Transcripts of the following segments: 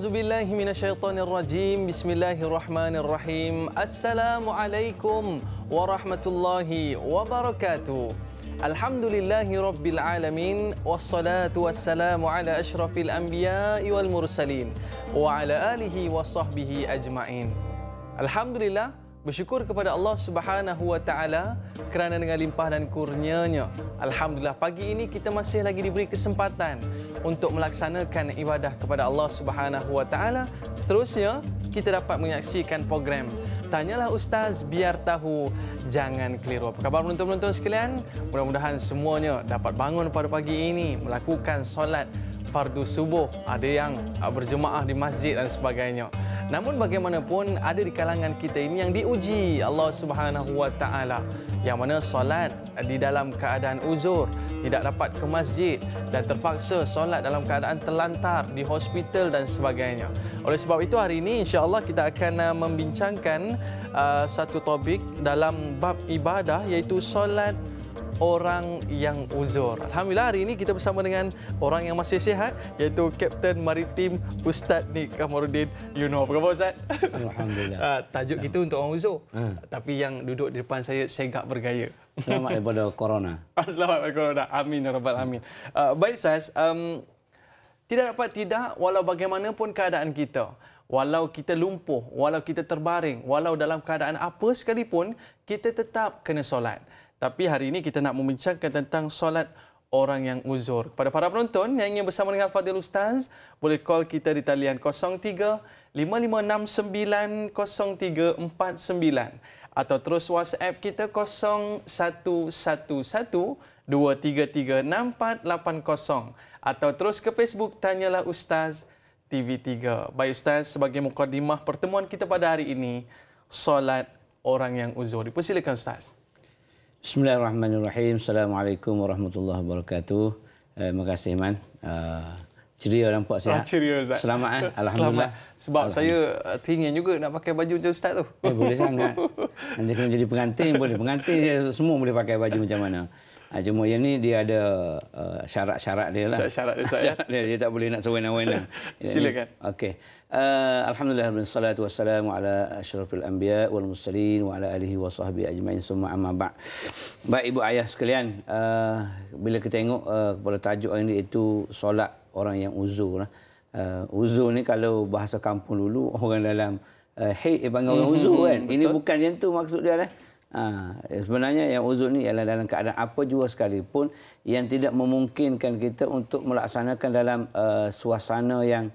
أعوذ بالله من الشيطان الرجيم بسم الله الرحمن الرحيم السلام عليكم ورحمة الله وبركاته الحمد لله رب العالمين والصلاة والسلام على أشرف الأنبياء والمرسلين وعلى آله وصحبه أجمعين الحمد لله Bersyukur kepada Allah Subhanahu Wa Taala kerana dengan limpah dan kurnianya. Alhamdulillah pagi ini kita masih lagi diberi kesempatan untuk melaksanakan ibadah kepada Allah Subhanahu Wa Taala. Seterusnya kita dapat menyaksikan program Tanyalah Ustaz biar tahu jangan keliru. Apa khabar penonton-penonton sekalian? Mudah-mudahan semuanya dapat bangun pada pagi ini melakukan solat fardu subuh, ada yang ah, berjemaah di masjid dan sebagainya. Namun bagaimanapun ada di kalangan kita ini yang diuji Allah Subhanahu Wa Taala yang mana solat di dalam keadaan uzur, tidak dapat ke masjid dan terpaksa solat dalam keadaan terlantar di hospital dan sebagainya. Oleh sebab itu hari ini insya-Allah kita akan ah, membincangkan uh, satu topik dalam bab ibadah iaitu solat orang yang uzur. Alhamdulillah hari ini kita bersama dengan orang yang masih sihat iaitu Kapten Maritim Ustaz Nik Kamarudin Yunus. Know. Apa khabar Ustaz? Alhamdulillah. Ah, tajuk kita untuk orang uzur. Ha. Tapi yang duduk di depan saya segak bergaya. Selamat daripada corona. Ah, selamat daripada corona. Amin ya rabbal Amin. Uh, ah, baik Ustaz, um, tidak dapat tidak walau bagaimanapun keadaan kita. Walau kita lumpuh, walau kita terbaring, walau dalam keadaan apa sekalipun, kita tetap kena solat. Tapi hari ini kita nak membincangkan tentang solat orang yang uzur. Kepada para penonton yang ingin bersama dengan Fadil Ustaz, boleh call kita di talian 03-5569-0349 atau terus WhatsApp kita 0111-233-6480 atau terus ke Facebook Tanyalah Ustaz TV3. Baik Ustaz, sebagai mukadimah pertemuan kita pada hari ini, solat orang yang uzur. Dipersilakan Ustaz. Bismillahirrahmanirrahim. Assalamualaikum warahmatullahi wabarakatuh. Eh, terima kasih man. Uh, ceria nampak ah, sihat. Ah, ceria Ustaz. Selamat eh. Alhamdulillah. Selamat. Sebab Alhamdulillah. saya eh, teringin juga nak pakai baju macam Ustaz tu. Eh, boleh sangat. Nanti kena jadi pengantin, boleh pengantin semua boleh pakai baju macam mana. Ah cuma yang ni dia ada uh, syarat-syarat uh, dia lah. Syarat dia saya. Syarat dia, dia tak boleh nak sewena-wena. Silakan. Okey. Uh, alhamdulillah bin salatu wassalamu ala asyrafil anbiya wal mursalin wa ala alihi wa sahbihi ajmain summa amma ba'. Baik ibu ayah sekalian, uh, bila kita tengok uh, kepada tajuk ini itu solat orang yang uzur lah. Uh, uzur ni kalau bahasa kampung dulu orang dalam uh, hey, eh, panggil orang uzur hmm, kan. Betul. Ini bukan yang tu maksud dia lah. Ha, eh, sebenarnya yang uzur ni ialah dalam keadaan apa jua sekalipun yang tidak memungkinkan kita untuk melaksanakan dalam uh, suasana yang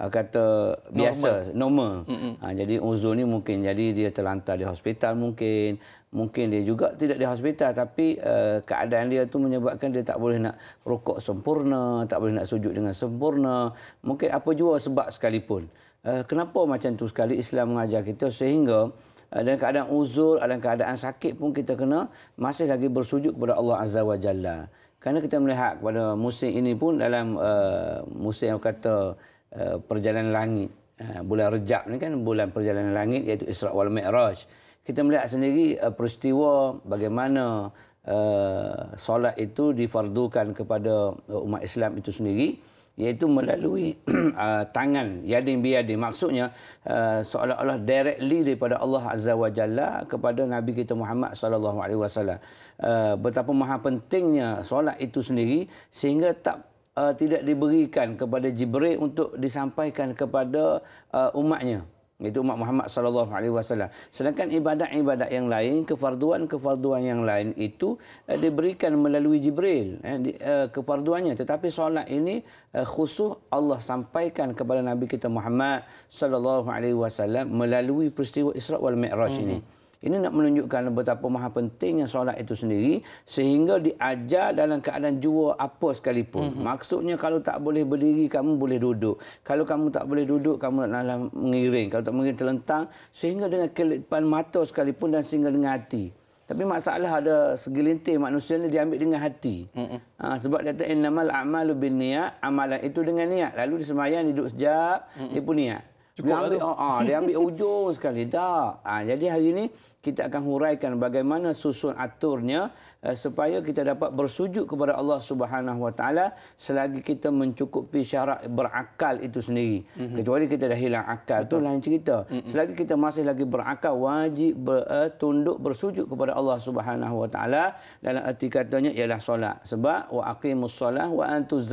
uh, kata normal. biasa normal. Ha, jadi uzur ni mungkin jadi dia terlantar di hospital mungkin mungkin dia juga tidak di hospital tapi uh, keadaan dia tu menyebabkan dia tak boleh nak rokok sempurna, tak boleh nak sujud dengan sempurna, mungkin apa jua sebab sekalipun. Uh, kenapa macam tu sekali Islam mengajar kita sehingga Eh, dalam keadaan uzur, dalam keadaan sakit pun kita kena masih lagi bersujud kepada Allah Azza wa Jalla. Kerana kita melihat pada musim ini pun dalam uh, musim yang kata uh, perjalanan langit. Uh, bulan Rejab ni kan bulan perjalanan langit iaitu Isra wal Mi'raj. Kita melihat sendiri uh, peristiwa bagaimana uh, solat itu difardukan kepada umat Islam itu sendiri iaitu melalui uh, tangan yadin biyadin maksudnya uh, seolah-olah directly daripada Allah Azza wa Jalla kepada Nabi kita Muhammad sallallahu alaihi wasallam uh, betapa maha pentingnya solat itu sendiri sehingga tak uh, tidak diberikan kepada Jibril untuk disampaikan kepada uh, umatnya itu umat Muhammad sallallahu alaihi wasallam. Sedangkan ibadat-ibadat yang lain, kefarduan-kefarduan yang lain itu eh, diberikan melalui Jibril eh, di, eh, kefarduannya. Tetapi solat ini eh, khusus Allah sampaikan kepada Nabi kita Muhammad sallallahu alaihi wasallam melalui peristiwa Isra wal Mi'raj hmm ini. Ini nak menunjukkan betapa maha pentingnya solat itu sendiri sehingga diajar dalam keadaan jua apa sekalipun. Mm-hmm. Maksudnya kalau tak boleh berdiri kamu boleh duduk. Kalau kamu tak boleh duduk kamu nak dalam mengiring. Kalau tak mengiring terlentang sehingga dengan kelipan mata sekalipun dan sehingga dengan hati. Tapi masalah ada segelintir manusia ni diambil dengan hati. Mhm. Ha, sebab dia kata innamal a'malu binniat, amalan itu dengan niat. Lalu di sembahyang duduk sejap, mhm. dia pun niat. Cukup dia lah ambil, lah tu. Oh, oh, dia ambil ujung sekali. Tak. Uh, jadi hari ini kita akan huraikan bagaimana susun aturnya uh, supaya kita dapat bersujud kepada Allah Subhanahu Wa selagi kita mencukupi syarat berakal itu sendiri. Mm-hmm. Kecuali kita dah hilang akal Betul. tu lain cerita. Mm-hmm. Selagi kita masih lagi berakal wajib ber, uh, tunduk bersujud kepada Allah Subhanahu Wa Taala dalam erti katanya ialah solat sebab wa aqimus solah wa antuz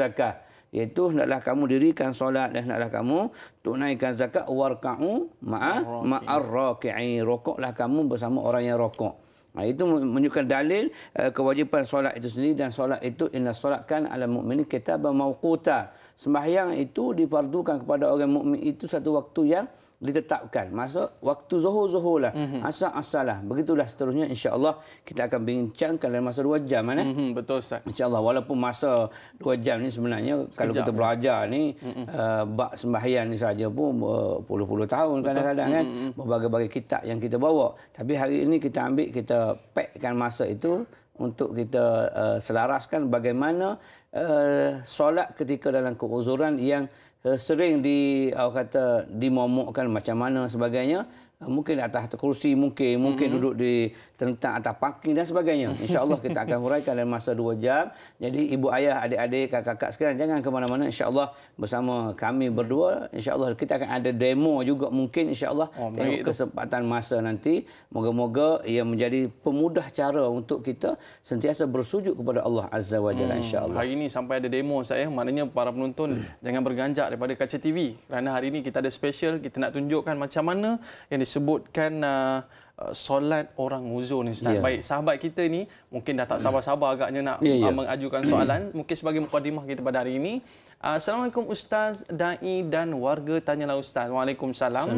iaitu hendaklah kamu dirikan solat dan hendaklah kamu tunaikan zakat warka'u ma'a ma'arraki'i rokoklah kamu bersama orang yang rokok Nah, itu menunjukkan dalil uh, kewajipan solat itu sendiri dan solat itu inna solatkan ala mukminin kitaban mauquta. Sembahyang itu difardukan kepada orang mukmin itu satu waktu yang ditetapkan masa waktu zuhur-zuhur lah. Mm-hmm. Asal-asal lah. Begitulah seterusnya insyaAllah kita akan bincangkan dalam masa dua jam. Kan, eh? mm-hmm. Betul Ustaz. InsyaAllah walaupun masa dua jam ni sebenarnya Sekejap. kalau kita lah. belajar ni mm-hmm. uh, bak sembahyan ni saja pun eh, puluh-puluh tahun kadang-kadang mhm, kan. Mm-hmm. Berbagai-bagai kitab yang kita bawa. Tapi hari ini kita ambil kita packkan masa itu untuk kita uh, selaraskan bagaimana uh, solat ketika dalam keuzuran yang Eh, sering di kata dimomokkan macam mana sebagainya Ah, mungkin atas kursi mungkin mungkin mm -hmm. duduk di tentang atas parking dan sebagainya insyaallah kita akan huraikan dalam masa dua jam jadi ibu ayah adik-adik kakak-kakak sekarang jangan ke mana-mana insyaallah bersama kami berdua insyaallah kita akan ada demo juga mungkin insyaallah oh, tengok kesempatan masa nanti moga-moga ia menjadi pemudah cara untuk kita sentiasa bersujud kepada Allah azza wajalla hmm, insyaallah hari ini sampai ada demo saya maknanya para penonton hmm. jangan berganjak daripada kaca TV kerana hari ini kita ada special kita nak tunjukkan macam mana yang disebutkan uh, uh, solat orang uzur ni Ustaz. Yeah. Baik, sahabat kita ni mungkin dah tak ya. sabar-sabar agaknya nak yeah, ya. uh, yeah. mengajukan soalan. mungkin sebagai mukadimah kita pada hari ini. Uh, Assalamualaikum Ustaz, Da'i dan warga Tanyalah Ustaz. Waalaikumsalam.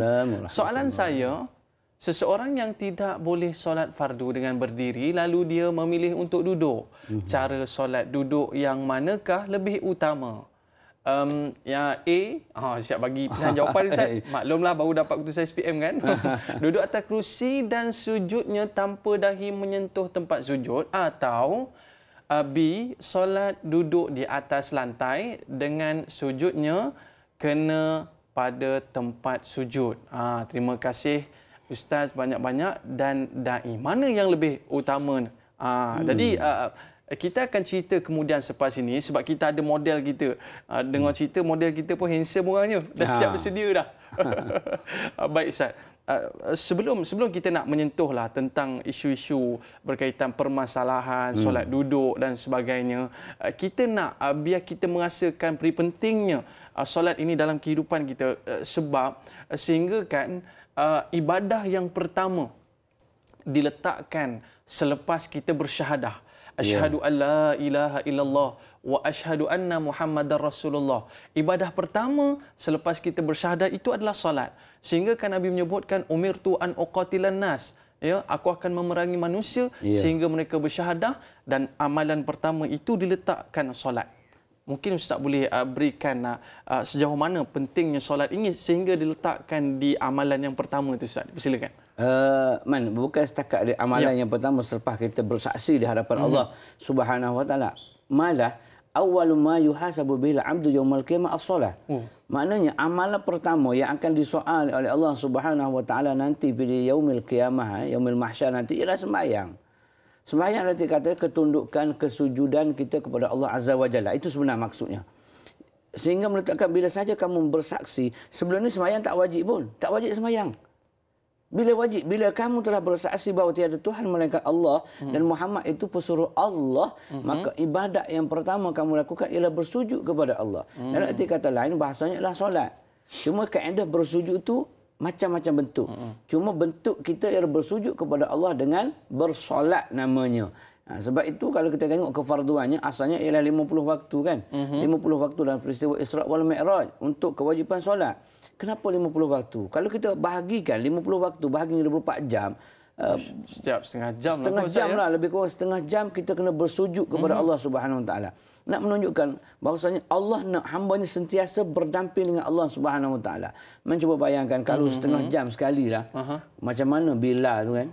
Soalan saya, seseorang yang tidak boleh solat fardu dengan berdiri lalu dia memilih untuk duduk. Mhm. Cara solat duduk yang manakah lebih utama? Um, ya A, ha, oh, siap bagi pilihan jawapan Ustaz. Maklumlah baru dapat saya SPM kan. Duduk atas kerusi dan sujudnya tanpa dahi menyentuh tempat sujud atau uh, B, solat duduk di atas lantai dengan sujudnya kena pada tempat sujud. Ha, terima kasih Ustaz banyak-banyak dan da'i. Mana yang lebih utama? Ha, hmm. Jadi, uh, eh, kita akan cerita kemudian selepas ini sebab kita ada model kita. Uh, ah, dengar hmm. cerita model kita pun handsome orangnya. Dah ha. siap ah. bersedia dah. Ah, baik Ustaz. sebelum sebelum kita nak menyentuhlah tentang isu-isu berkaitan permasalahan hmm. solat duduk dan sebagainya, kita nak uh, biar kita merasakan peri pentingnya solat ini dalam kehidupan kita sebab uh, sehingga kan ibadah yang pertama diletakkan selepas kita bersyahadah. Ashhadu yeah. an la ilaha illallah wa ashadu anna muhammadar rasulullah. Ibadah pertama selepas kita bersyahadah itu adalah solat. Sehingga kan Nabi menyebutkan umirtu an uqatilan nas. Ya, aku akan memerangi manusia yeah. sehingga mereka bersyahadah dan amalan pertama itu diletakkan solat. Mungkin ustaz boleh uh, berikan uh, uh sejauh mana pentingnya solat ini sehingga diletakkan di amalan yang pertama itu ustaz. Silakan. Uh, man bukan setakat amalan yeah. yang pertama selepas kita bersaksi di hadapan mm Allah Subhanahu wa malah awwalu ma yuhasabu bil 'abdu yawmal qiyamah as-salah mm. maknanya amalan pertama yang akan disoal oleh Allah Subhanahu wa nanti pada yaumil kiamah, eh, yaumil mahsyar nanti ialah sembahyang sembahyang nanti kata ketundukan kesujudan kita kepada Allah azza wa jalla itu sebenarnya maksudnya sehingga meletakkan bila saja kamu bersaksi sebelum ini sembahyang tak wajib pun tak wajib sembahyang bila wajib, bila kamu telah bersaksi bahawa tiada Tuhan melainkan Allah mm -hmm. dan Muhammad itu pesuruh Allah, mm -hmm. maka ibadat yang pertama kamu lakukan ialah bersujud kepada Allah. Mm -hmm. Dan arti kata lain, bahasanya adalah solat. Cuma kaedah bersujud itu macam-macam bentuk. Mm -hmm. Cuma bentuk kita ialah bersujud kepada Allah dengan bersolat namanya. Ha, sebab itu kalau kita tengok kefarduannya, asalnya ialah 50 waktu kan. Mm -hmm. 50 waktu dalam peristiwa Isra' wal Mi'raj untuk kewajipan solat. Kenapa 50 waktu? Kalau kita bahagikan 50 waktu, bahagi 24 jam. Eh, Setiap setengah jam. Lah setengah jam ya? lah. Lebih kurang setengah jam kita kena bersujud kepada hmm. Allah Subhanahu SWT. Nak menunjukkan bahawasanya Allah nak ini sentiasa berdamping dengan Allah Subhanahu SWT. Mencuba bayangkan kalau hmm, setengah hmm. jam sekali lah. Macam mana bila tu kan?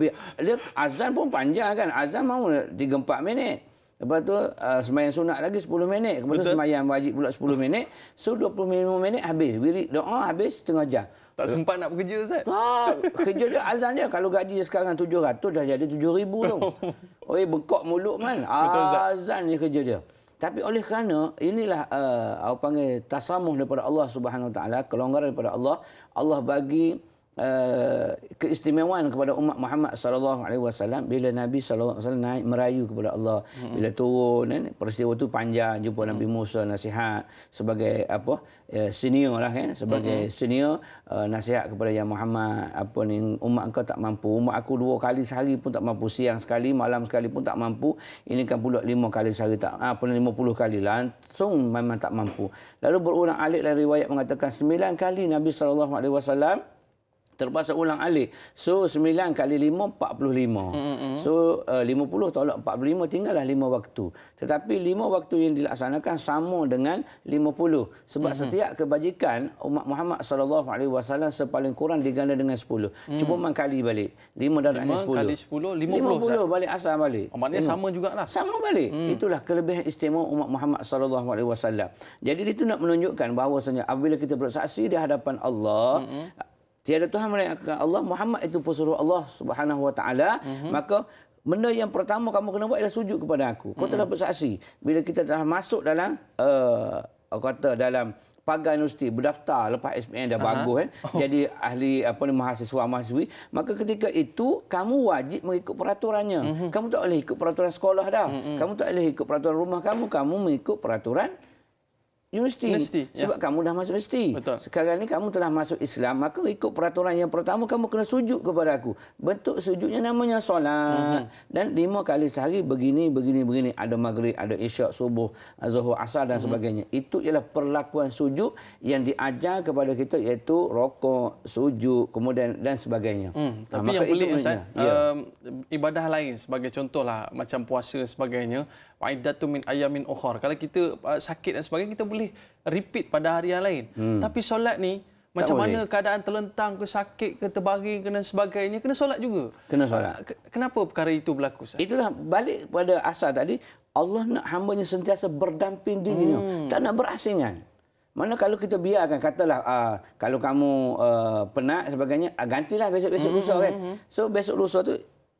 azan pun panjang kan? Azan mahu 3-4 minit. Lepas tu uh, sembahyang sunat lagi 10 minit. Kemudian sembahyang wajib pula 10 minit. So 25 minit habis. wiri doa habis setengah jam. Tak Lep. sempat nak bekerja Ustaz? Ha, kerja dia azan dia. Kalau gaji dia sekarang 700 dah jadi 7,000 tu. Oi bekok mulut man. Azan ni kerja dia. Tapi oleh kerana inilah uh, apa panggil tasamuh daripada Allah Subhanahu Wa Taala, kelonggaran daripada Allah, Allah bagi uh, keistimewaan kepada umat Muhammad sallallahu alaihi wasallam bila Nabi sallallahu alaihi wasallam naik merayu kepada Allah hmm. bila turun kan peristiwa tu panjang jumpa Nabi hmm. Musa nasihat sebagai apa uh, senior lah kan sebagai hmm. hmm. senior uh, nasihat kepada yang Muhammad apa ni umat kau tak mampu umat aku dua kali sehari pun tak mampu siang sekali malam sekali pun tak mampu ini kan pula lima kali sehari tak ah, apa uh, lima puluh kali langsung memang tak mampu lalu berulang alik dan riwayat mengatakan sembilan kali Nabi sallallahu alaihi wasallam terpaksa ulang alih. So 9 kali 5 45. Mm -hmm. So eh, uh, 50 tolak 45 tinggallah 5 waktu. Tetapi 5 waktu yang dilaksanakan sama dengan 50 sebab mm -hmm. setiap kebajikan umat Muhammad sallallahu alaihi wasallam sepaling kurang diganda dengan 10. Mm -hmm. Cuba mengkali balik. 5 darabnya 10. 5 kali 10 50. 50 balik asal balik. Oh, maknanya Tengok. Mm. sama jugalah. Sama balik. Mm. Itulah kelebihan istimewa umat Muhammad sallallahu alaihi wasallam. Jadi itu nak menunjukkan bahawasanya apabila kita bersaksi di hadapan Allah mm -hmm tiada tuhan melainkan Allah Muhammad itu pesuruh Allah Subhanahu wa taala mhm. maka benda yang pertama kamu kena buat ialah sujud kepada aku kau telah mhm. bersaksi bila kita telah masuk dalam uh, kata dalam pagar universiti berdaftar lepas SPM dah bagus kan oh. jadi ahli apa ni mahasiswa mahasiswi maka ketika itu kamu wajib mengikut peraturannya mhm. kamu tak boleh ikut peraturan sekolah dah kamu tak boleh ikut peraturan rumah kamu kamu mengikut peraturan You mesti. Ya. Sebab ya. kamu dah masuk mesti. Betul. Sekarang ni kamu telah masuk Islam, maka ikut peraturan yang pertama kamu kena sujud kepada aku. Bentuk sujudnya namanya solat. Mm-hmm. Dan lima kali sehari begini, begini, begini. Ada maghrib, ada isyak, subuh, zuhur, asal dan mm-hmm. sebagainya. Itu ialah perlakuan sujud yang diajar kepada kita iaitu rokok, sujud, kemudian dan sebagainya. Mm. Tapi ha, maka yang pelik, Ustaz, ya. um, ibadah lain sebagai contoh lah macam puasa sebagainya, wa'idatu min ayamin ukhar. Kalau kita uh, sakit dan sebagainya, kita boleh repeat pada hari yang lain. Hmm. Tapi solat ni, tak macam boleh. mana keadaan terlentang ke sakit ke terbaring ke dan sebagainya, kena solat juga. Kena solat. Uh, kenapa perkara itu berlaku? Sah? Itulah balik pada asal tadi, Allah nak hamba-nya sentiasa berdamping diri. Hmm. Tak nak berasingan. Mana kalau kita biarkan, katalah uh, kalau kamu uh, penat sebagainya, uh, gantilah besok-besok lusa hmm, -besok hmm. kan. Hmm. So besok lusa tu,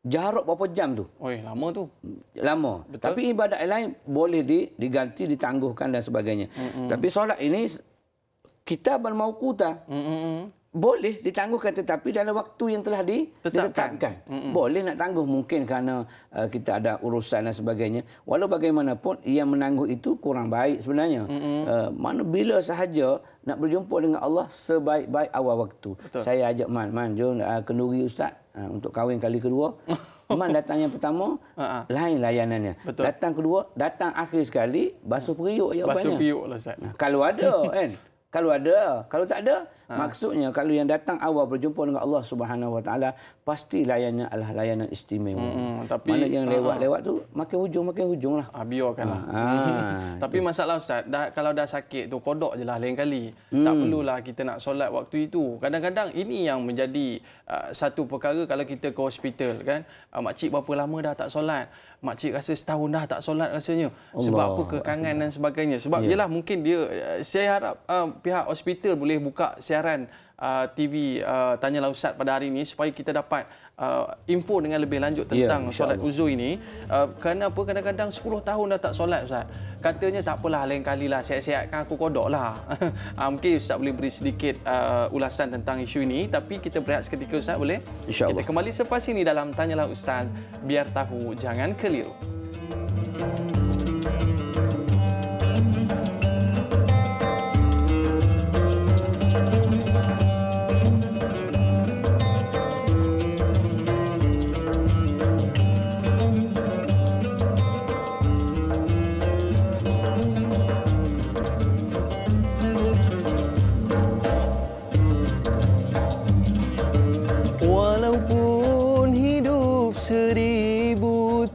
jarak berapa jam tu? Oi, lama tu. Lama. Betul. Tapi ibadat yang lain boleh diganti, ditangguhkan dan sebagainya. Mm -mm. Tapi solat ini kita bermaukuta. Mm -mm boleh ditangguhkan tetapi dalam waktu yang telah ditetapkan. Mm-mm. Boleh nak tangguh mungkin kerana uh, kita ada urusan dan sebagainya. Walau bagaimanapun yang menangguh itu kurang baik sebenarnya. Uh, mana bila sahaja nak berjumpa dengan Allah sebaik-baik awal waktu. Betul. Saya ajak Man, Man jom uh, kenduri Ustaz uh, untuk kahwin kali kedua. Man datang yang pertama, uh-huh. lain layanannya. Betul. Datang kedua, datang akhir sekali, basuh periuk. Basuh periuk lah Ustaz. Nah, kalau ada kan. Kalau ada, kalau tak ada, Ha. Maksudnya kalau yang datang awal berjumpa dengan Allah Subhanahu Wa Taala pasti layanannya adalah layanan istimewa. Hmm, hmm tapi Mana yang lewat-lewat tu lah. makin hujung makin hujung lah. kan Biarkanlah. Ah, ah, tapi masalah Ustaz, dah, kalau dah sakit tu kodok je lah lain kali. Hmm. Tak perlulah kita nak solat waktu itu. Kadang-kadang ini yang menjadi uh, satu perkara kalau kita ke hospital kan. Uh, makcik berapa lama dah tak solat? Makcik rasa setahun dah tak solat rasanya. Allah. Sebab apa kekangan dan sebagainya. Sebab yeah. yelah mungkin dia, uh, saya harap uh, pihak hospital boleh buka siaran uh, TV uh, Tanya Lah pada hari ini supaya kita dapat uh, info dengan lebih lanjut ya, tentang ya, solat uzur ini. Uh, apa? kadang-kadang 10 tahun dah tak solat Ustaz? Katanya tak apalah lain kali lah sihat-sihat kan aku kodok lah. uh, mungkin Ustaz boleh beri sedikit uh, ulasan tentang isu ini tapi kita berehat seketika Ustaz boleh? InsyaAllah. Kita kembali selepas ini dalam Tanya Lah biar tahu jangan keliru. Thank you.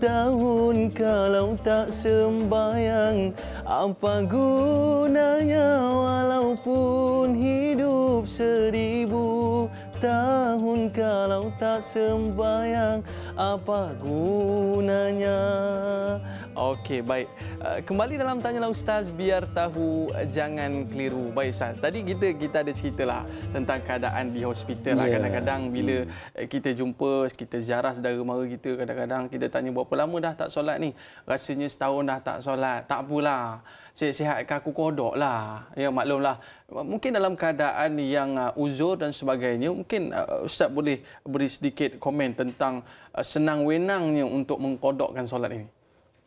tahun kalau tak sembahyang Apa gunanya walaupun hidup seribu tahun kalau tak sembahyang Apa gunanya Okey, baik. Eh, kembali dalam tanyalah Ustaz biar tahu eh, jangan keliru. Baik Ustaz, tadi kita kita ada cerita lah tentang keadaan di hospital. Yeah. Kadang-kadang bila hmm. eh, kita jumpa, kita ziarah saudara mara kita, kadang-kadang kita tanya berapa lama dah tak solat ni? Rasanya setahun dah tak solat. Tak apalah. Sihat-sihat ke kodok lah. Ya, maklumlah. Mungkin dalam keadaan yang uzur dan sebagainya, mungkin Ustaz boleh beri sedikit komen tentang senang wenangnya untuk mengkodokkan solat ini.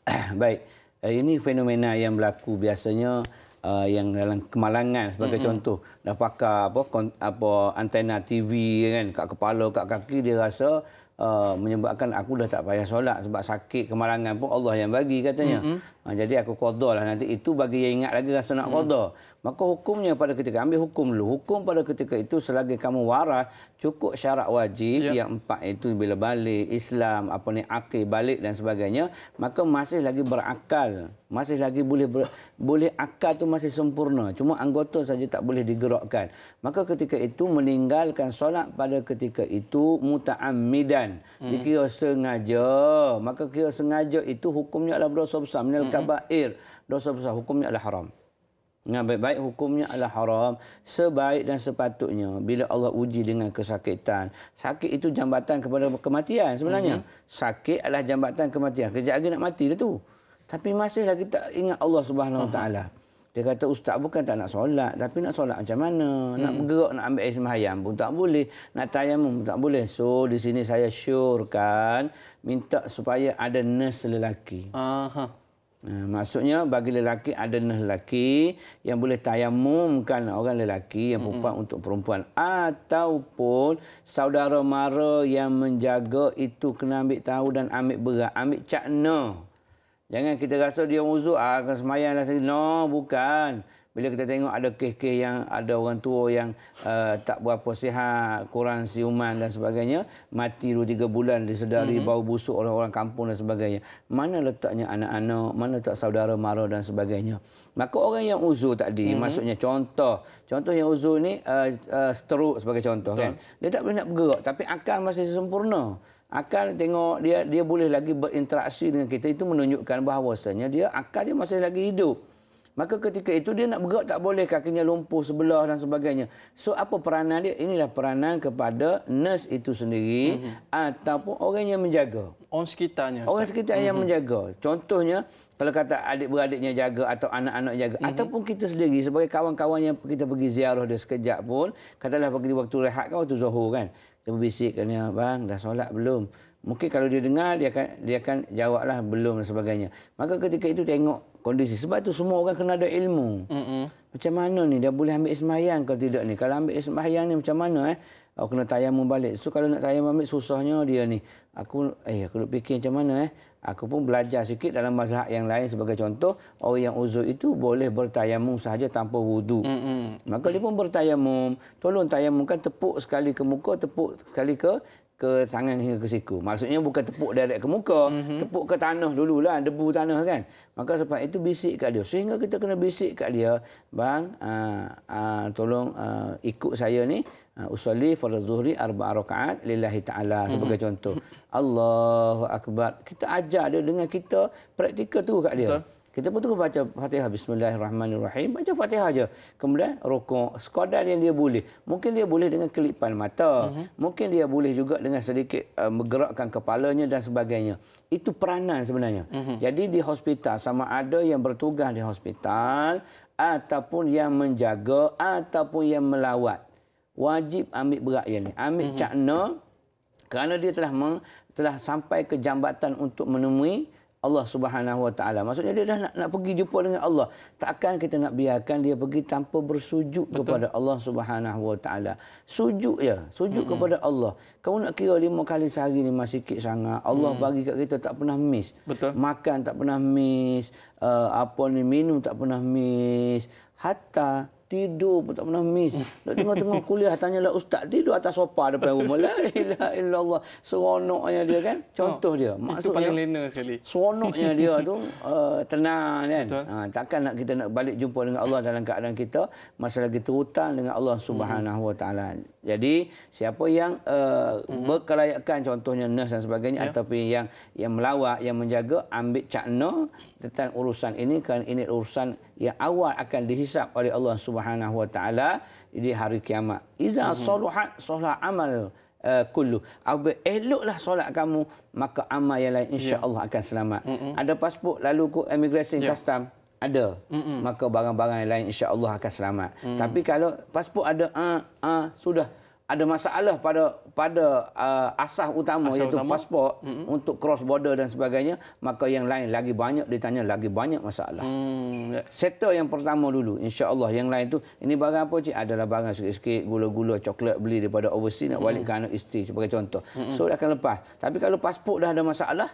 Baik. Eh, ini fenomena yang berlaku biasanya uh, yang dalam kemalangan sebagai mm-hmm. contoh. Dah pakai apa kon, apa antena TV kan kat kepala kat kaki dia rasa uh, menyebabkan aku dah tak payah solat sebab sakit kemalangan pun Allah yang bagi katanya. Mm-hmm. Uh, jadi aku lah nanti itu bagi yang ingat lagi rasa nak qada. Mm-hmm. Maka hukumnya pada ketika ambil hukum dulu. Hukum pada ketika itu selagi kamu waras cukup syarat wajib ya. yang empat itu bila balik Islam apa ni akil balik dan sebagainya maka masih lagi berakal masih lagi boleh ber, boleh akal tu masih sempurna cuma anggota saja tak boleh digerakkan maka ketika itu meninggalkan solat pada ketika itu mutaammidan hmm. dikira sengaja maka kira sengaja itu hukumnya adalah dosa besar minal hmm. kabair dosa besar hukumnya adalah haram Nah, baik, baik hukumnya adalah haram sebaik dan sepatutnya bila Allah uji dengan kesakitan. Sakit itu jambatan kepada kematian sebenarnya. Mm -hmm. Sakit adalah jambatan kematian. Kejap lagi nak mati dah tu. Tapi masihlah kita ingat Allah Subhanahu Wa Taala. Dia kata ustaz bukan tak nak solat tapi nak solat macam mana? Nak mhm. bergerak nak ambil air sembahyang pun tak boleh. Nak tayamum pun tak boleh. So di sini saya syorkan minta supaya ada nurse lelaki. Aha. Eh, maksudnya bagi lelaki ada lelaki yang boleh tayamumkan orang lelaki yang perempuan mm -hmm. untuk perempuan ataupun saudara mara yang menjaga itu kena ambil tahu dan ambil berat ambil cakna jangan kita rasa dia uzur ah, akan ah, sembahyang dan no bukan bila kita tengok ada kes-kes yang ada orang tua yang uh, tak berapa sihat, kurang siuman dan sebagainya, mati 2 tiga bulan disedari mm-hmm. bau busuk oleh orang kampung dan sebagainya. Mana letaknya anak-anak, mana tak saudara mara dan sebagainya. Maka orang yang uzur tadi mm-hmm. maksudnya contoh, contoh yang uzur ini uh, uh, stroke sebagai contoh kan. Dia tak boleh nak bergerak tapi akal masih sempurna. Akal tengok dia dia boleh lagi berinteraksi dengan kita itu menunjukkan bahawasanya dia akal dia masih lagi hidup. Maka ketika itu dia nak bergerak tak boleh kakinya lumpuh sebelah dan sebagainya. So apa peranan dia? Inilah peranan kepada nurse itu sendiri mm-hmm. ataupun orang yang menjaga. Orang sekitarnya. Orang sekitar mm-hmm. yang menjaga. Contohnya kalau kata adik-beradiknya jaga atau anak-anak jaga mm-hmm. ataupun kita sendiri sebagai kawan-kawan yang kita pergi ziarah dia sekejap pun, katalah pergi waktu rehat kan waktu Zuhur kan. Kita berbisik kan bang dah solat belum? Mungkin kalau dia dengar dia akan dia akan jawablah belum dan sebagainya. Maka ketika itu tengok kondisi. Sebab tu semua orang kena ada ilmu. Mm-mm. Macam mana ni dia boleh ambil sembahyang ke tidak ni? Kalau ambil sembahyang ni macam mana eh? Aku kena tayamum balik. So kalau nak tayamum ambil susahnya dia ni. Aku eh aku nak fikir macam mana eh? Aku pun belajar sikit dalam mazhab yang lain sebagai contoh, orang yang uzur itu boleh bertayamum sahaja tanpa wudu. Mm-mm. Maka dia pun bertayamum. Tolong tayamum kan tepuk sekali ke muka, tepuk sekali ke ke tangan hingga ke siku. Maksudnya bukan tepuk direct ke muka, mm-hmm. tepuk ke tanah dululah, debu tanah kan. Maka sebab itu bisik kat dia. Sehingga kita kena bisik kat dia, bang, uh, uh, tolong uh, ikut saya ni, uh, usalli fardhu zuhri arba'a rakaat lillahi taala mm-hmm. sebagai contoh. Allahu akbar. Kita ajar dia dengan kita praktikal tu kat dia. Betul. Kita pun terus baca Fatihah Bismillahirrahmanirrahim. Baca Fatihah aja. Kemudian rukuk, sekadar yang dia boleh. Mungkin dia boleh dengan kelipan mata. Uh-huh. Mungkin dia boleh juga dengan sedikit uh, menggerakkan kepalanya dan sebagainya. Itu peranan sebenarnya. Uh-huh. Jadi di hospital sama ada yang bertugas di hospital ataupun yang menjaga ataupun yang melawat. Wajib ambil berat yang ni. Ambil uh-huh. cakna kerana dia telah telah sampai ke jambatan untuk menemui Allah Subhanahu Wa Taala. Maksudnya dia dah nak, nak pergi jumpa dengan Allah. Takkan kita nak biarkan dia pergi tanpa bersujud Betul. kepada Allah Subhanahu Wa Taala. Sujud ya, sujud mm-hmm. kepada Allah. Kamu nak kira lima kali sehari ni masih sikit sangat. Allah mm. bagi kat kita tak pernah miss. Betul. Makan tak pernah miss, uh, apa ni minum tak pernah miss. Hatta tidur pun tak pernah miss. Nak tengah-tengah kuliah tanyalah ustaz tidur atas sofa depan rumah. La ilaha illallah. Seronoknya dia kan. Contoh oh, dia. Maksud itu paling lena sekali. Seronoknya dia tu uh, tenang kan. Ha, takkan nak kita nak balik jumpa dengan Allah dalam keadaan kita masa lagi terhutang dengan Allah Subhanahu Wa Taala. Jadi siapa yang uh, berkelayakan contohnya nurse dan sebagainya ya. ataupun yang yang melawat yang menjaga ambil cakna tentang urusan ini kerana ini urusan yang awal akan dihisap oleh Allah Subhanahu Wa Taala di hari kiamat. Iza mm-hmm. soluhat solah amal uh, kullu. Apa eloklah solat kamu maka amal yang lain insya-Allah ya. yeah. akan selamat. Mm-hmm. Ada pasport lalu ke immigration yeah. custom ada Mm-mm. maka barang-barang yang lain insya-Allah akan selamat. Mm. Tapi kalau pasport ada ah uh, uh, sudah ada masalah pada pada uh, asas utama asas iaitu utama. pasport mm -hmm. untuk cross border dan sebagainya maka yang lain lagi banyak ditanya lagi banyak masalah. Mm. Ya. Settle yang pertama dulu insya-Allah yang lain tu ini barang apa cik adalah barang sikit-sikit gula-gula coklat beli daripada overseas mm -hmm. nak anak isteri sebagai contoh. Mm -hmm. So dia akan lepas. Tapi kalau pasport dah ada masalah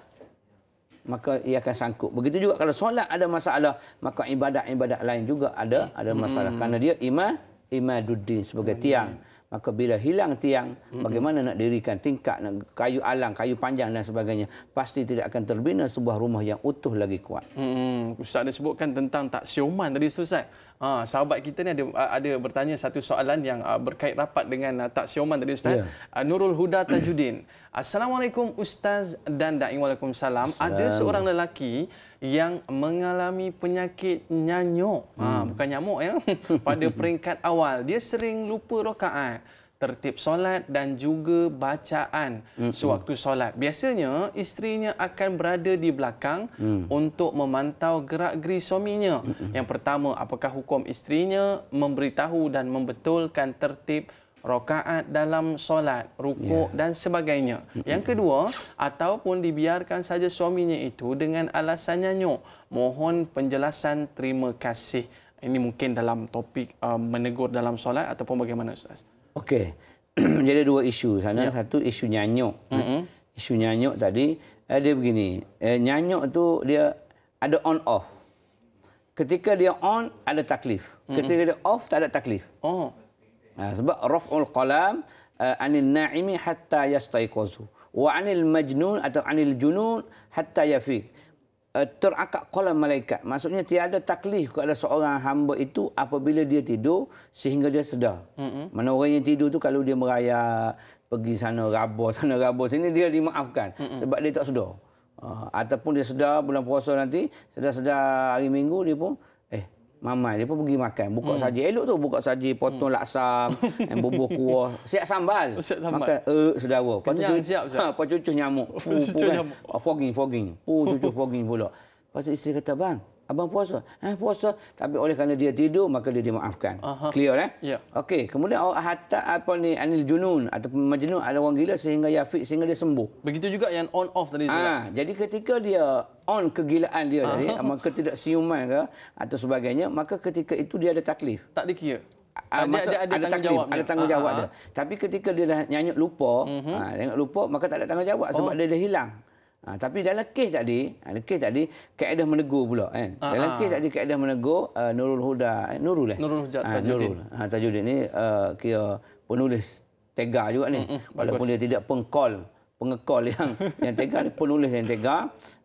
maka ia akan sangkut. Begitu juga kalau solat ada masalah maka ibadat-ibadat lain juga ada ada masalah mm -hmm. kerana dia iman imaduddin sebagai tiang. Mm -hmm. Maka bila hilang tiang, mm-hmm. bagaimana nak dirikan tingkat, nak kayu alang, kayu panjang dan sebagainya. Pasti tidak akan terbina sebuah rumah yang utuh lagi kuat. Mm-hmm. Ustaz ada sebutkan tentang tak sioman tadi, Ustaz. Ha, sahabat kita ni ada ada bertanya satu soalan yang berkait rapat dengan uh, Tak Sioman tadi Ustaz. Yeah. Nurul Huda Tajuddin. Assalamualaikum Ustaz dan Da'i Waalaikumsalam. Ada seorang lelaki yang mengalami penyakit nyanyuk. Ha, hmm. bukan nyamuk ya. Pada peringkat awal. Dia sering lupa rokaat tertib solat dan juga bacaan mm-hmm. sewaktu solat. Biasanya isterinya akan berada di belakang mm. untuk memantau gerak-geri suaminya. Mm-hmm. Yang pertama, apakah hukum isterinya memberitahu dan membetulkan tertib rokaat dalam solat, rukuk yeah. dan sebagainya. Mm-hmm. Yang kedua, ataupun dibiarkan saja suaminya itu dengan alasan nyanyuk, mohon penjelasan terima kasih. Ini mungkin dalam topik uh, menegur dalam solat ataupun bagaimana ustaz? Okey. Jadi dua isu sana. Yeah. Satu isu nyanyuk. Mm -hmm. Isu nyanyuk tadi eh, dia begini. Eh, nyanyuk tu dia ada on off. Ketika dia on ada taklif. Mm -hmm. Ketika dia off tak ada taklif. Oh. Ha, sebab raf'ul qalam uh, anil na'imi hatta yastaiqazu wa anil majnun atau anil junun hatta yafiq uh, terakak kolam malaikat. Maksudnya tiada taklif kepada seorang hamba itu apabila dia tidur sehingga dia sedar. Mm-hmm. Mana orang yang tidur itu kalau dia merayak, pergi sana rabo sana rabo sini dia dimaafkan mm-hmm. sebab dia tak sedar. Uh, ataupun dia sedar bulan puasa nanti, sedar-sedar hari minggu dia pun Mamai dia pun pergi makan. Buka hmm. saji elok tu. Buka saji potong hmm. laksa, bubur kuah. Siap sambal. Siap sambal. Makan uh, sedawa. Lepas Kenyang cucu, siap. siap. Ha, cucu nyamuk. Pu, cucu pu, kan? nyamuk. Ah, fogging, fogging. Pu, cucu fogging pula. Lepas isteri kata, bang, Abang puasa. Eh, puasa. Tapi oleh kerana dia tidur, maka dia dimaafkan. Aha. Clear, eh? Ya. Okey. Kemudian, hatta apa ni, anil junun atau majnun ada orang gila sehingga yafik, sehingga dia sembuh. Begitu juga yang on-off tadi. Ah, jadi, ketika dia on kegilaan dia tadi, maka tidak siuman ke atau sebagainya, maka ketika itu dia ada taklif. Tak dikira. Ah, ada, ada, ada, ada tanggungjawab, ada tanggungjawab dia. Tapi ketika dia dah nyanyut lupa, uh -huh. ha, lupa, maka tak ada tanggungjawab sebab oh. dia dah hilang. Ha, tapi dalam kes tadi, ha, dalam kes tadi kaedah menegur pula kan. Aa, ah, dalam ah, kes ah. tadi kaedah menegur uh, Nurul Huda, eh, Nurul eh. Nurul Huda Ha, Nurul. Ha, Tajuddin ni uh, kira penulis tegar juga ni. Mm-mm, Walaupun bagus. dia tidak pengkol, pengekol yang yang tegar penulis yang tegar,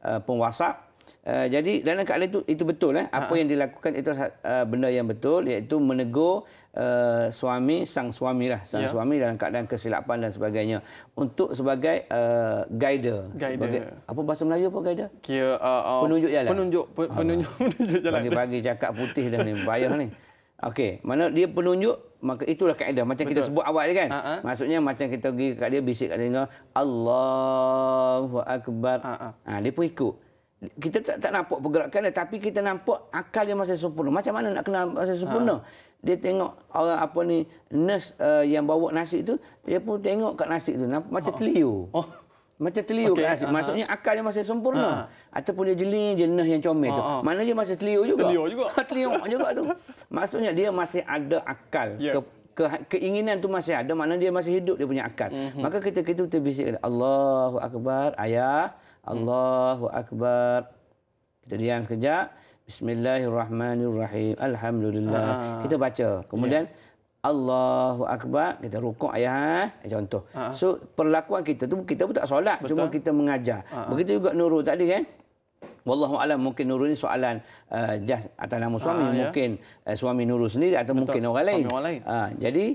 uh, penguasap. Uh, jadi dalam keadaan itu itu betul eh apa Aa. yang dilakukan itu uh, benda yang betul iaitu menegur Eh, suami sang suami lah sang yeah. suami dalam keadaan kesilapan dan sebagainya untuk sebagai uh, guider, apa bahasa Melayu apa guide? kira uh, uh, penunjuk jalan penunjuk penunjuk, uh, penunjuk jalan bagi-bagi cakap putih dan ni bayar ni okey mana dia penunjuk maka itulah kaedah macam Betul. kita sebut awal kan uh-huh. maksudnya macam kita pergi kat dia bisik kat dia Allahu akbar uh-huh. ha, dia pun ikut kita tak, tak nampak pergerakan dia tapi kita nampak akal dia masih sempurna macam mana nak kenal masih sempurna ha. dia tengok orang ah, apa ni nurse uh, yang bawa nasi tu dia pun tengok kat nasi tu nampak, macam ha. telio oh. macam telio okay. kat nasi ha, ha. maksudnya akal dia masih sempurna ha. ataupun dia jeli jenis yang comel ha. tu ha. mana dia masih telio juga telio juga telio juga tu maksudnya dia masih ada akal yeah. Ya. ke, keinginan tu masih ada mana dia masih hidup dia punya akal mm-hmm. maka kita kita bisik Allahu akbar ayah Hmm. Allahu akbar. Kita diam sekejap. Bismillahirrahmanirrahim. Alhamdulillah. Aa. Ah. Kita baca. Kemudian yeah. Allahu akbar. Kita rukuk ayah eh, contoh. Aa. Ah. So perlakuan kita tu kita pun tak solat, Betul. cuma kita mengajar. Aa. Ah. Begitu juga Nurul tadi kan? Wallahu alam mungkin Nurul ni soalan uh, jas atas nama suami Aa, ya. mungkin yeah. uh, suami Nurul sendiri atau Betul. mungkin orang lain. orang lain. Uh, jadi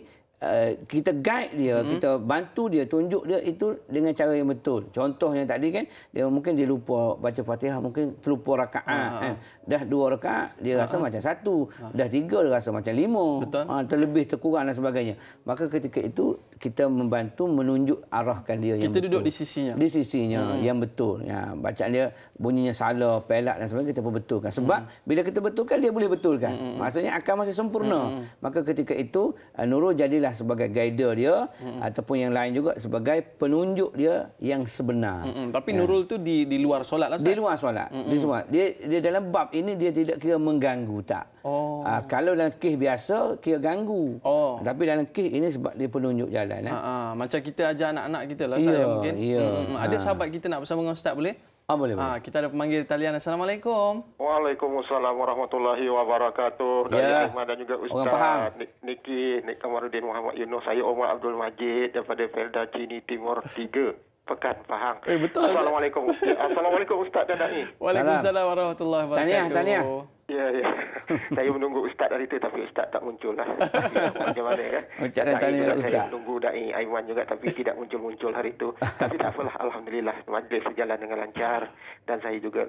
Eh, kita guide dia, hmm. kita bantu dia, tunjuk dia itu dengan cara yang betul. Contohnya tadi kan, dia mungkin dia lupa baca fatihah, mungkin terlupa rakaat. Ha, ha. Eh. Dah dua rakaat, dia ha, rasa ha. macam satu. Ha. Dah tiga, dia rasa macam lima. Ha, terlebih, terkurang dan sebagainya. Maka ketika itu, kita membantu menunjuk arahkan dia kita yang betul. Kita duduk di sisinya. Di sisinya hmm. yang betul. Ya, bacaan dia bunyinya salah, pelak dan sebagainya kita pun betulkan. Sebab hmm. bila kita betulkan dia boleh betulkan. Hmm. Maksudnya akan masih sempurna. Hmm. Maka ketika itu eh, Nurul jadilah sebagai guide dia hmm. ataupun yang lain juga sebagai penunjuk dia yang sebenar. Hmm. Tapi ya. Nurul tu di di luar solat lah. Di luar solat. Hmm. Di semua. Dia dia dalam bab ini dia tidak kira mengganggu tak. Oh. Ah, kalau dalam kes biasa kira ganggu. Oh. Tapi dalam kes ini sebab dia penunjuk jalan jalan. Eh? Ah, ah. Macam kita ajar anak-anak kita lah. Ya, mungkin ya. Hmm, ada ah. sahabat kita nak bersama dengan Ustaz boleh? Ah, boleh, ha, boleh. Kita ada pemanggil talian. Assalamualaikum. Waalaikumsalam warahmatullahi wabarakatuh. Ya. Yeah. Dan juga Ustaz. Orang faham. Niki, Nik Kamarudin Muhammad Yunus. Saya Omar Abdul Majid daripada Felda Cini Timur 3. Pekan Pahang. Eh, betul. Assalamualaikum. Assalamualaikum Ustaz dan Dani. Waalaikumsalam warahmatullahi wabarakatuh. Tahniah, tahniah. Ya, ya. saya menunggu Ustaz dari itu tapi Ustaz tak muncul lah. Macam mana ya? Ucap dan tanya lah, Ustaz. Saya menunggu Da'i Aiman juga tapi tidak muncul-muncul hari itu. Tapi tak apalah. Alhamdulillah. Majlis berjalan dengan lancar. Dan saya juga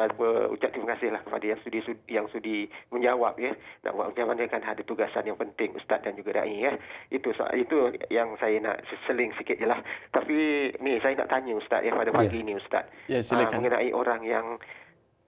eh, ucap terima kasih lah kepada yang sudi, sudi, yang sudi menjawab ya. Nak buat macam mana kan ada tugasan yang penting Ustaz dan juga Da'i ya. Itu so, itu yang saya nak seling sikit je lah. Tapi ni saya nak tanya Ustaz ya pada ya. pagi ya. ini Ustaz. Ya, silakan. Aa, ah, mengenai orang yang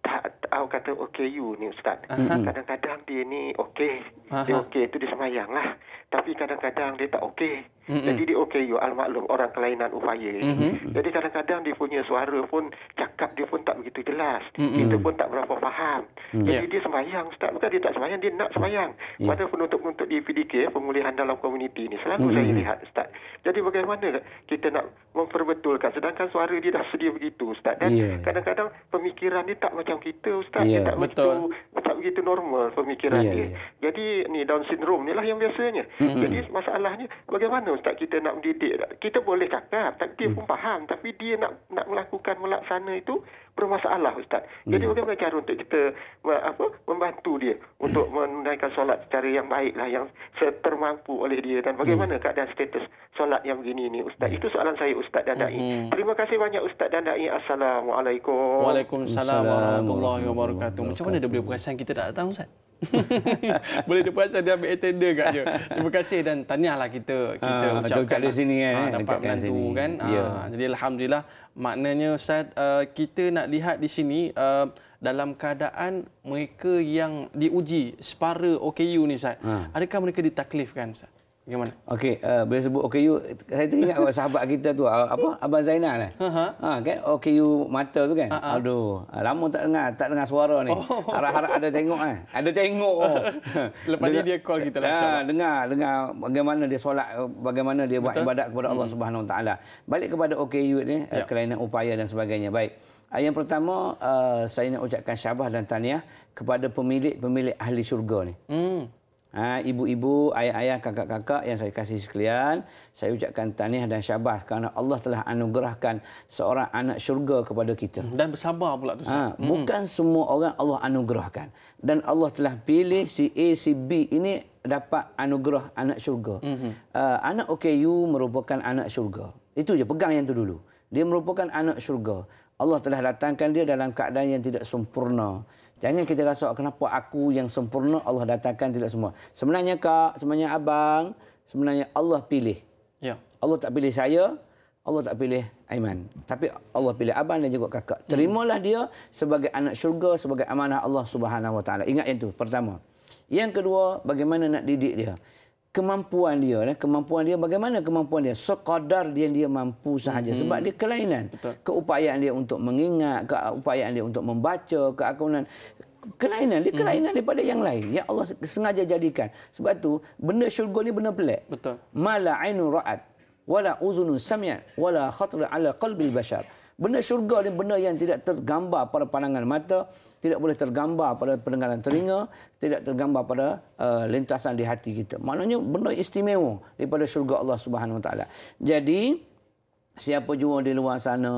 tak aku kata you ni ustaz. Uh-huh. Kadang-kadang dia ni okey. Uh-huh. Dia okey tu dia semayang lah tapi kadang-kadang dia tak okey. Mm-hmm. Jadi dia okey you al orang kelainan upaya. Mm-hmm. Jadi kadang-kadang dia punya suara pun cakap dia pun tak begitu jelas. Mm-hmm. Kita pun tak berapa faham. Mm-hmm. Jadi yeah. dia sembahyang ustaz bukan dia tak sembahyang dia nak sembahyang. Yeah. Pada penuntut-penuntut di PDK pemulihan dalam komuniti ini selalu mm-hmm. saya lihat ustaz. Jadi bagaimana kita nak memperbetulkan sedangkan suara dia dah sedia begitu ustaz dan yeah. kadang-kadang pemikiran dia tak macam kita ustaz. Yeah. Dia ya, tak Betul. begitu tak begitu normal pemikiran yeah. dia. Yeah. Jadi ni down syndrome ni lah yang biasanya. Mm-hmm. Jadi masalahnya bagaimana ustaz kita nak mendidik? Kita boleh cakap, tak dia mm-hmm. pun mm. faham tapi dia nak nak melakukan melaksana itu bermasalah ustaz. Jadi yeah. bagaimana cara untuk kita apa membantu dia untuk yeah. menunaikan solat secara yang baiklah yang termampu oleh dia dan bagaimana yeah. keadaan status solat yang begini ni ustaz. Yeah. Itu soalan saya ustaz dan dai. Mm-hmm. Terima kasih banyak ustaz dan dai. Assalamualaikum. Waalaikumsalam warahmatullahi wabarakatuh. Macam mana dia boleh perasan kita tak datang ustaz? Boleh dia puasa dia ambil attender kat dia. Terima kasih dan tahniahlah kita kita ha, ucapkan lah. eh. ah, dari sini kan dapat ya. ah, menantu kan. jadi alhamdulillah maknanya Ustaz, uh, kita nak lihat di sini uh, dalam keadaan mereka yang diuji separa OKU ni Ustaz. Ha. Adakah mereka ditaklifkan Ustaz? Gimana? Okey, uh, boleh sebut OKU. Saya tu ingat sahabat kita tu apa Abang Zainal eh. Ha, ha. ha kan OKU mata tu kan. Ha-ha. Aduh, eh, lama tak dengar, tak dengar suara ni. Oh. Harap-harap ada tengok eh. Ada tengok. Oh. Lepas dengar, ni dia call kita lah. Ha, dengar, dengar bagaimana dia solat, eh, bagaimana dia Betul? buat ibadat kepada Allah hmm. Subhanahu taala. Balik kepada OKU ni, ya. kelainan upaya dan sebagainya. Baik. Ah, yang pertama, uh, saya nak ucapkan syabas dan tahniah kepada pemilik-pemilik ahli syurga ni. Hmm. Ha, ibu-ibu, ayah-ayah, kakak-kakak yang saya kasih sekalian, saya ucapkan tahniah dan syabas kerana Allah telah anugerahkan seorang anak syurga kepada kita. Hmm, dan bersabar pula tu. Ha, hmm. Bukan semua orang Allah anugerahkan. Dan Allah telah pilih si A, si B ini dapat anugerah anak syurga. Hmm. Uh, anak OKU merupakan anak syurga. Itu je, pegang yang tu dulu. Dia merupakan anak syurga. Allah telah datangkan dia dalam keadaan yang tidak sempurna. Jangan kita rasa oh, kenapa aku yang sempurna Allah datangkan tidak semua. Sebenarnya kak, sebenarnya abang, sebenarnya Allah pilih. Ya. Allah tak pilih saya, Allah tak pilih Aiman. Tapi Allah pilih abang dan juga kakak. Hmm. Terimalah dia sebagai anak syurga, sebagai amanah Allah Subhanahu Wa Taala. Ingat yang itu, pertama. Yang kedua, bagaimana nak didik dia kemampuan dia eh? kemampuan dia bagaimana kemampuan dia sekadar dia dia mampu sahaja hmm. sebab dia kelainan Betul. keupayaan dia untuk mengingat keupayaan dia untuk membaca keakunan kelainan dia mhm. kelainan hmm. daripada yang lain yang Allah sengaja jadikan sebab tu benda syurga ni benda pelik mala ainu raat wala uzunu samia wala khatra ala al bashar Benda syurga ni benda yang tidak tergambar pada pandangan mata, tidak boleh tergambar pada pendengaran telinga, tidak tergambar pada uh, lintasan di hati kita. Maknanya benda istimewa daripada syurga Allah Subhanahu Wa Jadi Siapa jua di luar sana,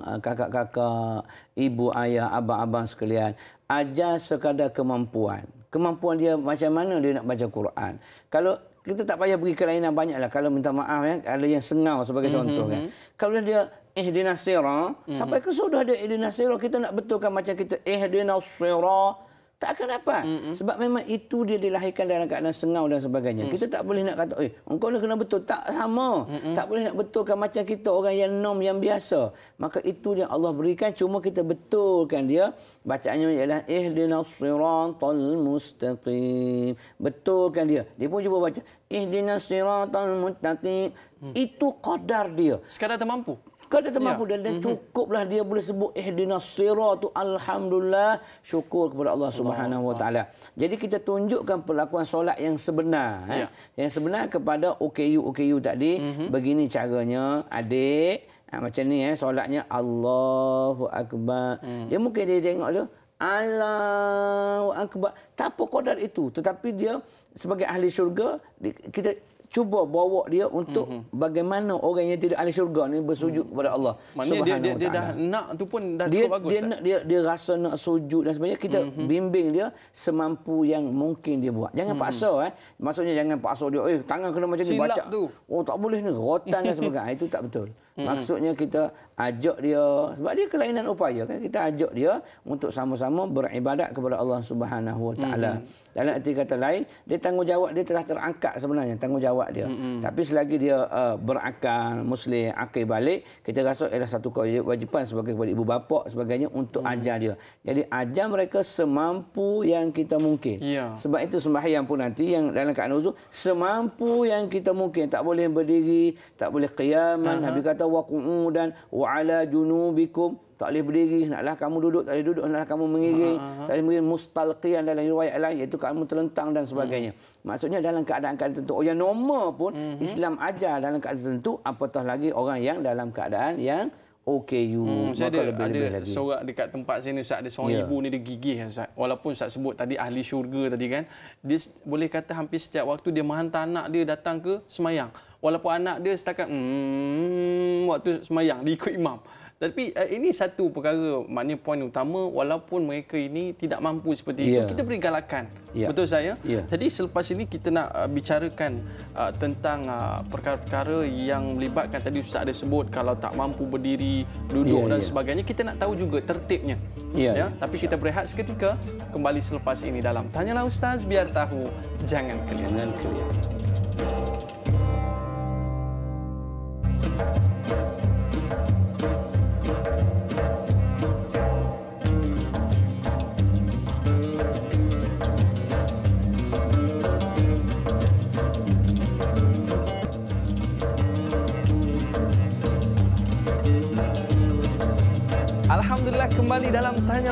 uh, kakak-kakak, ibu, ayah, abang-abang sekalian. Ajar sekadar kemampuan. Kemampuan dia macam mana dia nak baca Quran. Kalau kita tak payah beri kelainan banyaklah kalau minta maaf ya ada yang sengau sebagai mm-hmm. contoh kan kalau dia ihdinas sirah mm-hmm. sampai ke sudah dia ihdinas sirah kita nak betulkan macam kita ihdinas sirah tak akan dapat mm -mm. sebab memang itu dia dilahirkan dalam keadaan sengau dan sebagainya mm. kita tak boleh nak kata eh engkau ni kena betul tak sama mm -mm. tak boleh nak betulkan macam kita orang yang norm yang biasa maka itu yang Allah berikan cuma kita betulkan dia bacaannya ialah ihdinas siratal mustaqim betulkan dia dia pun cuba baca ihdinas siratal mustaqim mm. itu kadar dia sekadar mampu. Kata ya. dia mampu dan, dan cukuplah dia boleh sebut ihdinas eh, siratu alhamdulillah syukur kepada Allah Subhanahu wa taala. Jadi kita tunjukkan perlakuan solat yang sebenar eh? ya. eh. Yang sebenar kepada OKU OKU tadi mm-hmm. begini caranya adik ha, macam ni eh solatnya Allahu akbar. Mm. Dia mungkin dia tengok tu Allahu akbar. Tak apa kodar itu tetapi dia sebagai ahli syurga kita cuba bawa dia untuk mm-hmm. bagaimana orang yang tidak ahli syurga ni bersujud mm. kepada Allah. Maksudnya dia, dia, dia dah nak tu pun dah dia, cukup bagus. Dia, nak, dia, dia rasa nak sujud dan sebagainya. Kita mm-hmm. bimbing dia semampu yang mungkin dia buat. Jangan mm paksa. Eh. Maksudnya jangan paksa dia. Eh, tangan kena macam ni. Baca. Tu. Oh, tak boleh ni. Rotan dan sebagainya. Ah, itu tak betul. Hmm. Maksudnya kita ajak dia sebab dia kelainan upaya kan kita ajak dia untuk sama-sama beribadat kepada Allah Subhanahu Wa Taala. Hmm. Dalam arti kata lain, dia tanggungjawab dia telah terangkat sebenarnya tanggungjawab dia. Hmm. Tapi selagi dia uh, berakal muslim akil balik, kita rasa ialah satu kewajipan sebagai kepada ibu bapa sebagainya untuk hmm. ajar dia. Jadi ajar mereka semampu yang kita mungkin. Ya. Sebab itu sembahyang pun nanti yang dalam keadaan wuzu semampu yang kita mungkin. Tak boleh berdiri, tak boleh qiyaman, uh-huh. habis kata wa qu'udan wa ala junubikum tak boleh berdiri hendaklah kamu duduk tak boleh duduk hendaklah kamu mengiring uh-huh. tak boleh mengiring mustalqian dalam riwayat lain iaitu kamu terlentang dan sebagainya uh-huh. maksudnya dalam keadaan-keadaan tertentu oh, yang normal pun uh-huh. Islam ajar dalam keadaan tertentu apatah lagi orang yang dalam keadaan yang OKU hmm, maka ada, lebih ada lagi. seorang dekat tempat sini Ustaz ada seorang yeah. ibu ni dia gigih Ustaz walaupun Ustaz sebut tadi ahli syurga tadi kan dia boleh kata hampir setiap waktu dia menghantar anak dia datang ke semayang walaupun anak dia setakat mm, waktu semayang dia ikut imam tapi uh, ini satu perkara, maknanya poin utama, walaupun mereka ini tidak mampu seperti yeah. itu, ya. kita beri galakan. Yeah. Betul saya? Yeah. Jadi selepas ini kita nak uh, bicarakan uh, tentang uh, perkara-perkara yang melibatkan, tadi Ustaz ada sebut, kalau tak mampu berdiri, duduk yeah, dan yeah. sebagainya, kita nak tahu juga tertibnya. Yeah, ya? yeah. Ya. Tapi kita berehat seketika, kembali selepas ini dalam Tanyalah Ustaz, biar tahu, jangan kelihatan. Jangan kelihatan.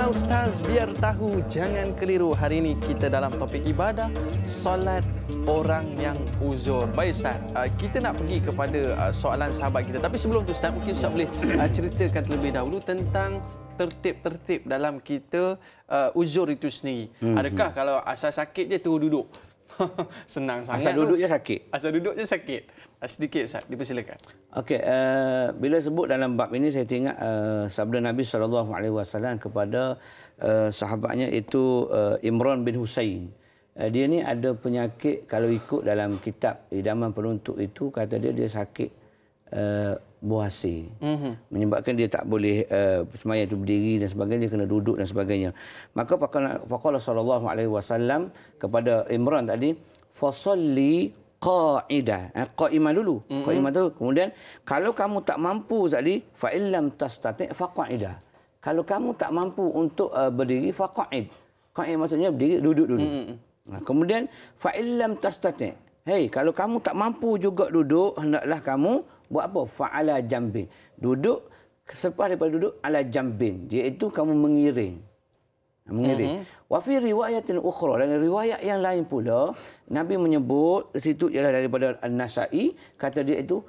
ustaz biar tahu jangan keliru hari ini kita dalam topik ibadah solat orang yang uzur. Baik ustaz, ah, kita nak pergi kepada ah, soalan sahabat kita. Tapi sebelum tu ustaz mungkin ustaz boleh ah, ceritakan terlebih dahulu tentang tertib-tertib dalam kita uh, uzur itu sendiri. Hmm, Adakah hmm. kalau asal sakit dia terus duduk? Senang sangat. Asal duduk je sakit. Asal duduk je sakit sedikit Ustaz, dipersilakan. Okey, uh, bila sebut dalam bab ini saya ingat uh, eh, sabda Nabi sallallahu alaihi wasallam kepada uh, sahabatnya itu uh, Imran bin Husain. Uh, dia ni ada penyakit kalau ikut dalam kitab idaman penuntut itu kata dia dia sakit uh, buasi. Mm-hmm. Menyebabkan dia tak boleh uh, semayang itu berdiri dan sebagainya, dia kena duduk dan sebagainya. Maka faqala sallallahu alaihi wasallam kepada Imran tadi, fasalli qaidah. Eh, qaimah dulu. Mm-hmm. Qaimah tu kemudian kalau kamu tak mampu tadi fa illam tastati' fa qaidah. Kalau kamu tak mampu untuk uh, berdiri fa qaid. Qaid maksudnya berdiri duduk dulu. Mm-hmm. Nah, kemudian fa illam tastati'. Hey, kalau kamu tak mampu juga duduk, hendaklah kamu buat apa? Fa'ala jambin. Duduk, selepas daripada duduk, ala jambin. Iaitu kamu mengiring mengiring. Mm -hmm. Wa fi riwayatin ukhra, dan riwayat yang lain pula, Nabi menyebut situ ialah daripada An-Nasa'i, kata dia itu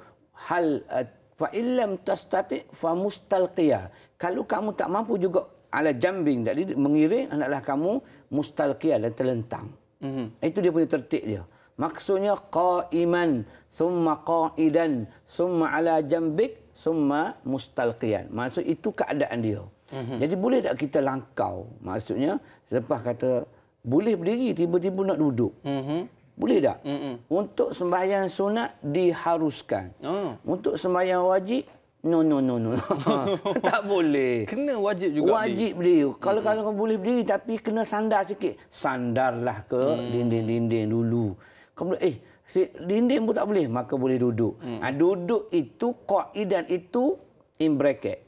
hal eh, fa illam tastati fa mustalqiya. Kalau kamu tak mampu juga ala jambing tadi mengiring hendaklah kamu mustalqiya dan terlentang. Mm -hmm. Itu dia punya tertik dia. Maksudnya qaiman summa qaidan summa ala jambik summa mustalqiyan. Maksud itu keadaan dia hmm Jadi boleh tak kita langkau? Maksudnya selepas kata boleh berdiri tiba-tiba nak duduk. Mm-hmm. Boleh tak? Mm-hmm. Untuk sembahyang sunat diharuskan. Oh. Untuk sembahyang wajib No no no no. tak boleh. Kena wajib juga. Wajib dia. dia. Kalau mm-hmm. kalau boleh berdiri tapi kena sandar sikit. Sandarlah ke mm. dinding-dinding dulu. Kemudian, eh dinding pun tak boleh maka boleh duduk. Mm. Ha, duduk itu kaidah itu in bracket.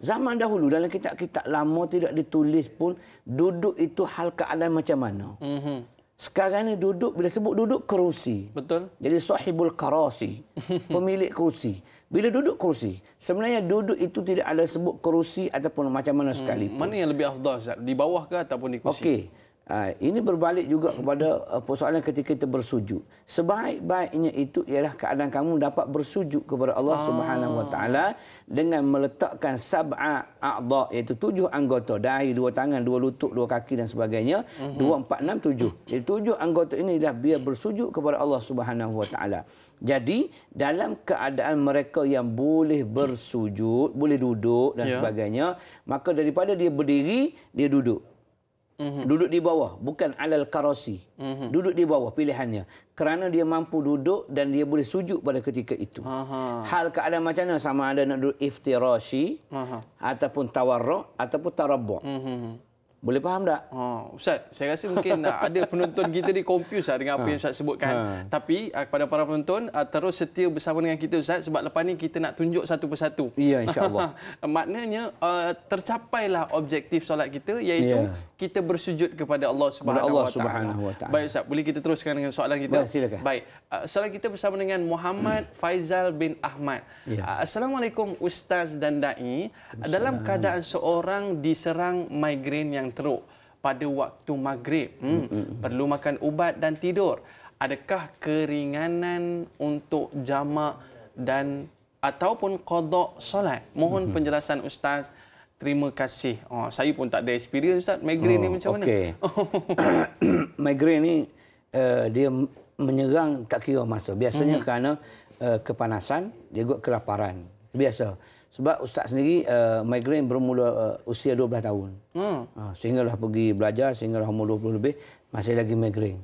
Zaman dahulu dalam kitab-kitab lama tidak ditulis pun duduk itu hal keadaan macam mana. Mm -hmm. Sekarang ini duduk bila sebut duduk kerusi. Betul. Jadi sahibul karasi, pemilik kerusi. Bila duduk kerusi, sebenarnya duduk itu tidak ada sebut kerusi ataupun macam mana hmm, sekali. Mm, mana yang lebih afdal Ustaz? Di bawah ke ataupun di kerusi? Okey. Ah, ini berbalik juga kepada ah, persoalan ketika kita bersujud. Sebaik-baiknya itu ialah keadaan kamu dapat bersujud kepada Allah ah. Subhanahu Wa Taala dengan meletakkan sab'a a'dha iaitu tujuh anggota dahi, dua tangan, dua lutut, dua kaki dan sebagainya. Uh-huh. Dua, empat, enam, tujuh. Mhm. Jadi tujuh anggota ini ialah dia bersujud kepada Allah Subhanahu Wa Taala. Jadi dalam keadaan mereka yang boleh bersujud, boleh duduk dan yeah. sebagainya, maka daripada dia berdiri, dia duduk hmm Duduk di bawah, bukan alal karosi. Mm-hmm. Duduk di bawah pilihannya. Kerana dia mampu duduk dan dia boleh sujud pada ketika itu. Aha. Hal keadaan macam mana? Sama ada nak duduk iftirashi, Aha. ataupun tawarruk, ataupun tarabbuk. Mm-hmm. Boleh faham tak? Oh, Ustaz, saya rasa mungkin uh, ada penonton kita di confuse lah dengan apa yang ha. Ustaz sebutkan. Ha. Tapi uh, kepada para penonton, uh, terus setia bersama dengan kita Ustaz sebab lepas ni kita nak tunjuk satu persatu. Ya, insya-Allah. Maknanya tercapailah objektif solat kita iaitu ya kita bersujud kepada Allah Subhanahu, Allah wa, ta'ala. Baik Ustaz, boleh kita teruskan dengan soalan kita? Baik, silakan. Baik. Uh, soalan kita bersama dengan Muhammad hmm. Faizal bin Ahmad. Ya. Uh, Assalamualaikum Ustaz dan dai. Dalam keadaan seorang diserang migrain yang teruk pada waktu maghrib, hmm hmm, hmm, hmm. perlu makan ubat dan tidur. Adakah keringanan untuk jamak dan ataupun qada solat? Mohon hmm. hmm. penjelasan Ustaz terima kasih. Oh, saya pun tak ada experience Ustaz. Migrain oh, ni macam okay. mana? Migrain ni uh, eh, dia menyerang tak kira masa. Biasanya hmm. kerana uh, kepanasan, dia juga kelaparan. Biasa. Sebab Ustaz sendiri uh, eh, migrain bermula uh, usia 12 tahun. Hmm. Uh, sehinggalah pergi belajar, sehinggalah umur 20 lebih, masih lagi migrain.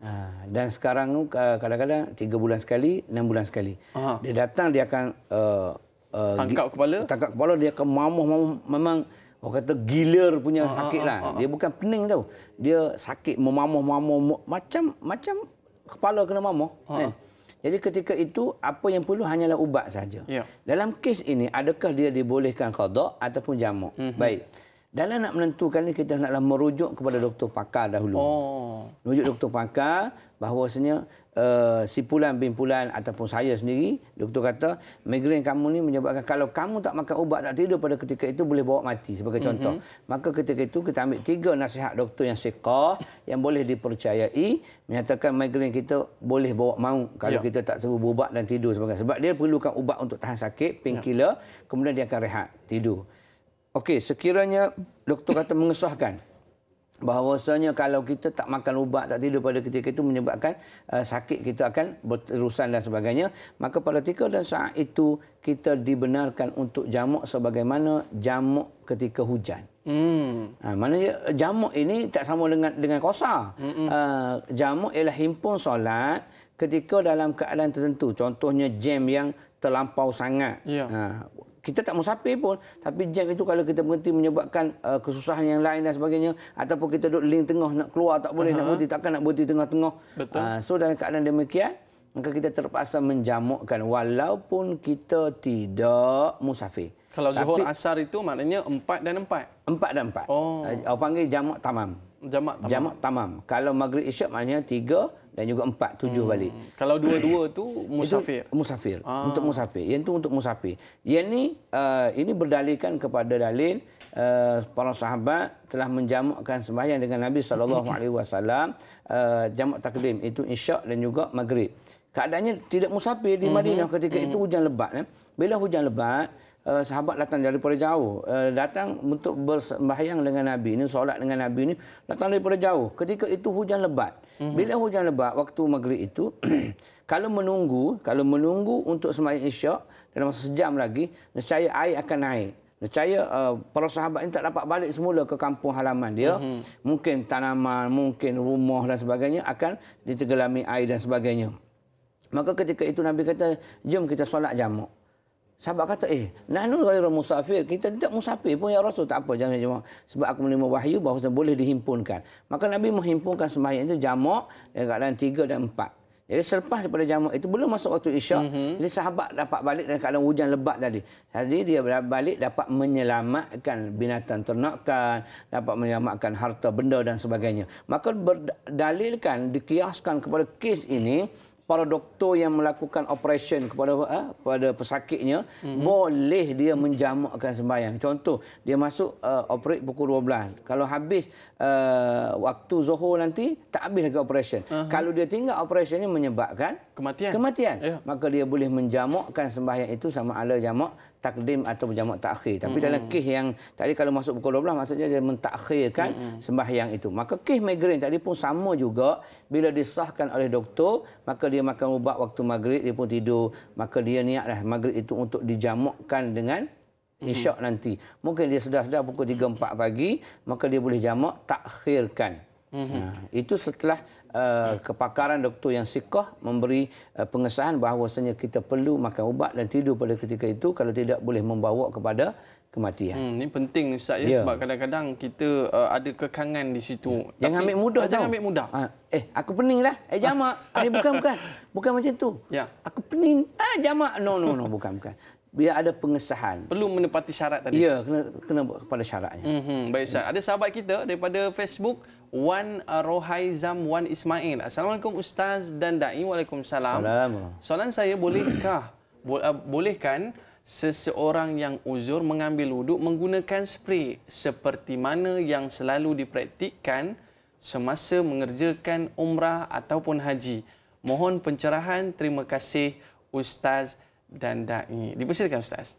Uh, ha, dan sekarang uh, kadang-kadang 3 bulan sekali, 6 bulan sekali. Aha. Dia datang, dia akan uh, Uh, tangkap kepala tangkap kepala dia akan mamuh, mamuh memang orang kata giler punya ha, sakit ah, lah ha, ha, ha. dia bukan pening tau dia sakit memamuh-mamuh macam macam kepala kena mamuh ha. kan? jadi ketika itu apa yang perlu hanyalah ubat saja ya. dalam kes ini adakah dia dibolehkan qada ataupun jamak mm-hmm. baik dalam nak menentukan ini kita hendaklah merujuk kepada doktor pakar dahulu oh merujuk doktor pakar bahawasanya Eh, sipulan bimpulan ataupun saya sendiri doktor kata migrain kamu ni menyebabkan kalau kamu tak makan ubat tak tidur pada ketika itu boleh bawa mati sebagai mhm. contoh mm-hmm. maka ketika itu kita ambil tiga nasihat doktor yang siqah yang boleh dipercayai menyatakan migrain kita boleh bawa maut kalau yeah. kita tak suruh ubat dan tidur sebagai sebab dia perlukan ubat untuk tahan sakit painkiller yeah. kemudian dia akan rehat tidur okey sekiranya doktor kata mengesahkan bahawasanya kalau kita tak makan ubat tak tidur pada ketika itu menyebabkan uh, sakit kita akan berterusan dan sebagainya maka pada ketika dan saat itu kita dibenarkan untuk jamuk sebagaimana jamuk ketika hujan Hmm. Ha, maknanya jamuk ini tak sama dengan dengan kosa. Uh, jamuk ialah himpun solat ketika dalam keadaan tertentu. Contohnya jam yang terlampau sangat. Ya. Ha, kita tak musafir pun tapi jam itu kalau kita berhenti menyebabkan uh, kesusahan yang lain dan sebagainya ataupun kita duduk link tengah nak keluar tak boleh uh-huh. nak berhenti takkan nak berhenti tengah-tengah Betul. Uh, so dalam keadaan demikian maka kita terpaksa menjamukkan walaupun kita tidak musafir kalau zuhur tapi, asar itu maknanya empat dan empat empat dan empat oh. uh, orang panggil jamak tamam jamak tamam. jamak tamam kalau maghrib isyak maknanya tiga dan juga empat tujuh hmm. balik. Kalau dua-dua tu musafir. Itu musafir. Ah. Untuk musafir. Yang itu untuk musafir. Yang eh, ini uh, ini berdalikan kepada dalil uh, para sahabat telah menjamukkan sembahyang dengan Nabi sallallahu hmm. alaihi wasallam eh, jamak takdim itu isyak dan juga maghrib. Keadaannya tidak musafir di hmm. Madinah hmm ketika hmm itu hujan lebat ya. Bila hujan lebat Uh, sahabat datang daripada jauh uh, datang untuk bersembahyang dengan nabi ini solat dengan nabi ini datang daripada jauh ketika itu hujan lebat hmm Bila hujan lebat waktu maghrib itu, kalau menunggu, kalau menunggu untuk sembahyang Isyak dalam masa sejam lagi, nescaya air akan naik. Nescaya uh, para sahabat ini tak dapat balik semula ke kampung halaman dia. Mm-hmm. Mungkin tanaman, mungkin rumah dan sebagainya akan ditenggelami air dan sebagainya. Maka ketika itu Nabi kata, "Jom kita solat jamak." Sahabat kata, eh, nahnu ghairu musafir. Kita tidak musafir pun, ya Rasul. Tak apa, jangan jemaah. Sebab aku menerima wahyu bahawa boleh dihimpunkan. Maka Nabi menghimpunkan sembahyang itu jamak yang keadaan tiga dan empat. Jadi selepas daripada jamak itu, belum masuk waktu isya. Mm -hmm. Jadi sahabat dapat balik dalam keadaan hujan lebat tadi. Jadi dia balik dapat menyelamatkan binatang ternakan, dapat menyelamatkan harta benda dan sebagainya. Maka berdalilkan, dikiaskan kepada kes ini, para doktor yang melakukan operasi kepada uh, eh, pada pesakitnya mm-hmm. boleh dia menjamakkan sembahyang. Contoh dia masuk uh, operate pukul 12. Kalau habis uh, waktu zohor nanti tak habis lagi operasi. Uh-huh. Kalau dia tinggal operasi ini menyebabkan kematian. Kematian. Yeah. Maka dia boleh menjamakkan sembahyang itu sama ada jamak takdim atau berjamak takhir. Tapi mm -hmm. dalam kes yang tadi kalau masuk pukul 12 maksudnya dia mentakhirkan mm -hmm. sembahyang itu. Maka kes migrain tadi pun sama juga bila disahkan oleh doktor maka dia makan ubat waktu maghrib dia pun tidur maka dia niatlah maghrib itu untuk dijamakkan dengan hmm. insya nanti. Mungkin dia sedar-sedar pukul 3 4 pagi maka dia boleh jamak takhirkan. Mm-hmm. Uh, itu setelah uh, kepakaran doktor yang sikah memberi uh, pengesahan bahawasanya kita perlu makan ubat dan tidur pada ketika itu kalau tidak boleh membawa kepada kematian. Hmm, ini penting Ustaz ya, ya. sebab kadang-kadang kita uh, ada kekangan di situ. Jangan Tapi, ambil mudah. Jangan tau. ambil mudah. Ha, eh, aku pening lah, Eh, jamak. eh, bukan, bukan. Bukan macam tu. Ya. Aku pening. Ah, jamak. No, no, no. Bukan, bukan. Bila ada pengesahan. Perlu menepati syarat tadi. Ya, kena, kena kepada syaratnya. Mm-hmm. Baik, Ustaz. Ya. Ada sahabat kita daripada Facebook, Wan Zam Wan Ismail. Assalamualaikum Ustaz dan Da'i. Waalaikumsalam. Soalan saya, bolehkah, eh, bolehkan seseorang yang uzur mengambil wuduk menggunakan spray seperti mana yang selalu dipraktikkan semasa mengerjakan umrah ataupun haji? Mohon pencerahan. Terima kasih Ustaz dan Da'i. Dipersilakan Ustaz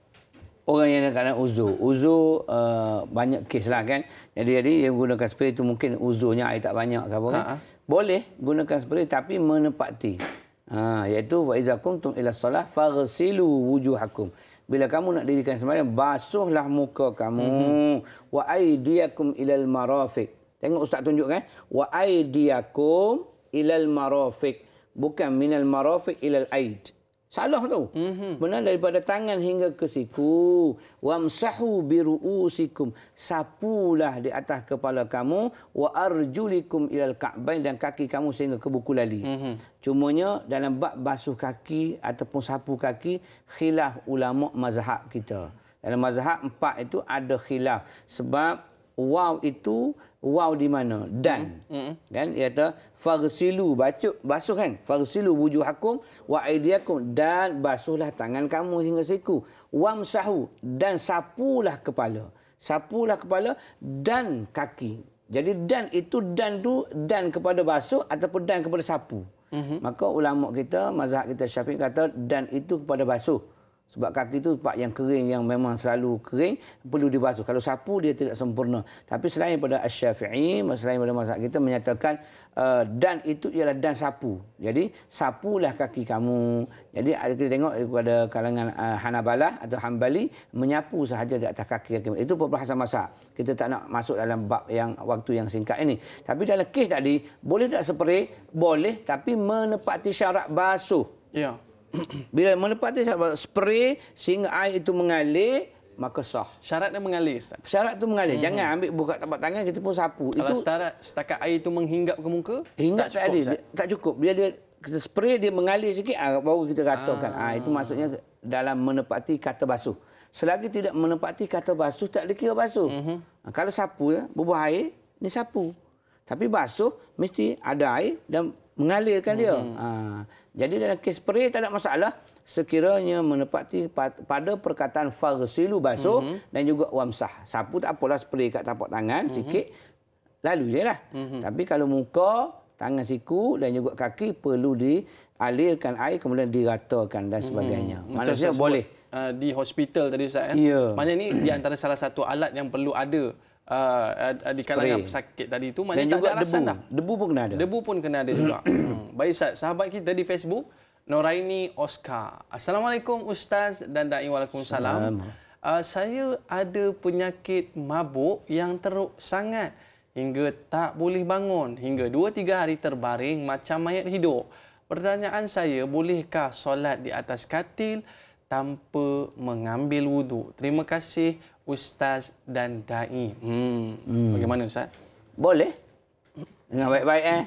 orang yang dekat uzur. Uzur uh, banyak kes lah kan. Jadi jadi dia gunakan spray itu mungkin uzurnya air tak banyak ke apa kan. Ha-ha. Boleh gunakan spray tapi menepati. Ha, iaitu wa iza kuntum ila solah faghsilu wujuhakum. Bila kamu nak dirikan sembahyang basuhlah muka kamu mm-hmm. wa aydiyakum ila marafiq. Tengok ustaz tunjukkan. kan. Eh. Wa aydiyakum ila marafiq. Bukan minal marafiq ila al-aid. Salah tu. Mm-hmm. Benar daripada tangan hingga ke siku. Wamsahu biru'usikum. Sapulah di atas kepala kamu. Wa arjulikum ilal ka'bain. Dan kaki kamu sehingga ke buku lali. Mm-hmm. Cumanya dalam bab basuh kaki ataupun sapu kaki. Khilaf ulama' mazhab kita. Dalam mazhab empat itu ada khilaf. Sebab wow itu wow di mana dan mm. Mm. kan dia kata farsilu basuh basuh kan farsilu wujuhakum wa aydiakum dan basuhlah tangan kamu hingga siku wamsahu dan sapulah kepala sapulah kepala dan kaki jadi dan itu dan tu dan kepada basuh ataupun dan kepada sapu mm-hmm. maka ulama kita mazhab kita Syafiq kata dan itu kepada basuh sebab kaki itu tempat yang kering, yang memang selalu kering, perlu dibasuh. Kalau sapu, dia tidak sempurna. Tapi selain pada Asyafi'i, selain pada masyarakat kita, menyatakan uh, dan itu ialah dan sapu. Jadi, sapulah kaki kamu. Jadi, kita tengok kepada kalangan uh, Hanabalah atau Hanbali, menyapu sahaja di atas kaki. kaki. Itu perbahasan masa. Kita tak nak masuk dalam bab yang waktu yang singkat ini. Tapi dalam kes tadi, boleh tak seperti? Boleh, tapi menepati syarat basuh. Ya. Bila melepas tu sebab spray sehingga air itu mengalir maka sah. Syaratnya mengalir Ustaz. Syarat tu mengalir. Hmm. Jangan ambil buka tapak tangan kita pun sapu. Kalau itu setarat, setakat air itu menghinggap ke muka? Hinggap tak, tak cukup, Dia, tak cukup. Bila dia kita spray dia mengalir sikit ah, baru kita ratakan. Ah. ah itu ah. maksudnya dalam menepati kata basuh. Selagi tidak menepati kata basuh tak ada kira basuh. Hmm. kalau sapu ya, bubuh air ni sapu. Tapi basuh mesti ada air dan mengalirkan hmm. dia. Mhm. Ah. Jadi dalam kes spray tak ada masalah sekiranya menepati pada perkataan faghsilu basuh mm -hmm. dan juga wamsah. Sapu tak apalah spray kat tapak tangan mm -hmm. sikit lalu je lah. Mm -hmm. Tapi kalau muka, tangan siku dan juga kaki perlu dialirkan air kemudian diratakan dan mhm. sebagainya. Mm -hmm. Maksudnya boleh. Uh, di hospital tadi Ustaz. Eh. Ya. Yeah. Maksudnya ini di antara salah satu alat yang perlu ada uh, di kalangan Spray. sakit tadi itu mana tak juga ada alasan debu. Dah. debu pun kena ada debu pun kena ada juga hmm. baik Ustaz sahabat kita di Facebook Noraini Oscar Assalamualaikum Ustaz dan da'i Waalaikumsalam uh, saya ada penyakit mabuk yang teruk sangat hingga tak boleh bangun hingga 2-3 hari terbaring macam mayat hidup pertanyaan saya bolehkah solat di atas katil tanpa mengambil wuduk. Terima kasih ustaz dan dai. Hmm. hmm. Bagaimana ustaz? Boleh. dengan baik-baik eh.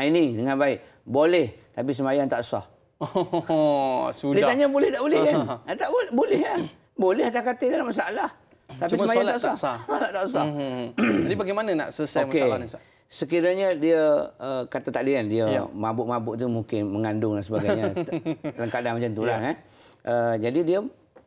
Ah, ini dengan baik. Boleh tapi sembahyang tak sah. Oh, sudah. Dia tanya boleh tak boleh kan? uh Tak boleh, boleh kan? Boleh ada kata tak ada masalah. Tapi Cuma sembahyang tak sah. Tak sah. Solat tak sah. Hmm, hmm, hmm. Jadi bagaimana nak selesai okay. masalah ni ustaz? Sekiranya dia uh, kata tak kan, dia, dia ya. yeah. mabuk-mabuk tu mungkin mengandung dan sebagainya. Dalam keadaan macam tu yeah. Ya. eh. Uh, jadi dia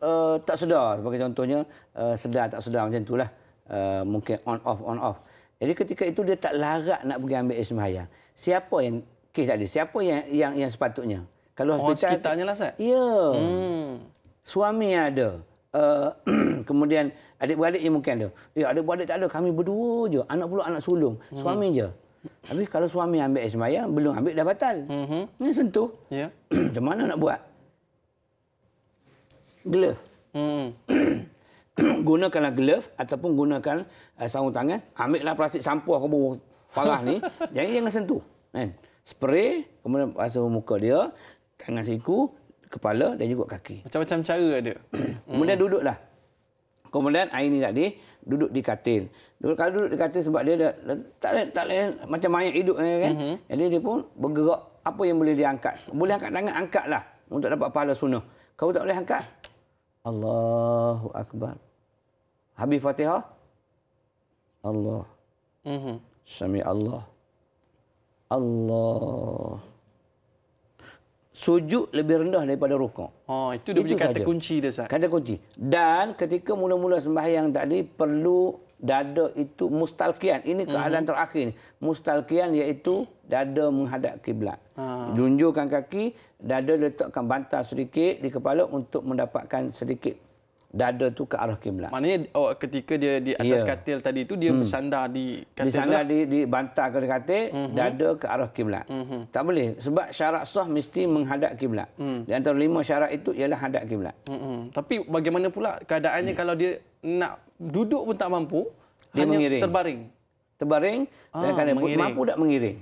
uh, tak sedar sebagai contohnya uh, sedar tak sedar macam itulah uh, eh, mungkin on off on off jadi ketika itu dia tak larat nak pergi ambil air sembahyang siapa yang kes tadi siapa yang yang yang sepatutnya kalau hospital oh, sekitarnya lah Seth. ya hmm. suami ada Uh, kemudian adik-beradik yang mungkin ada. Ya, adik-beradik tak ada. Kami berdua je. Anak pula anak sulung. Hmm. Suami je. Habis kalau suami ambil air belum ambil dah batal. Hmm. Ini sentuh. Ya. Yeah. Macam mana nak buat? glove. Hmm. gunakanlah glove ataupun gunakan uh, sarung tangan. Ambillah plastik sampah bawa parah ni. Jangan jangan sentuh. Kan? Spray, kemudian basuh muka dia, tangan siku, kepala dan juga kaki. Macam-macam cara ada. kemudian hmm. duduklah. Kemudian air ni tadi duduk di katil. Duduk, kalau duduk di katil sebab dia dah, tak lain, tak lain macam mayat hidup kan. Mm-hmm. Jadi dia pun bergerak apa yang boleh diangkat. Boleh angkat tangan angkatlah untuk dapat pahala sunnah. Kau tak boleh angkat, Allahu Akbar. Habis Fatihah. Allah. Mhm. Sami Allah. Allah. Sujud lebih rendah daripada rukun. Oh, ha, itu dia itu punya kata sahaja. kunci dia, Ustaz. Kata kunci. Dan ketika mula-mula sembahyang tadi perlu dada itu mustalkian. Ini mhm. keadaan hmm. terakhir ini. Mustalkian iaitu dada menghadap kiblat. Ha. Junjukkan kaki, dada letakkan bantal sedikit di kepala untuk mendapatkan sedikit dada tu ke arah kiblat. Maknanya oh, ketika dia di atas ya. katil tadi itu, dia hmm. bersandar di katil. Bersandar lah. di, di bantal ke katil, hmm. dada ke arah kiblat. Hmm. Tak boleh. Sebab syarat sah mesti menghadap kiblat. Hmm. Di antara lima syarat itu ialah hadap kiblat. Hmm. Tapi bagaimana pula keadaannya hmm. kalau dia nak duduk pun tak mampu dia hanya mengiring terbaring terbaring ah, dan kadang mengiring. mampu tak mengiring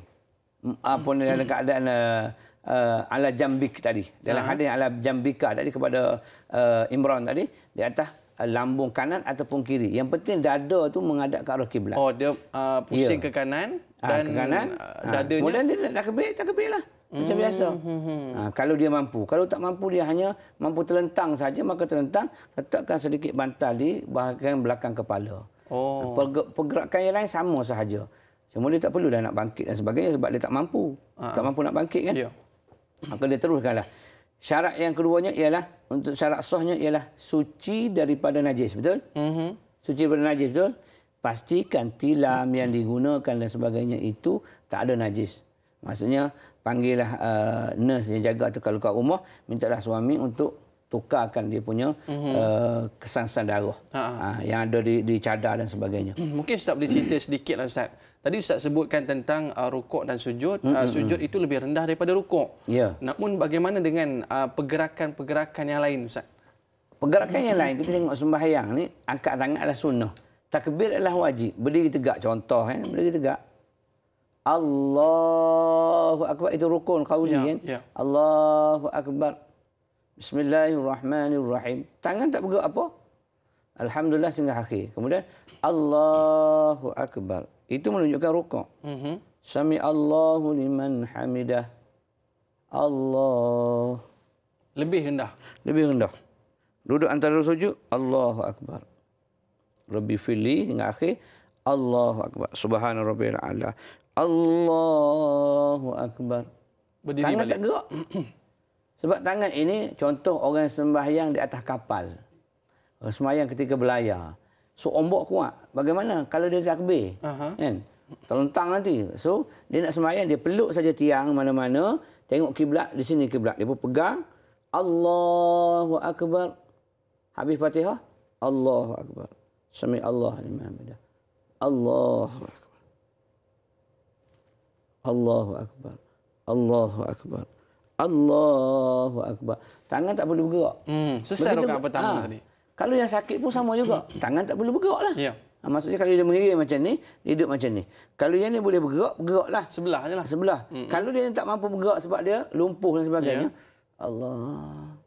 apa hmm. dalam keadaan uh, uh, ala jambik tadi dalam hmm. hadis ala jambika tadi kepada uh, Imran tadi di atas uh, lambung kanan ataupun kiri. Yang penting dada tu menghadap ke arah kiblat. Oh, dia uh, pusing yeah. ke kanan ah, dan ha, ke kanan. Uh, ah, dadanya. Kemudian dia nak takbir, takbirlah macam hmm. biasa. Hmm, hmm. Ha, kalau dia mampu, kalau tak mampu dia hanya mampu terlentang saja, maka terlentang letakkan sedikit bantal di bahagian belakang kepala. Oh. Ha, pergerakan yang lain sama sahaja. Cuma dia tak perlu dah nak bangkit dan sebagainya sebab dia tak mampu. Ha. Tak mampu nak bangkit kan? Ya. Maka dia teruskanlah. Syarat yang keduanya ialah untuk syarat sahnya ialah suci daripada najis, betul? Mm-hmm. Suci daripada najis, betul? Pastikan tilam yang digunakan dan sebagainya itu tak ada najis. Maksudnya panggillah uh, nurse yang jaga tu kalau kat rumah mintalah suami untuk tukarkan dia punya mm-hmm. uh, kesan-kesan darah ha, ah, yang ada di, di cadar dan sebagainya. Hmm, mungkin Ustaz boleh cerita mm-hmm. sedikit lah Ustaz. Tadi Ustaz sebutkan tentang uh, rukuk dan sujud. Uh, sujud itu lebih rendah daripada rukuk. Ya. Namun bagaimana dengan uh, pergerakan-pergerakan yang lain Ustaz? Pergerakan yang lain, kita tengok sembahyang ni, angkat tangan adalah sunnah. Takbir adalah wajib. Berdiri tegak contoh. Eh. Berdiri tegak. Allahu akbar itu rukun kauli yeah, kan? Yeah. Allahu akbar. Bismillahirrahmanirrahim. Tangan tak bergerak apa? Alhamdulillah tengah akhir. Kemudian Allahu akbar. Itu menunjukkan rukuk. Mhm. Sami Allahu liman hamidah. Allah. Lebih rendah. Lebih rendah. Duduk antara sujud, Allahu akbar. Rabbi fili hingga akhir. Allahu akbar. Subhana rabbiyal a'la. Allahu Akbar. Berdiri tangan balik. tak gerak. Sebab tangan ini contoh orang sembahyang di atas kapal. sembahyang ketika berlayar. So ombak kuat. Bagaimana kalau dia takbir? Uh-huh. Kan? Terlentang nanti. So dia nak sembahyang dia peluk saja tiang mana-mana. Tengok kiblat di sini kiblat. Dia pun pegang. Allahu Akbar. Habis fatihah. Allahu Akbar. Sami Allah. Allahu Akbar. Allahu Akbar. Allahu Akbar. Allahu Akbar. Tangan tak boleh bergerak. Hmm, susah rukun yang pertama ha, tadi. Kalau yang sakit pun sama juga. Tangan tak boleh bergerak lah. Ya. Ah, maksudnya kalau dia mengiring macam ni, hidup macam ni. Kalau yang ni boleh bergerak, bergerak lah. Sebelah je lah. Sebelah. Hmm. Kalau dia tak mampu bergerak sebab dia lumpuh dan sebagainya. Ya. Allah.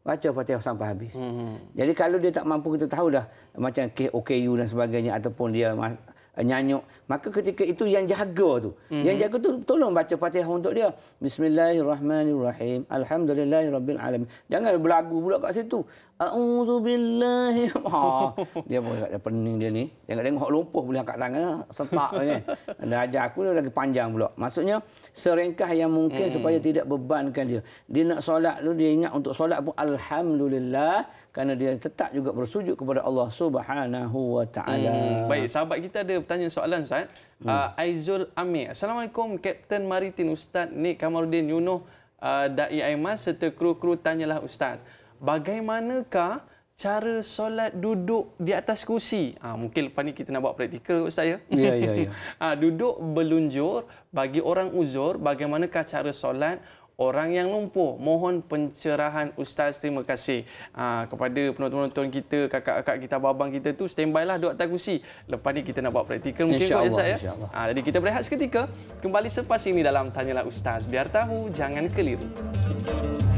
Baca Fatihah sampai habis. Hmm. hmm. Jadi kalau dia tak mampu, kita tahu dah. Macam OKU dan sebagainya. Ataupun dia... Mas- Eh, nyanyuk. Maka ketika itu yang jaga tu. Mm-hmm. Yang mhm. jaga tu tolong baca Fatihah untuk dia. Bismillahirrahmanirrahim. Alhamdulillahirabbil alamin. Jangan berlagu pula kat situ. A'udzu billahi. Ha, dia pun agak pening dia ni. yang Jangan tengok lumpuh boleh angkat tangan, setak, ni. Dia ajar aku dia lagi panjang pula. Maksudnya serengkah yang mungkin hmm. supaya tidak bebankan dia. Dia nak solat tu dia ingat untuk solat pun alhamdulillah kerana dia tetap juga bersujud kepada Allah Subhanahu wa taala. Hmm. Baik, sahabat kita ada bertanya soalan Ustaz. Hmm. Uh, Aizul Amir. Assalamualaikum Kapten Maritim Ustaz Nik Kamaludin Yunoh uh, Dai Aiman serta kru-kru tanyalah Ustaz bagaimanakah cara solat duduk di atas kursi? Ha, mungkin lepas ni kita nak buat praktikal kot saya. Ya, ya, ya. Ha, duduk berlunjur bagi orang uzur, bagaimanakah cara solat orang yang lumpuh? Mohon pencerahan Ustaz. Terima kasih ha, kepada penonton-penonton kita, kakak-kakak kita, abang-abang kita tu standby lah duduk atas kursi. Lepas ni kita nak buat praktikal mungkin insya Allah, saya. Ha, jadi kita berehat seketika. Kembali selepas ini dalam Tanyalah Ustaz. Biar tahu, jangan keliru. Musik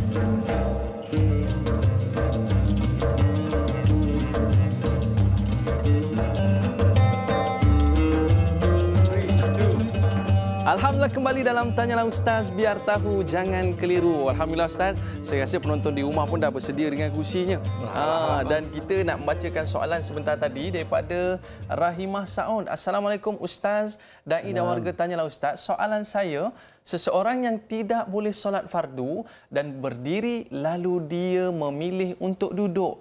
Alhamdulillah kembali dalam Tanyalah Ustaz Biar Tahu Jangan Keliru. Alhamdulillah Ustaz, saya rasa penonton di rumah pun dah bersedia dengan kursinya. Ha, dan kita nak membacakan soalan sebentar tadi daripada Rahimah Saun. Assalamualaikum Ustaz, da'i dan warga Tanyalah Ustaz. Soalan saya, seseorang yang tidak boleh solat fardu dan berdiri lalu dia memilih untuk duduk.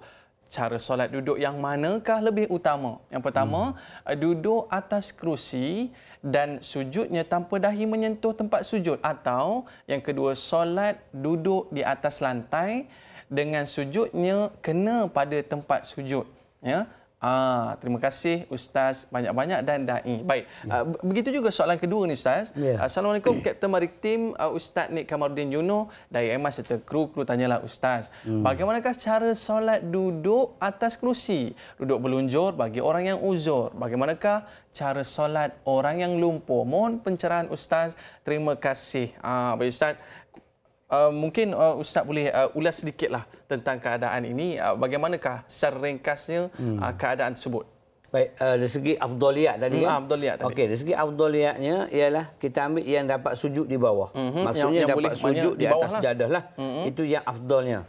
Cara solat duduk yang manakah lebih utama? Yang pertama, hmm. duduk atas kerusi dan sujudnya tanpa dahi menyentuh tempat sujud atau yang kedua solat duduk di atas lantai dengan sujudnya kena pada tempat sujud ya Ah, terima kasih Ustaz banyak-banyak dan da'i. Baik, ah, ya. begitu juga soalan kedua ni Ustaz. Ya. Ah, Assalamualaikum, Kapten Maritim uh, Ustaz Nik Kamarudin Yuno dari EMAS serta kru-kru tanyalah Ustaz. Hmm. Bagaimanakah cara solat duduk atas kerusi? Duduk berlunjur bagi orang yang uzur. Bagaimanakah cara solat orang yang lumpuh? Mohon pencerahan Ustaz. Terima kasih. Uh, baik Ustaz, Uh, mungkin uh, Ustaz boleh uh, ulas sedikitlah tentang keadaan ini. Uh, bagaimanakah secara ringkasnya hmm. uh, keadaan tersebut? Baik, uh, dari segi afdoliat tadi. Hmm, ya? Afdoliat tadi. Okey, dari segi afdoliatnya ialah kita ambil yang dapat sujud di bawah. Mm-hmm. Maksudnya yang, yang dapat boleh sujud di, atas lah. jadah lah. Mm-hmm. Itu yang afdolnya.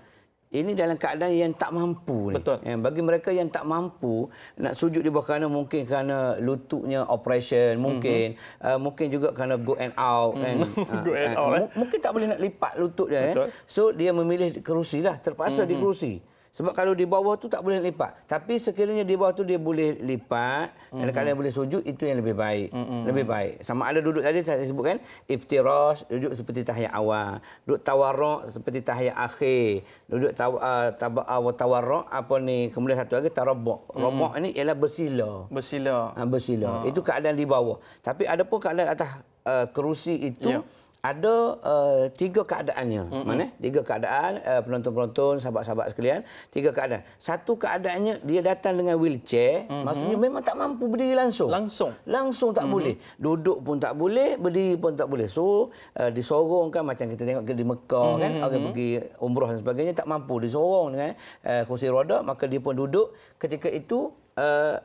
Ini dalam keadaan yang tak mampu. Betul. Ni. Eh, bagi mereka yang tak mampu nak sujud di bawah kerana mungkin kerana lututnya operation, mungkin mm-hmm. uh, mungkin juga kerana go and out. Mm-hmm. Kan? And, ah, go and ah, out. Eh. Mungkin tak boleh nak lipat lutut dia. Eh. So dia memilih kerusi lah. Terpaksa mm-hmm. di kerusi. Sebab kalau di bawah tu tak boleh lipat. Tapi sekiranya di bawah tu dia boleh lipat mm -hmm. dan kalian boleh sujud itu yang lebih baik. Mm -hmm. Lebih baik. Sama ada duduk tadi saya sebutkan iftirash duduk seperti tahiyat awal, duduk tawarruk seperti tahiyat akhir, duduk taw uh, ah, tab uh, ah, tawarruk apa ni kemudian satu lagi tarabbuk. Rabbuk mm -hmm. ni ialah bersila. Bersila. Ha, bersila. Ha. Itu keadaan di bawah. Tapi ada pun keadaan atas uh, kerusi itu yeah ada uh, tiga keadaannya. Mm -mm. Mana? Tiga keadaan eh, penonton-penonton, uh, sahabat-sahabat sekalian. Tiga keadaan. Satu keadaannya dia datang dengan wheelchair, mm -hmm. maksudnya memang tak mampu berdiri langsung. Langsung. Langsung tak mm -hmm. boleh. Duduk pun tak boleh, berdiri pun tak boleh. So uh, disorong kan, macam kita tengok di Mekah mm -hmm. kan, orang okay, pergi umroh dan sebagainya tak mampu disorong dengan uh, kursi roda, maka dia pun duduk. Ketika itu uh,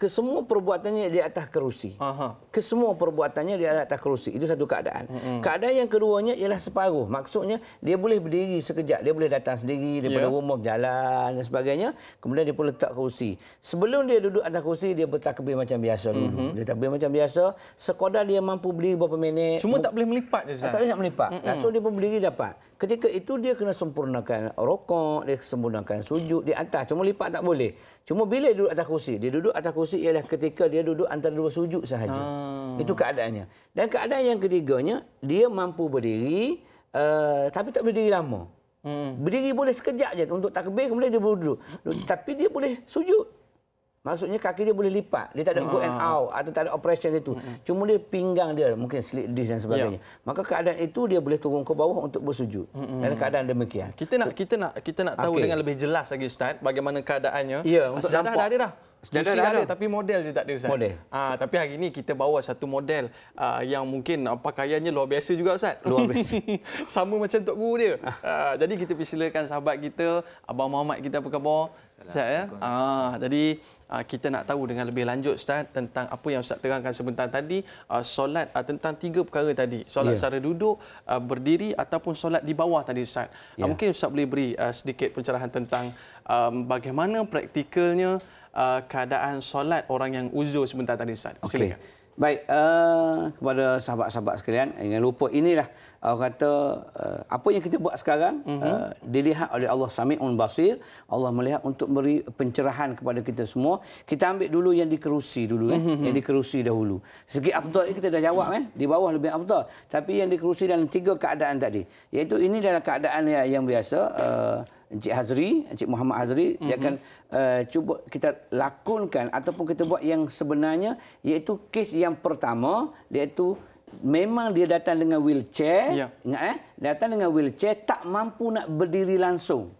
kesemua perbuatannya di atas kerusi. Aha. Kesemua perbuatannya di atas kerusi. Itu satu keadaan. Mm-hmm. Keadaan yang keduanya ialah separuh. Maksudnya dia boleh berdiri sekejap, dia boleh datang sendiri daripada yeah. Ya. rumah jalan dan sebagainya, kemudian dia pun letak kerusi. Sebelum dia duduk atas kerusi, dia bertakbir macam biasa dulu. Mm-hmm. Dia takbir macam biasa, sekadar dia mampu beli beberapa minit. Cuma tak boleh melipat je Ustaz. Tak boleh melipat. Mm-hmm. Nah, dia pun berdiri dapat. Ketika itu dia kena sempurnakan rokok, dia sempurnakan sujud di atas. Cuma lipat tak boleh. Cuma bila dia duduk atas kursi? Dia duduk atas kursi ialah ketika dia duduk antara dua sujud sahaja. Ah. Itu keadaannya. Dan keadaan yang ketiganya, dia mampu berdiri uh, tapi tak berdiri lama. Hmm. Berdiri boleh sekejap je untuk takbir kemudian dia berduduk. Tapi dia boleh sujud. Maksudnya kaki dia boleh lipat. Dia tak ada go and out atau tak ada operation itu. Cuma dia pinggang dia mungkin slip disc dan sebagainya. Ya. Maka keadaan itu dia boleh turun ke bawah untuk bersujud. mm Dan keadaan demikian. Kita nak kita nak kita nak tahu dengan lebih jelas lagi ustaz bagaimana keadaannya. Ya, yeah, untuk dah ada dah. Sudah ada, ada tapi model je tak ada ustaz. Model. Ah tapi hari ini kita bawa satu model ah, yang mungkin uh, pakaiannya luar biasa juga ustaz. Luar biasa. Sama macam tok guru dia. Ah. jadi kita persilakan sahabat kita abang Muhammad kita apa khabar? Ustaz ya. Ah jadi Ah, kita nak tahu dengan lebih lanjut Ustaz tentang apa yang Ustaz terangkan sebentar tadi ah, solat ah, tentang tiga perkara tadi solat yeah. secara duduk berdiri ataupun solat di bawah tadi Ustaz yeah. Ya. mungkin Ustaz boleh beri sedikit pencerahan tentang bagaimana praktikalnya keadaan solat orang yang uzur sebentar tadi Ustaz silakan okay. Baik, uh, kepada sahabat-sahabat sekalian, eh, jangan lupa inilah orang kata uh, apa yang kita buat sekarang mm-hmm. uh, dilihat oleh Allah Samiun Basir, Allah melihat untuk beri pencerahan kepada kita semua. Kita ambil dulu yang dikerusi dulu eh, mm-hmm. yang mhm. dikerusi dahulu. Segi abdul afdal kita dah jawab kan, di bawah lebih abdul, Tapi yang dikerusi dalam tiga keadaan tadi, iaitu ini adalah keadaan yang, yang biasa uh, Encik Hazri, Encik Muhammad Hazri mm-hmm. dia mhm. akan uh, cuba kita lakonkan ataupun kita buat yang sebenarnya iaitu kes yang pertama iaitu memang dia datang dengan wheelchair ya. ingat eh datang dengan wheelchair tak mampu nak berdiri langsung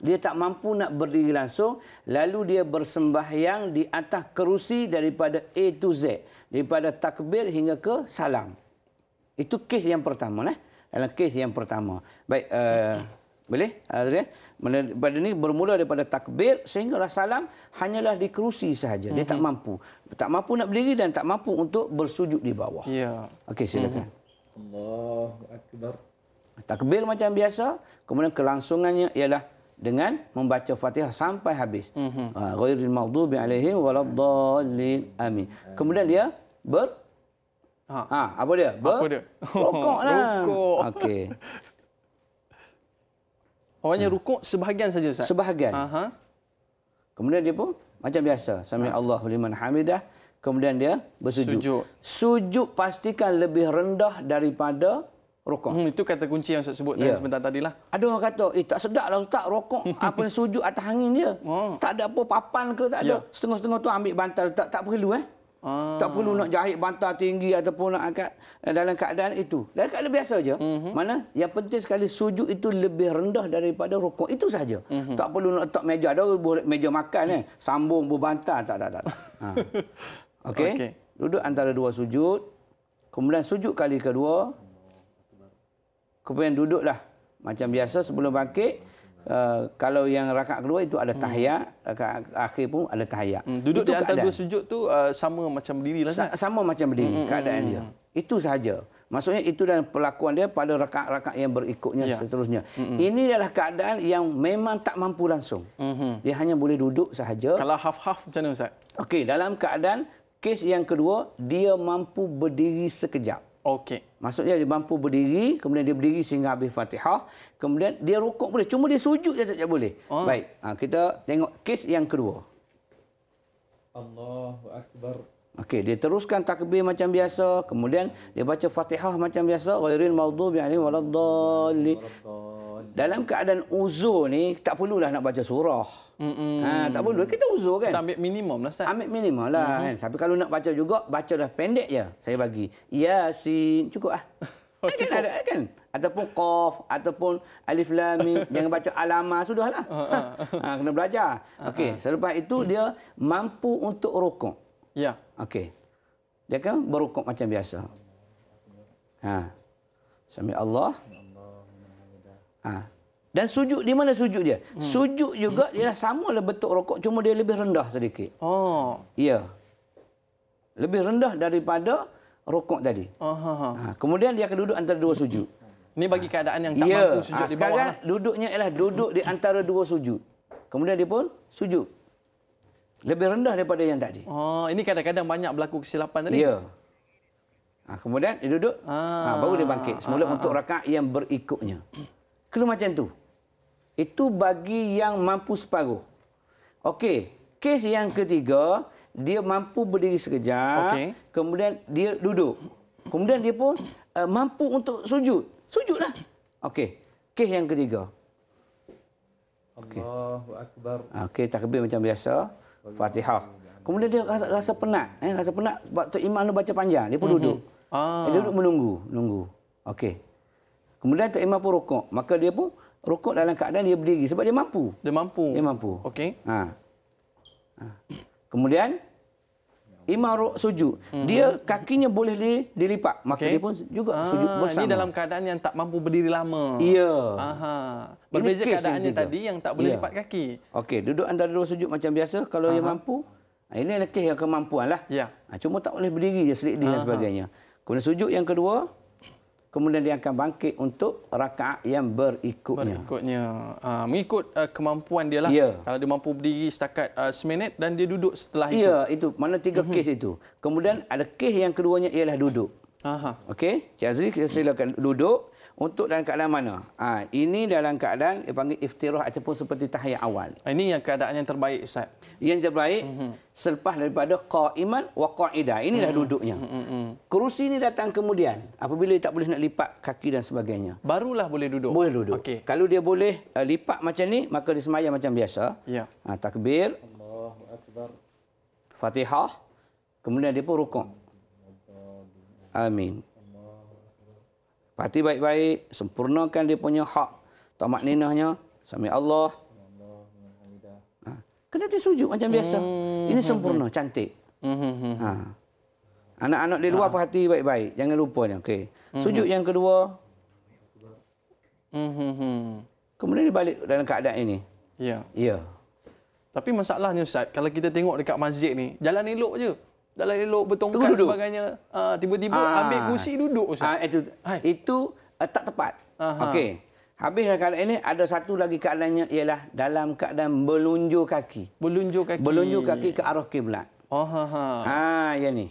dia tak mampu nak berdiri langsung lalu dia bersembahyang di atas kerusi daripada A to Z daripada takbir hingga ke salam itu kes yang pertama eh dalam kes yang pertama baik uh, boleh Adrian eh? Pada ini bermula daripada takbir sehinggalah salam hanyalah di kerusi sahaja. Dia tak mhm. mampu. Tak mampu nak berdiri dan tak mampu untuk bersujud di bawah. Ya. Okey, silakan. Mhm. Allah Akbar. Takbir macam biasa. Kemudian kelangsungannya ialah dengan membaca Fatihah sampai habis. Mhm. Ah, ghairil maghdubi alaihim waladdallin. Amin. Kemudian dia ber Ha. ha. apa dia? Ber... Apa dia? Rokok lah. Rokok. Okey. Maksudnya hmm. rukuk sebahagian saja Ustaz? Sebahagian. Aha. Kemudian dia pun macam biasa. Sambil ha. Allah liman hamidah. Kemudian dia bersujud. Sujud. Sujud pastikan lebih rendah daripada rukuk. Hmm, itu kata kunci yang Ustaz sebut yeah. Ya. tadi lah. tadilah. Ada orang kata, eh tak sedap lah Ustaz rukuk. apa sujud atas angin dia. Oh. Tak ada apa papan ke tak ada. Yeah. Setengah-setengah tu ambil bantal tak, tak perlu eh. Ah. Tak perlu nak jahit bantal tinggi ataupun nak angkat eh, dalam keadaan itu. Dalam keadaan biasa saja. Mm -hmm. Mana? Yang penting sekali sujud itu lebih rendah daripada rukuk. Itu saja. Mm -hmm. Tak perlu nak letak meja. Ada meja makan. Mm. Eh. Mhm. Sambung berbantal. Tak, tak, tak. ha. Okey. Okay. Duduk antara dua sujud. Kemudian sujud kali kedua. Kemudian duduklah. Macam biasa sebelum bangkit. Eh, kalau yang rakaat kedua itu ada tahiyat, hmm. akhir pun ada tahiyat. Hmm. Duduk itu di antara dua sujud tu uh, sama macam berdiri lah kan? Sama macam berdiri hmm, hmm. keadaan hmm, dia. Hmm, itu sahaja. Maksudnya itu dan pelakuan dia pada rakaat-rakaat yang berikutnya ya. seterusnya. hmm Ini adalah keadaan yang memang tak mampu langsung. hmm Dia hanya boleh duduk sahaja. Kalau half-half macam mana Ustaz? Okey, dalam keadaan kes yang kedua, dia mampu berdiri sekejap. Okey. Maksudnya dia mampu berdiri, kemudian dia berdiri sehingga habis fatihah. Kemudian dia rukuk boleh. Cuma dia sujud saja tak boleh. Oh. Baik. Ha, kita tengok kes yang kedua. Allahu Akbar. Okey, dia teruskan takbir macam biasa. Kemudian dia baca fatihah macam biasa. Ghairin maudhu bi'alim waladhali dalam keadaan uzur ni tak perlulah nak baca surah. Mm-hmm. Ha tak perlu kita uzur kan. Kita ambil minimum lah Ustaz. Ambil minimum lah mm-hmm. kan. Tapi kalau nak baca juga baca dah pendek je. Saya bagi Yasin cukup ah. Oh, cukup. Ada, kan ataupun qaf ataupun alif lam jangan baca alama sudahlah. Ha, ha, ha, ha kena belajar. Okey, selepas itu dia mampu untuk rukuk. Ya. Yeah. Okey. Dia kan berukuk macam biasa. Ha. Sami Allah. Ya Allah. Ha. Dan sujud di mana sujud dia? Hmm. Sujud juga hmm. ialah samalah bentuk rokok cuma dia lebih rendah sedikit. Oh. Ya. Lebih rendah daripada rokok tadi. Oh, oh, oh. Ha. Kemudian dia akan duduk antara dua sujud. Ini bagi keadaan yang tak ya. mampu sujud ha. di bawah. Sekarang lah. duduknya ialah duduk di antara dua sujud. Kemudian dia pun sujud. Lebih rendah daripada yang tadi. Oh, ini kadang-kadang banyak berlaku kesilapan tadi. Ya. Ha. Kemudian dia duduk. Ha. Ha. Baru dia bangkit. Semula ha. untuk rakaat yang berikutnya. Clue macam tu. Itu bagi yang mampu separuh. Okey, kes yang ketiga, dia mampu berdiri sekejap, okay. kemudian dia duduk. Kemudian dia pun uh, mampu untuk sujud. Sujudlah. Okey, kes yang ketiga. Okay. Allahu Akbar. Okey, takbir macam biasa. Fatihah. Kemudian dia rasa, rasa penat. Eh? Rasa penat sebab Tok Imam baca panjang. Dia pun mm-hmm. duduk. Ah. Dia duduk menunggu. Nunggu. Okey. Kemudian tak mampu rokok, maka dia pun rokok dalam keadaan dia berdiri sebab dia mampu. Dia mampu. Dia mampu. Okey. Ha. ha. Kemudian imam rok sujud. Hmm. Dia kakinya boleh di, dilipat, maka okay. dia pun juga ha. sujud bersama. Ini dalam keadaan yang tak mampu berdiri lama. Ya. Aha. Berbeza keadaannya tadi yang tak boleh ya. lipat kaki. Okey, duduk antara dua sujud macam biasa kalau Aha. dia mampu. Ha, ini adalah kes yang kemampuan lah. Ya. Ha, cuma tak boleh berdiri je, selidik dan sebagainya. Kemudian sujud yang kedua, kemudian dia akan bangkit untuk rakaat yang berikutnya. Berikutnya. Uh, mengikut uh, kemampuan dia lah. Ya. Kalau dia mampu berdiri setakat uh, seminit dan dia duduk setelah ya, itu. Ya, itu. Mana tiga uh mhm. -huh. kes itu. Kemudian ada kes yang keduanya ialah duduk. Aha. Okey. Cik Azri, silakan duduk untuk dalam keadaan mana? Ha, ini dalam keadaan dipanggil panggil iftirah ataupun seperti tahiyat awal. Ah, ini yang keadaan yang terbaik Ustaz. Yang terbaik mm-hmm. selepas daripada qaiman wa qaida. Ini dah mm-hmm. duduknya. Mm-hmm. Kerusi ini datang kemudian apabila dia tak boleh nak lipat kaki dan sebagainya. Barulah boleh duduk. Boleh duduk. Okay. Kalau dia boleh uh, lipat macam ni maka dia sembahyang macam biasa. Ya. Yeah. Ha, takbir. Allahu Fatihah. Kemudian dia pun rukuk. Amin. Perhati baik-baik, sempurnakan dia punya hak. Tak makninahnya, sami Allah. Ha. Kena dia sujud macam biasa. Hmm. Ini sempurna, cantik. Hmm, hmm, ha. Anak-anak di luar ha. perhati baik-baik. Jangan lupa ni. Okay. Sujud yang kedua. Kemudian dia balik dalam keadaan ini. Ya. Ya. Tapi masalahnya Ustaz, kalau kita tengok dekat masjid ni, jalan elok je dalam elok bertongkat duduk. sebagainya uh, tiba-tiba ah. ambil kursi duduk ustaz ah, itu Hai. itu uh, tak tepat okey habis keadaan ini ada satu lagi keadaannya ialah dalam keadaan berlunjur kaki berlunjur kaki berlunjur kaki ke arah kiblat oh ha ha ah ya ni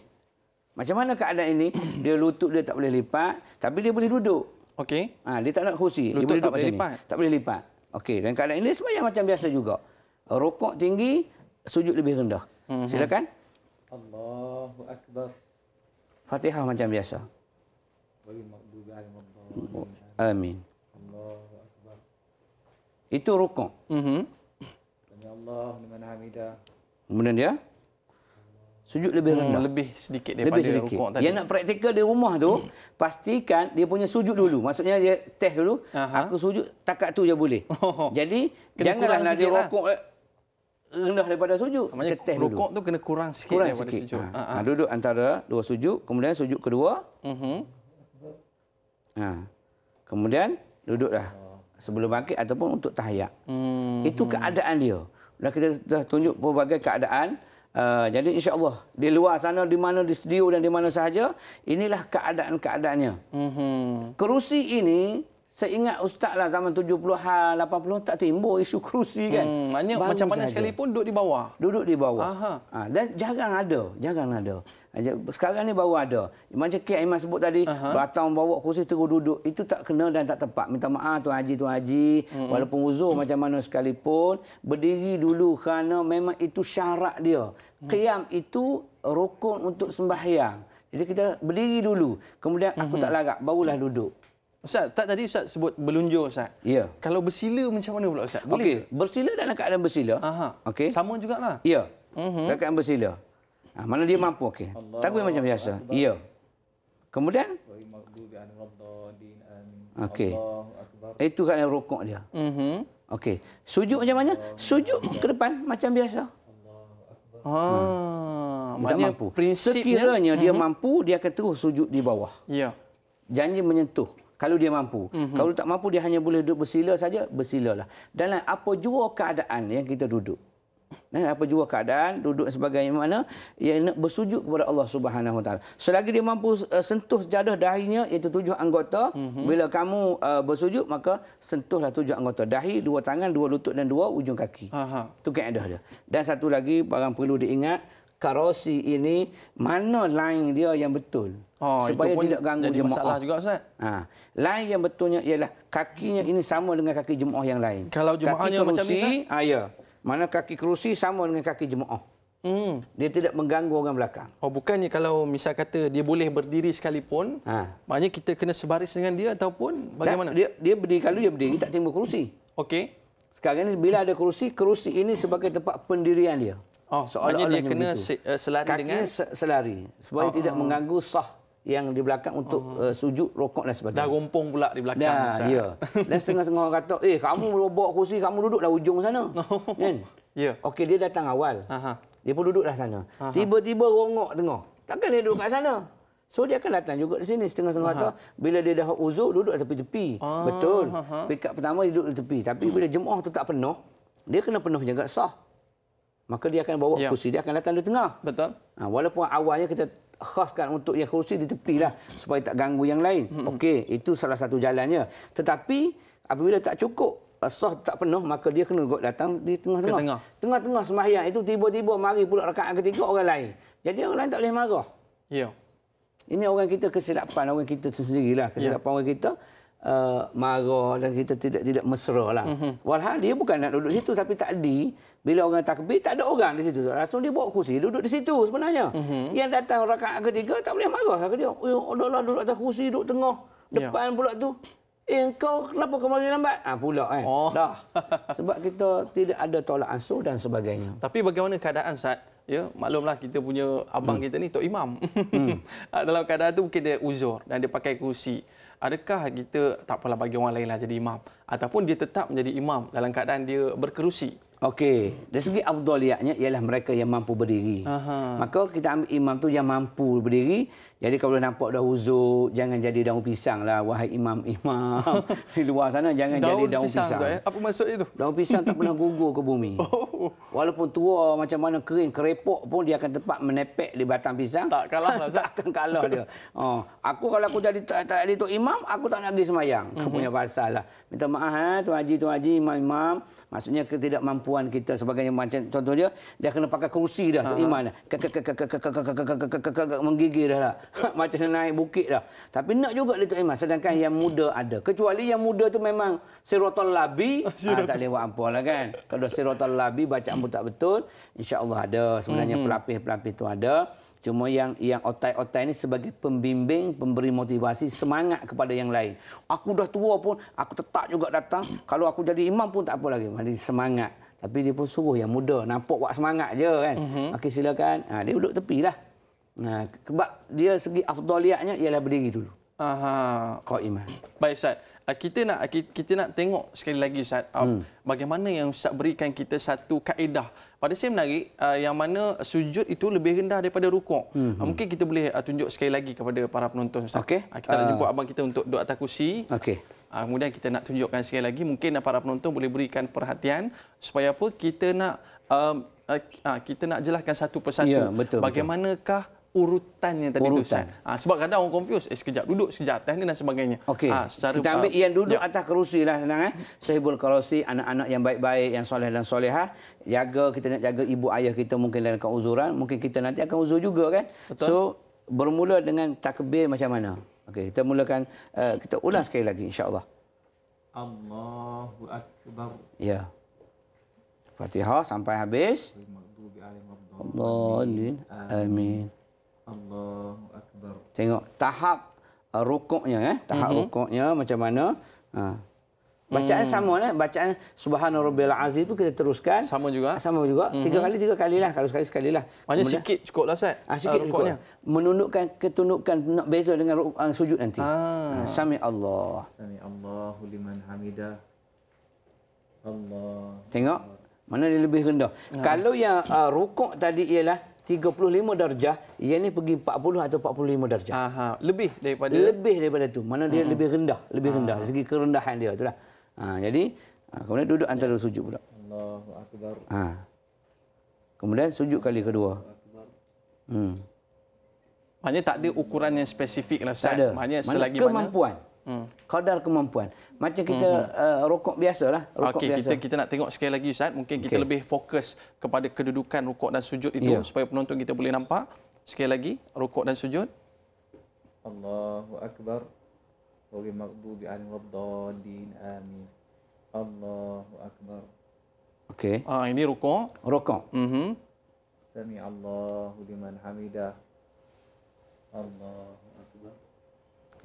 macam mana keadaan ini dia lutut dia tak boleh lipat tapi dia boleh duduk okey ah dia tak nak kursi lutut dia boleh tak boleh lipat ni. tak boleh lipat okey dan keadaan ini sembahyang macam biasa juga rokok tinggi sujud lebih rendah mm-hmm. Allahu Akbar. Fatihah macam biasa. Amin. Itu rukun. Mm -hmm. Kemudian dia? Sujud lebih hmm, rendah. Hmm, lebih sedikit daripada lebih sedikit. rukun tadi. Yang nak praktikal di rumah tu, hmm. pastikan dia punya sujud dulu. Maksudnya dia test dulu. Aha. Aku sujud, takat tu je boleh. Oh, Jadi, janganlah dia rukun. Lah. Eh, rendah daripada sujud. Maksudnya, kita rukuk dulu. tu kena kurang sikit kurang daripada sikit. sujud. Ha. Ha. Ha. ha. Duduk antara dua sujud, kemudian sujud kedua. Uh-huh. Ha. Kemudian duduklah sebelum bangkit ataupun untuk tahiyat. Uh-huh. Itu keadaan dia. Dan kita dah tunjuk pelbagai keadaan. Uh, jadi insyaAllah di luar sana, di mana di studio dan di mana sahaja, inilah keadaan-keadaannya. Uh-huh. Kerusi ini saya ingat ustaz lah zaman 70-an, 80-an tak timbul isu kerusi kan. Hmm, maknanya Baru macam mana sekali pun duduk di bawah. Duduk di bawah. Ha, dan jarang ada, jarang ada. Sekarang ni baru ada. Macam Kiai Iman sebut tadi, uh-huh. batang bawa kursi terus duduk. Itu tak kena dan tak tepat. Minta maaf Tuan Haji, Tuan Haji. Mm-hmm. Walaupun uzur hmm macam mana sekalipun. Berdiri dulu kerana memang itu syarat dia. Mm-hmm. Qiyam itu rukun untuk sembahyang. Jadi kita berdiri dulu. Kemudian aku mm-hmm. tak hmm. larat, barulah duduk. Ustaz, tak tadi Ustaz sebut berlunjur Ustaz. Ya. Kalau bersila macam mana pula Ustaz? Boleh? Okey, bersila dalam keadaan bersila. Aha. Okey. Sama jugaklah. Ya. Mhm. Dalam keadaan bersila. Ah, mana dia mampu okey. Tak macam biasa. Allah. Ya. Kemudian Okey. Itu keadaan rukuk dia. Mhm. Okey. Sujud macam mana? Sujud ke depan macam biasa. Ha. Ah, dia mampu. Prinsipnya, Sekiranya dia mm -hmm. mampu, dia akan terus sujud di bawah. Ya. Yeah. Janji menyentuh kalau dia mampu. Mm -hmm. Kalau tak mampu, dia hanya boleh duduk bersila saja, bersila bersilalah. Dalam apa jua keadaan yang kita duduk. Dan apa jua keadaan, duduk sebagai mana, ia nak bersujud kepada Allah Subhanahu SWT. Selagi dia mampu uh, sentuh jadah dahinya, iaitu tujuh anggota, mm -hmm. bila kamu uh, eh, bersujud, maka sentuhlah tujuh anggota. Dahi, dua tangan, dua lutut dan dua ujung kaki. Aha. Itu keadaan dia. Dan satu lagi, barang perlu diingat, karosi ini mana line dia yang betul oh, supaya tidak ganggu jadi jemaah. masalah juga ustaz. Ha. Line yang betulnya ialah kakinya ini sama dengan kaki jemaah yang lain. Kalau jemaahnya kaki kerusi, macam ni ha, ya. Mana kaki kerusi sama dengan kaki jemaah. Hmm. Dia tidak mengganggu orang belakang. Oh bukannya kalau misal kata dia boleh berdiri sekalipun, ha. maknanya kita kena sebaris dengan dia ataupun lah, bagaimana? Dia dia berdiri kalau dia berdiri tak timbul kerusi. Okey. Sekarang ini bila ada kerusi, kerusi ini sebagai tempat pendirian dia. Oh, soalnya dia kena se eh, selari Kaki dengan selari supaya oh, tidak oh. mengganggu sah yang di belakang untuk oh. uh, sujud rokok dan sebagainya. Dah rompong pula di belakang dah, Ustaz. Ya. dan setengah-setengah orang kata, "Eh, kamu bawa kursi, kamu duduklah ujung sana." Oh. Kan? Ya. Yeah. Okey, dia datang awal. Aha. Dia pun duduklah sana. Tiba-tiba rongok tengah. Takkan dia duduk kat sana? So dia akan datang juga di sini setengah-setengah kata bila dia dah uzur duduk tepi-tepi. Ah, Betul. Pekat pertama duduk di tepi, tapi hmm. bila jemaah tu tak penuh, dia kena penuh jaga sah maka dia akan bawa ya. kursi dia akan datang di tengah betul ha, walaupun awalnya kita khaskan untuk yang kursi di tepi lah supaya tak ganggu yang lain hmm. okey itu salah satu jalannya tetapi apabila tak cukup sah tak penuh maka dia kena duduk datang di tengah-tengah tengah-tengah sembahyang itu tiba-tiba mari pula rakaat ketiga orang lain jadi orang lain tak boleh marah ya ini orang kita kesilapan orang kita sendirilah kesilapan ya. orang kita Uh, marah dan kita tidak tidak mesra lah. Mm-hmm. Walhal dia bukan nak duduk situ tapi tak di. bila orang takbir tak ada orang di situ. Rasul dia bawa kursi duduk di situ sebenarnya. Mm-hmm. Yang datang rakaat ketiga tak boleh marah ke dia? Ya oh, Allah duduk atas kursi duduk tengah ya. depan yeah. pula tu. Eh kau kenapa kau mari lambat? Ah ha, pula kan. Oh. Dah. Sebab kita tidak ada tolak ansur dan sebagainya. Tapi bagaimana keadaan saat? Ya, maklumlah kita punya abang hmm. kita ni Tok Imam. Hmm. Ah, dalam keadaan tu mungkin dia uzur dan dia pakai kursi adakah kita tak pernah bagi orang lainlah jadi imam ataupun dia tetap menjadi imam dalam keadaan dia berkerusi okey dari segi afdoliyahnya ialah mereka yang mampu berdiri Aha. maka kita ambil imam tu yang mampu berdiri jadi kalau nampak dah uzuk, jangan jadi daun pisang lah, wahai imam-imam. Di luar sana, jangan daun jadi daun pisang. pisang. Apa maksud itu? Daun pisang tak pernah gugur ke bumi. Walaupun tua macam mana kering, kerepok pun dia akan tepat menepek di batang pisang. Tak kalah lah, Tak akan kalah dia. Oh. Aku kalau aku jadi tak, tak jadi tu imam, aku tak nak pergi semayang. Aku punya pasal lah. Minta maaf, ha, Tuan Haji, Tuan Haji, imam-imam. Maksudnya ketidakmampuan kita sebagainya macam contohnya dia kena pakai kursi dah uh -huh. tu imam dah. Menggigil dah lah. macam naik bukit dah. Tapi nak juga Datuk Iman. Sedangkan yang muda ada. Kecuali yang muda tu memang sirotol labi. ha, tak boleh buat apa lah kan. Kalau sirotol labi baca pun tak betul. Insya Allah ada. Sebenarnya hmm. pelapis-pelapis tu ada. Cuma yang yang otai-otai ini sebagai pembimbing, pemberi motivasi, semangat kepada yang lain. Aku dah tua pun, aku tetap juga datang. Kalau aku jadi imam pun tak apa lagi. Jadi semangat. Tapi dia pun suruh yang muda. Nampak buat semangat je kan. Mm-hmm. Okey silakan. Ha, dia duduk tepi lah. Nah, sebab dia segi afdoliatnya ialah berdiri dulu. Aha, kau iman. Baik Ustaz. Ah, kita nak ah, kita nak tengok sekali lagi Ustaz ah, hmm. bagaimana yang Ustaz berikan kita satu kaedah. Pada saya menarik yang mana sujud itu lebih rendah daripada rukuk. Hmm, hmm. Mungkin kita boleh tunjuk sekali lagi kepada para penonton Ustaz. Okay. Kita uh. nak jemput abang kita untuk doa takusi. Okey. Kemudian kita nak tunjukkan sekali lagi mungkin para penonton boleh berikan perhatian supaya apa kita nak um, kita nak jelaskan satu persatu ya, betul, bagaimanakah betul urutannya tadi Urutan. tu Ustaz. Ha, sebab kadang orang confuse. Eh, sekejap duduk, sekejap atas ni dan sebagainya. Okay. Ha, ah, secara, kita ambil uh, yang duduk ya. atas kerusi lah senang. Eh? Sahibul kerusi, anak-anak yang baik-baik, yang soleh dan soleha. Jaga, kita nak jaga ibu ayah kita mungkin dalam keuzuran. Mungkin kita nanti akan uzur juga kan. Betul. So, bermula dengan takbir macam mana? Okey. kita mulakan, uh, kita ulang sekali lagi insyaAllah. Allahu Akbar. Ya. Fatihah sampai habis. Allahu Amin. Amin. Amin. Allahu Tengok tahap uh, rukuknya eh, tahap mm-hmm. rukuknya macam mana? Ha. Bacaan hmm. sama lah. Bacaan Subhanallah Aziz pun kita teruskan. Sama juga. Ah, sama juga. Mm-hmm. Tiga kali, tiga kali lah. Kalau sekali, sekali lah. Hanya sikit cukuplah lah, Ustaz. Ah, ah sikit cukup. Lah. Menundukkan, ketundukan, nak beza dengan ruk- ah, sujud nanti. Ah. Sami Allah. Sami Allahu liman hamida. Allah. Tengok. Mana dia lebih rendah. Ah. Kalau yang uh, rukuk tadi ialah 35 darjah, yang ini pergi 40 atau 45 darjah. Aha, lebih daripada lebih daripada itu Mana dia hmm. lebih rendah, lebih Aha. rendah segi kerendahan dia itulah. Ha, jadi ha, kemudian duduk antara ya. sujud pula. Allahuakbar. Ha. Kemudian sujud kali kedua. Hmm. Maknanya tak ada ukuran yang spesifik lah Ustaz. Maknanya selagi mana. Kemampuan. Mana? Hmm. Kadar kemampuan. Macam kita hmm. hmm. uh, rokok biasa lah. Rokok okay, biasa. Kita, kita nak tengok sekali lagi Ustaz. Mungkin kita okay. lebih fokus kepada kedudukan rokok dan sujud itu. Yeah. Supaya penonton kita boleh nampak. Sekali lagi, rokok dan sujud. Allahu Akbar. Wabi maqdubi alim rabdallin. Amin. Allahu Akbar. Okey. Ah, ini rukuk. Rukuk. Mhm. Mm Sami Allahu liman hamidah. Allahu Akbar.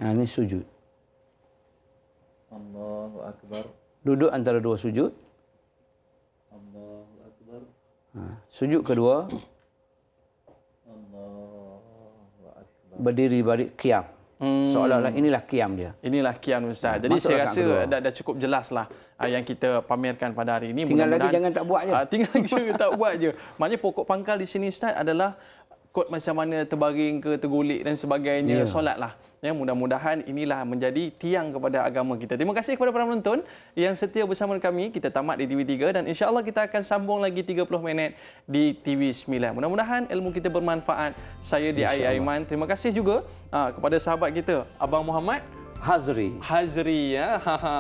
Ah, ini sujud. Allahu Akbar. Duduk antara dua sujud. Allahu Akbar. Ha. Sujud kedua. Allahu Akbar. Berdiri balik qiyam. Hmm. Seolah-olah inilah kiam dia. Inilah kiam Ustaz. Ha. Jadi saya rasa kedua. dah, dah cukup jelas lah ah, yang kita pamerkan pada hari ini. Tinggal lagi jangan tak buat je. Ah, tinggal lagi tak buat je. Maksudnya pokok pangkal di sini Ustaz adalah kot macam mana terbaring ke tergolek dan sebagainya yeah. solatlah ya mudah-mudahan inilah menjadi tiang kepada agama kita terima kasih kepada para penonton yang setia bersama kami kita tamat di TV3 dan insya Allah kita akan sambung lagi 30 minit di TV9 mudah-mudahan ilmu kita bermanfaat saya di AI Aiman terima kasih juga ah, kepada sahabat kita abang Muhammad Hazri Hazri ya ha -ha.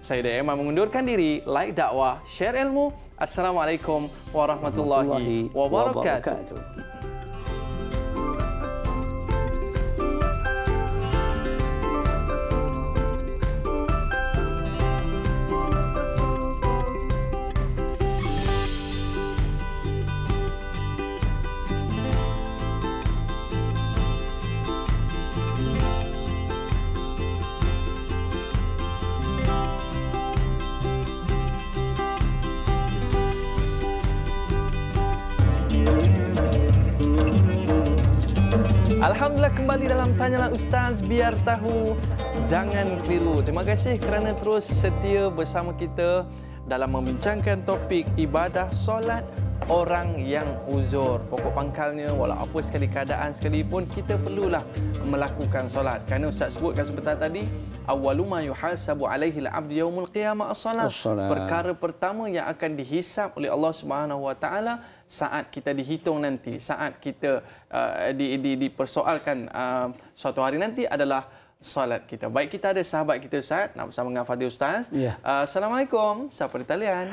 saya dah memang mengundurkan diri like dakwah share ilmu assalamualaikum warahmatullahi, wabarakatuh. Ustaz Biar Tahu. Jangan keliru. Terima kasih kerana terus setia bersama kita dalam membincangkan topik ibadah solat orang yang uzur. Pokok pangkalnya, walau apa sekali keadaan sekalipun, kita perlulah melakukan solat. Kerana Ustaz sebutkan sebentar tadi, awaluma yuhasabu alaihi al-abdi yaumul qiyamah as-salat. Perkara pertama yang akan dihisap oleh Allah Subhanahu wa taala saat kita dihitung nanti, saat kita uh, di dipersoalkan uh, suatu hari nanti adalah salat kita. Baik kita ada sahabat kita Ustaz, nak bersama dengan Fadil Ustaz. Ya. Uh, Assalamualaikum, siapa di talian?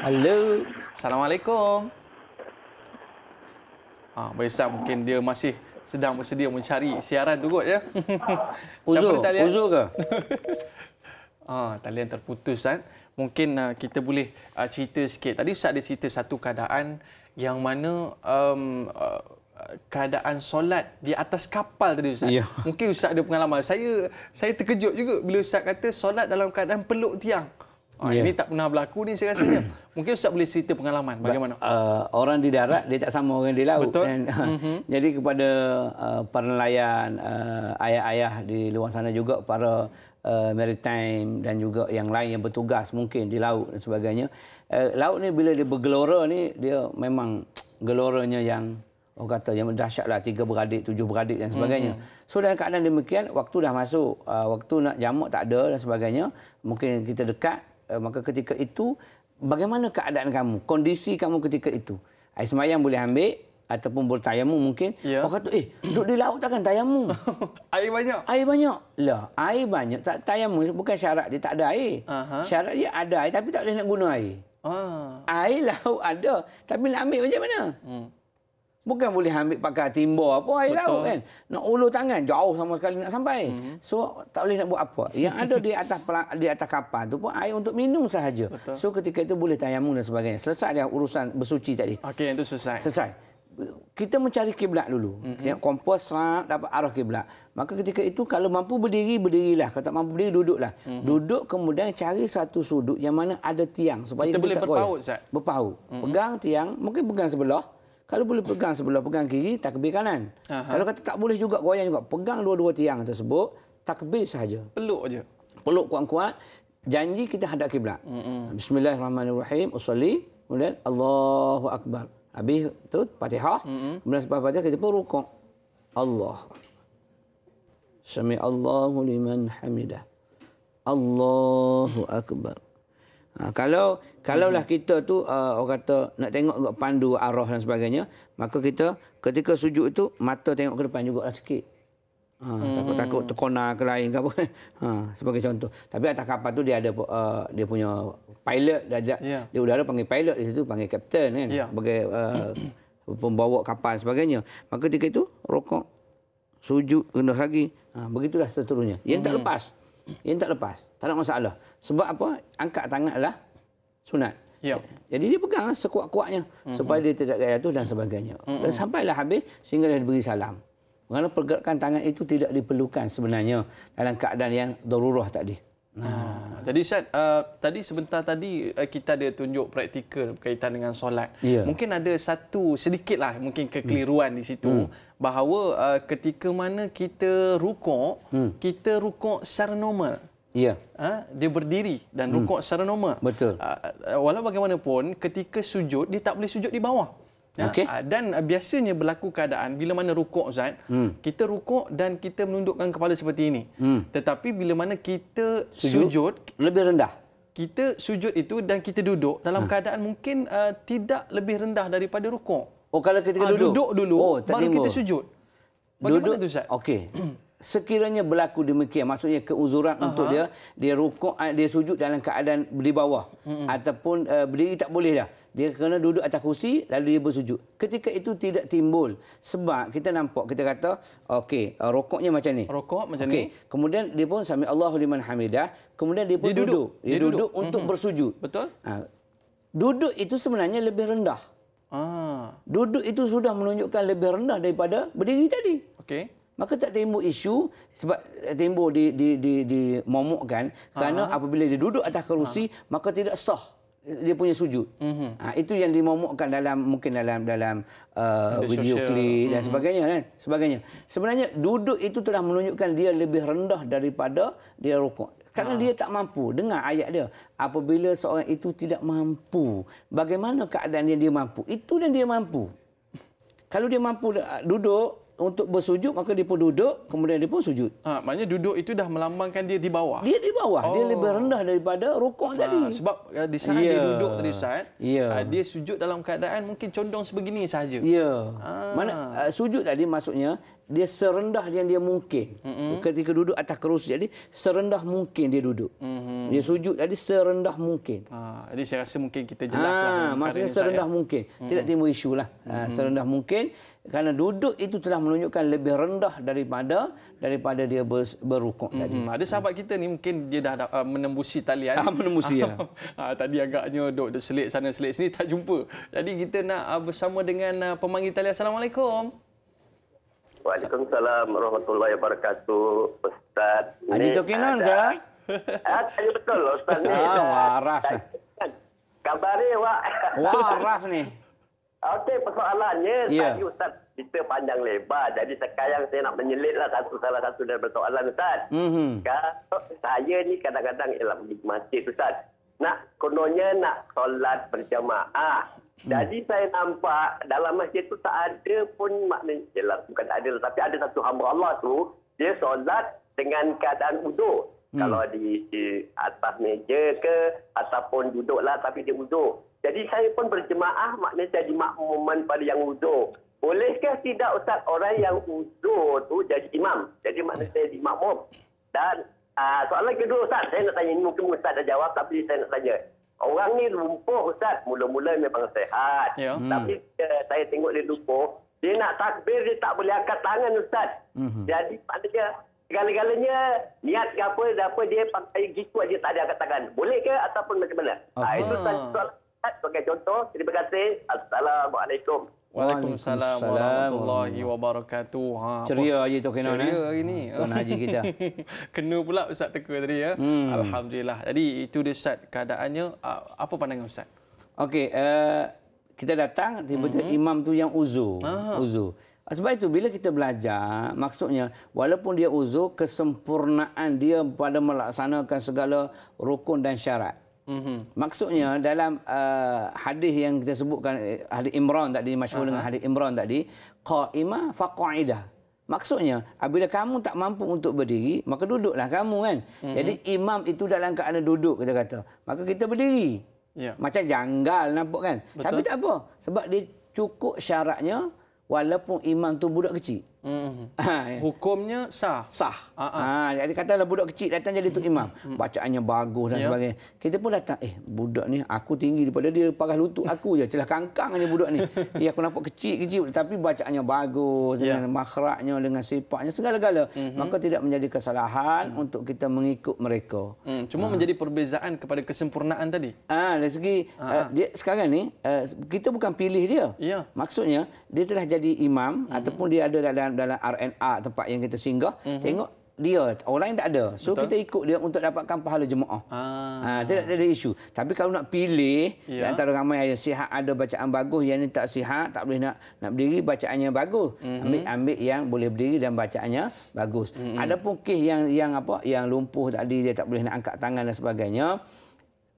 Hello. Assalamualaikum. Ah, uh, Ustaz mungkin dia masih sedang bersedia mencari siaran tu kot ya. Uzur, siapa di talian? Uzur ke? Ah, uh, talian terputus kan mungkin uh, kita boleh uh, cerita sikit. Tadi Ustaz ada cerita satu keadaan yang mana um, uh, keadaan solat di atas kapal tadi ustaz. Ya. Mungkin ustaz ada pengalaman. Saya saya terkejut juga bila ustaz kata solat dalam keadaan peluk tiang. Ha, ya. ini tak pernah berlaku ni saya rasanya. Mungkin ustaz boleh cerita pengalaman bagaimana? Uh, orang di darat dia tak sama orang di laut. Betul. And, uh, mm-hmm. Jadi kepada uh, para nelayan uh, ayah-ayah di luar sana juga para uh, maritime dan juga yang lain yang bertugas mungkin di laut dan sebagainya. Uh, laut ni bila dia bergelora ni dia memang geloranya yang orang kata yang dahsyatlah tiga beradik, tujuh beradik dan sebagainya. Mm-hmm. So dalam keadaan demikian waktu dah masuk, uh, waktu nak jamak tak ada dan sebagainya, mungkin kita dekat uh, maka ketika itu bagaimana keadaan kamu, kondisi kamu ketika itu. Air semayang boleh ambil ataupun boleh tayamum mungkin. Yeah. Orang kata, eh, duduk di laut takkan tayamum. air banyak? Air banyak. Lah, air banyak tak tayamum. Bukan syarat dia tak ada air. uh Syarat dia ada air tapi tak boleh nak guna air. Uh. Air laut ada tapi nak ambil macam mana? Hmm. Bukan boleh ambil pakai timba apa air Betul. laut kan. Nak ulur tangan jauh sama sekali nak sampai. Hmm. So tak boleh nak buat apa. Yang ada di atas di atas kapal tu pun air untuk minum sahaja. Betul. So ketika itu boleh tayamum dan sebagainya. Selesai dia urusan bersuci tadi. Okey, itu selesai. Selesai kita mencari kiblat dulu. Mm-hmm. Kompos serap dapat arah kiblat. Maka ketika itu kalau mampu berdiri berdirilah, kalau tak mampu berdiri duduklah. Mm-hmm. Duduk kemudian cari satu sudut yang mana ada tiang supaya kita, kita boleh tak berpaut, Zat. berpaut. Mm-hmm. Pegang tiang, mungkin pegang sebelah. Kalau boleh pegang sebelah, pegang kiri, takbir kanan. Aha. Kalau kata tak boleh juga goyang juga, pegang dua-dua tiang tersebut, takbir saja. Peluk aja. Peluk kuat-kuat, janji kita hadap kiblat. Mm-hmm. Bismillahirrahmanirrahim. Usolli. Kemudian Allahu akbar. Habis tu Fatihah, mm-hmm. kemudian selepas Fatihah kita pun rukuk. Allah. Sami Allahu liman hamidah. Allahu akbar. Ha, kalau kalaulah mm kita tu uh, orang kata nak tengok dekat pandu arah dan sebagainya, maka kita ketika sujud tu mata tengok ke depan jugalah sikit. Ha, mm. takut-takut terkona ke lain ke apa. Ha, sebagai contoh. Tapi atas kapal tu dia ada uh, dia punya pilot dah yeah. di udara panggil pilot di situ panggil kapten kan ya. sebagai uh, pembawa kapal sebagainya maka ketika itu rokok sujud rendah lagi ha, begitulah seterusnya yang hmm. tak lepas yang tak lepas tak ada masalah sebab apa angkat tangan adalah sunat Ya. Jadi dia pegang sekuat-kuatnya mm-hmm. supaya dia tidak gaya tu dan sebagainya. Mm-hmm. Dan hmm. sampailah habis sehingga dia beri salam. Mengapa pergerakan tangan itu tidak diperlukan sebenarnya dalam keadaan yang darurah tadi. Nah, jadi Ustaz, uh, tadi sebentar tadi uh, kita ada tunjuk praktikal berkaitan dengan solat. Yeah. Mungkin ada satu sedikitlah mungkin kekeliruan hmm. di situ hmm. bahawa uh, ketika mana kita rukuk, hmm. kita rukuk secara normal. Ya. Ha? dia berdiri dan hmm. rukuk hmm. secara normal. Betul. Uh, uh, walau bagaimanapun ketika sujud dia tak boleh sujud di bawah. Ya? Okay. Ah, dan ah, biasanya berlaku keadaan bila mana rukuk Ustaz, hmm. kita rukuk dan kita menundukkan kepala seperti ini. Hmm. Tetapi bila mana kita sujud, sujud lebih rendah kita sujud itu dan kita duduk dalam ha. keadaan mungkin uh, tidak lebih rendah daripada rukuk. Oh kalau kita duduk. Ha, duduk dulu oh, baru kita sujud. Bagaimana duduk. tu Ustaz? Okey. sekiranya berlaku demikian maksudnya keuzuran Aha. untuk dia dia rukuk eh, dia sujud dalam keadaan di bawah hmm. ataupun uh, berdiri tak boleh dah dia kena duduk atas kursi lalu dia bersujud ketika itu tidak timbul sebab kita nampak kita kata okey uh, rokoknya macam ni rokok macam okay. ni kemudian dia pun sambil Allahu liman hamidah kemudian dia pun dia duduk. duduk dia, dia duduk, duduk hmm. untuk bersujud betul ha. duduk itu sebenarnya lebih rendah ah. duduk itu sudah menunjukkan lebih rendah daripada berdiri tadi okey maka tak timbul isu sebab timbul di di di di dimomokkan kerana Aha. apabila dia duduk atas kerusi Aha. maka tidak sah dia punya sujud. Mm-hmm. Ha, itu yang dimomokkan dalam mungkin dalam dalam uh, video klip dan mm-hmm. sebagainya kan sebagainya. Sebenarnya duduk itu telah menunjukkan dia lebih rendah daripada dia rukuk. Kerana ha. dia tak mampu. Dengar ayat dia. Apabila seorang itu tidak mampu, bagaimana keadaan dia dia mampu? Itu dan dia mampu. Kalau dia mampu eh, duduk, untuk bersujud maka dia pun duduk kemudian dia pun sujud. Ha, maknanya duduk itu dah melambangkan dia di bawah. Dia di bawah. Oh. Dia lebih rendah daripada rukuk ha, tadi. Sebab eh, ya, di sana yeah. dia duduk tadi Ustaz. Yeah. Ya. Ha, dia sujud dalam keadaan mungkin condong sebegini sahaja. Ya. Yeah. Ha. Mana uh, sujud tadi maksudnya dia serendah yang dia mungkin. Mm-hmm. Ketika duduk atas kerusi jadi serendah mungkin dia duduk. Mm-hmm. Dia sujud tadi serendah mungkin. Ha, jadi saya rasa mungkin kita jelaslah. Ha, maksudnya serendah saya. mungkin. Mm-hmm. Tidak timbul isu lah. Ha, serendah mungkin kerana duduk itu telah menunjukkan lebih rendah daripada daripada dia ber, berukuk mm-hmm. tadi. Hmm. Ada sahabat kita ni mungkin dia dah uh, menembusi talian. Ah menembusi ya. ah tadi agaknya duk selit sana selit sini tak jumpa. Jadi kita nak uh, bersama dengan uh, pemanggil talian. Assalamualaikum. Waalaikumsalam warahmatullahi wabarakatuh. Ustaz. Haji Tokinan ke? Ah saya betul Ustaz ni. Ah waras. Eh. Kabar ni wak. Waras ni. Okey, persoalannya yeah. tadi Ustaz kita panjang lebar. Jadi sekarang saya nak menyelitlah satu salah satu dari persoalan Ustaz. Mm-hmm. Kalau saya ni kadang-kadang ialah pergi masjid Ustaz. Nak kononnya nak solat berjamaah. Hmm. Jadi saya nampak dalam masjid tu tak ada pun makna jelas. Bukan tak ada Tapi ada satu hamba Allah tu. Dia solat dengan keadaan uduk. Hmm. Kalau di, di atas meja ke ataupun duduklah tapi dia uduk. Jadi saya pun berjemaah maknanya jadi makmuman pada yang uzur. Bolehkah tidak Ustaz orang yang uzur tu jadi imam? Jadi maknanya ya. jadi makmum. Dan uh, soalan kedua Ustaz, saya nak tanya ini mungkin Ustaz dah jawab tapi saya nak tanya. Orang ni lumpuh Ustaz, mula-mula memang sehat. Yeah. Tapi uh, saya tengok dia lumpuh, dia nak takbir dia tak boleh angkat tangan Ustaz. Mm-hmm. Jadi maknanya segala-galanya niat ke apa, dia pakai gitu aja tak ada angkat tangan. Boleh ke ataupun macam mana? Uh-huh. itu soalan sebagai contoh. Terima kasih. Assalamualaikum. Waalaikumsalam, Waalaikumsalam warahmatullahi wabarakatuh. Ha, ceria hari tu kena ceria ni. Eh? hari ni. Ha, Tuan Haji kita. kena pula Ustaz teka tadi ya. Hmm. Alhamdulillah. Jadi itu dia Ustaz keadaannya. Apa pandangan Ustaz? Okey, uh, kita datang tiba-tiba hmm imam tu yang uzur. Ah. Uzur. Ah, sebab itu bila kita belajar, maksudnya walaupun dia uzur, kesempurnaan dia pada melaksanakan segala rukun dan syarat hmm Maksudnya dalam uh, hadis yang kita sebutkan eh, hadis Imran tadi masyhur uh-huh. dengan hadis Imran tadi qaima faqaidah. Maksudnya apabila kamu tak mampu untuk berdiri maka duduklah kamu kan. Mm-hmm. Jadi imam itu dalam keadaan duduk kita kata. Maka kita berdiri. Yeah. Macam janggal nampak kan. Betul. Tapi tak apa sebab dia cukup syaratnya walaupun imam tu budak kecil hmm Hukumnya sah. Sah. Ha, jadi katalah budak kecil datang jadi tok imam. Mm-hmm. Bacaannya bagus dan yeah. sebagainya. Kita pun datang, eh budak ni aku tinggi daripada dia, parah lutut aku je. Celah kangkang je budak ni. Ya eh, aku nampak kecil-kecil tapi bacaannya bagus yeah. dengan makhraknya dengan sifatnya segala-gala. Mm-hmm. Maka tidak menjadi kesalahan mm. untuk kita mengikut mereka. Mm. cuma ha. menjadi perbezaan kepada kesempurnaan tadi. Ah, ha, dari segi ha. uh, dia sekarang ni uh, kita bukan pilih dia. Yeah. Maksudnya dia telah jadi imam hmm ataupun dia ada dalam dalam dalam RNA tempat yang kita singgah mm-hmm. tengok dia orang lain tak ada so Betul. kita ikut dia untuk dapatkan pahala jemaah ah. ha tidak ada isu tapi kalau nak pilih yeah. antara ramai yang sihat ada bacaan bagus yang ni tak sihat tak boleh nak nak berdiri bacaannya bagus mm-hmm. ambil ambil yang boleh berdiri dan bacaannya bagus mm-hmm. ada pun kes yang yang apa yang lumpuh tadi dia tak boleh nak angkat tangan dan sebagainya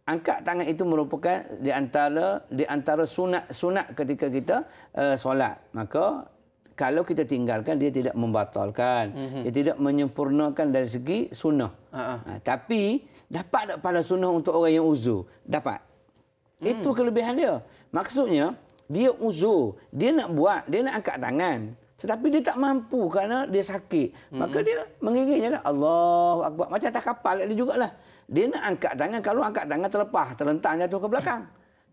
angkat tangan itu merupakan di antara di antara sunat-sunat ketika kita uh, solat maka kalau kita tinggalkan dia tidak membatalkan mm-hmm. dia tidak menyempurnakan dari segi sunnah uh-huh. ha, tapi dapat tak pahala sunnah untuk orang yang uzur dapat mm. itu kelebihan dia maksudnya dia uzur dia nak buat dia nak angkat tangan tetapi dia tak mampu kerana dia sakit hmm. maka mm-hmm. dia mengiringnya lah Allahu akbar macam tak kapal dia jugalah dia nak angkat tangan kalau angkat tangan terlepas terlentang jatuh ke belakang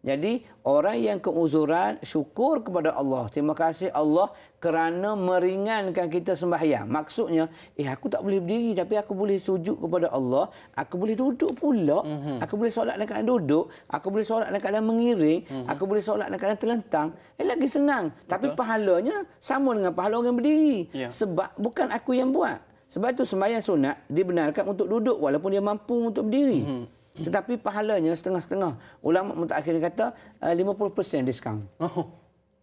jadi orang yang keuzuran syukur kepada Allah. Terima kasih Allah kerana meringankan kita sembahyang. Maksudnya, eh aku tak boleh berdiri tapi aku boleh sujud kepada Allah. Aku boleh duduk pula. Mm -hmm. Aku boleh solat dalam keadaan duduk. Aku boleh solat dalam keadaan mengiring. Mm -hmm. Aku boleh solat dalam keadaan terlentang. Eh lagi senang. Betul. Tapi pahalanya sama dengan pahala orang berdiri. Yeah. Sebab bukan aku yang buat. Sebab itu sembahyang sunat dibenarkan untuk duduk walaupun dia mampu untuk berdiri. Mm -hmm. Mm. Tetapi pahalanya setengah-setengah. Ulama mutakhir kata 50% eh, diskaun. Oh.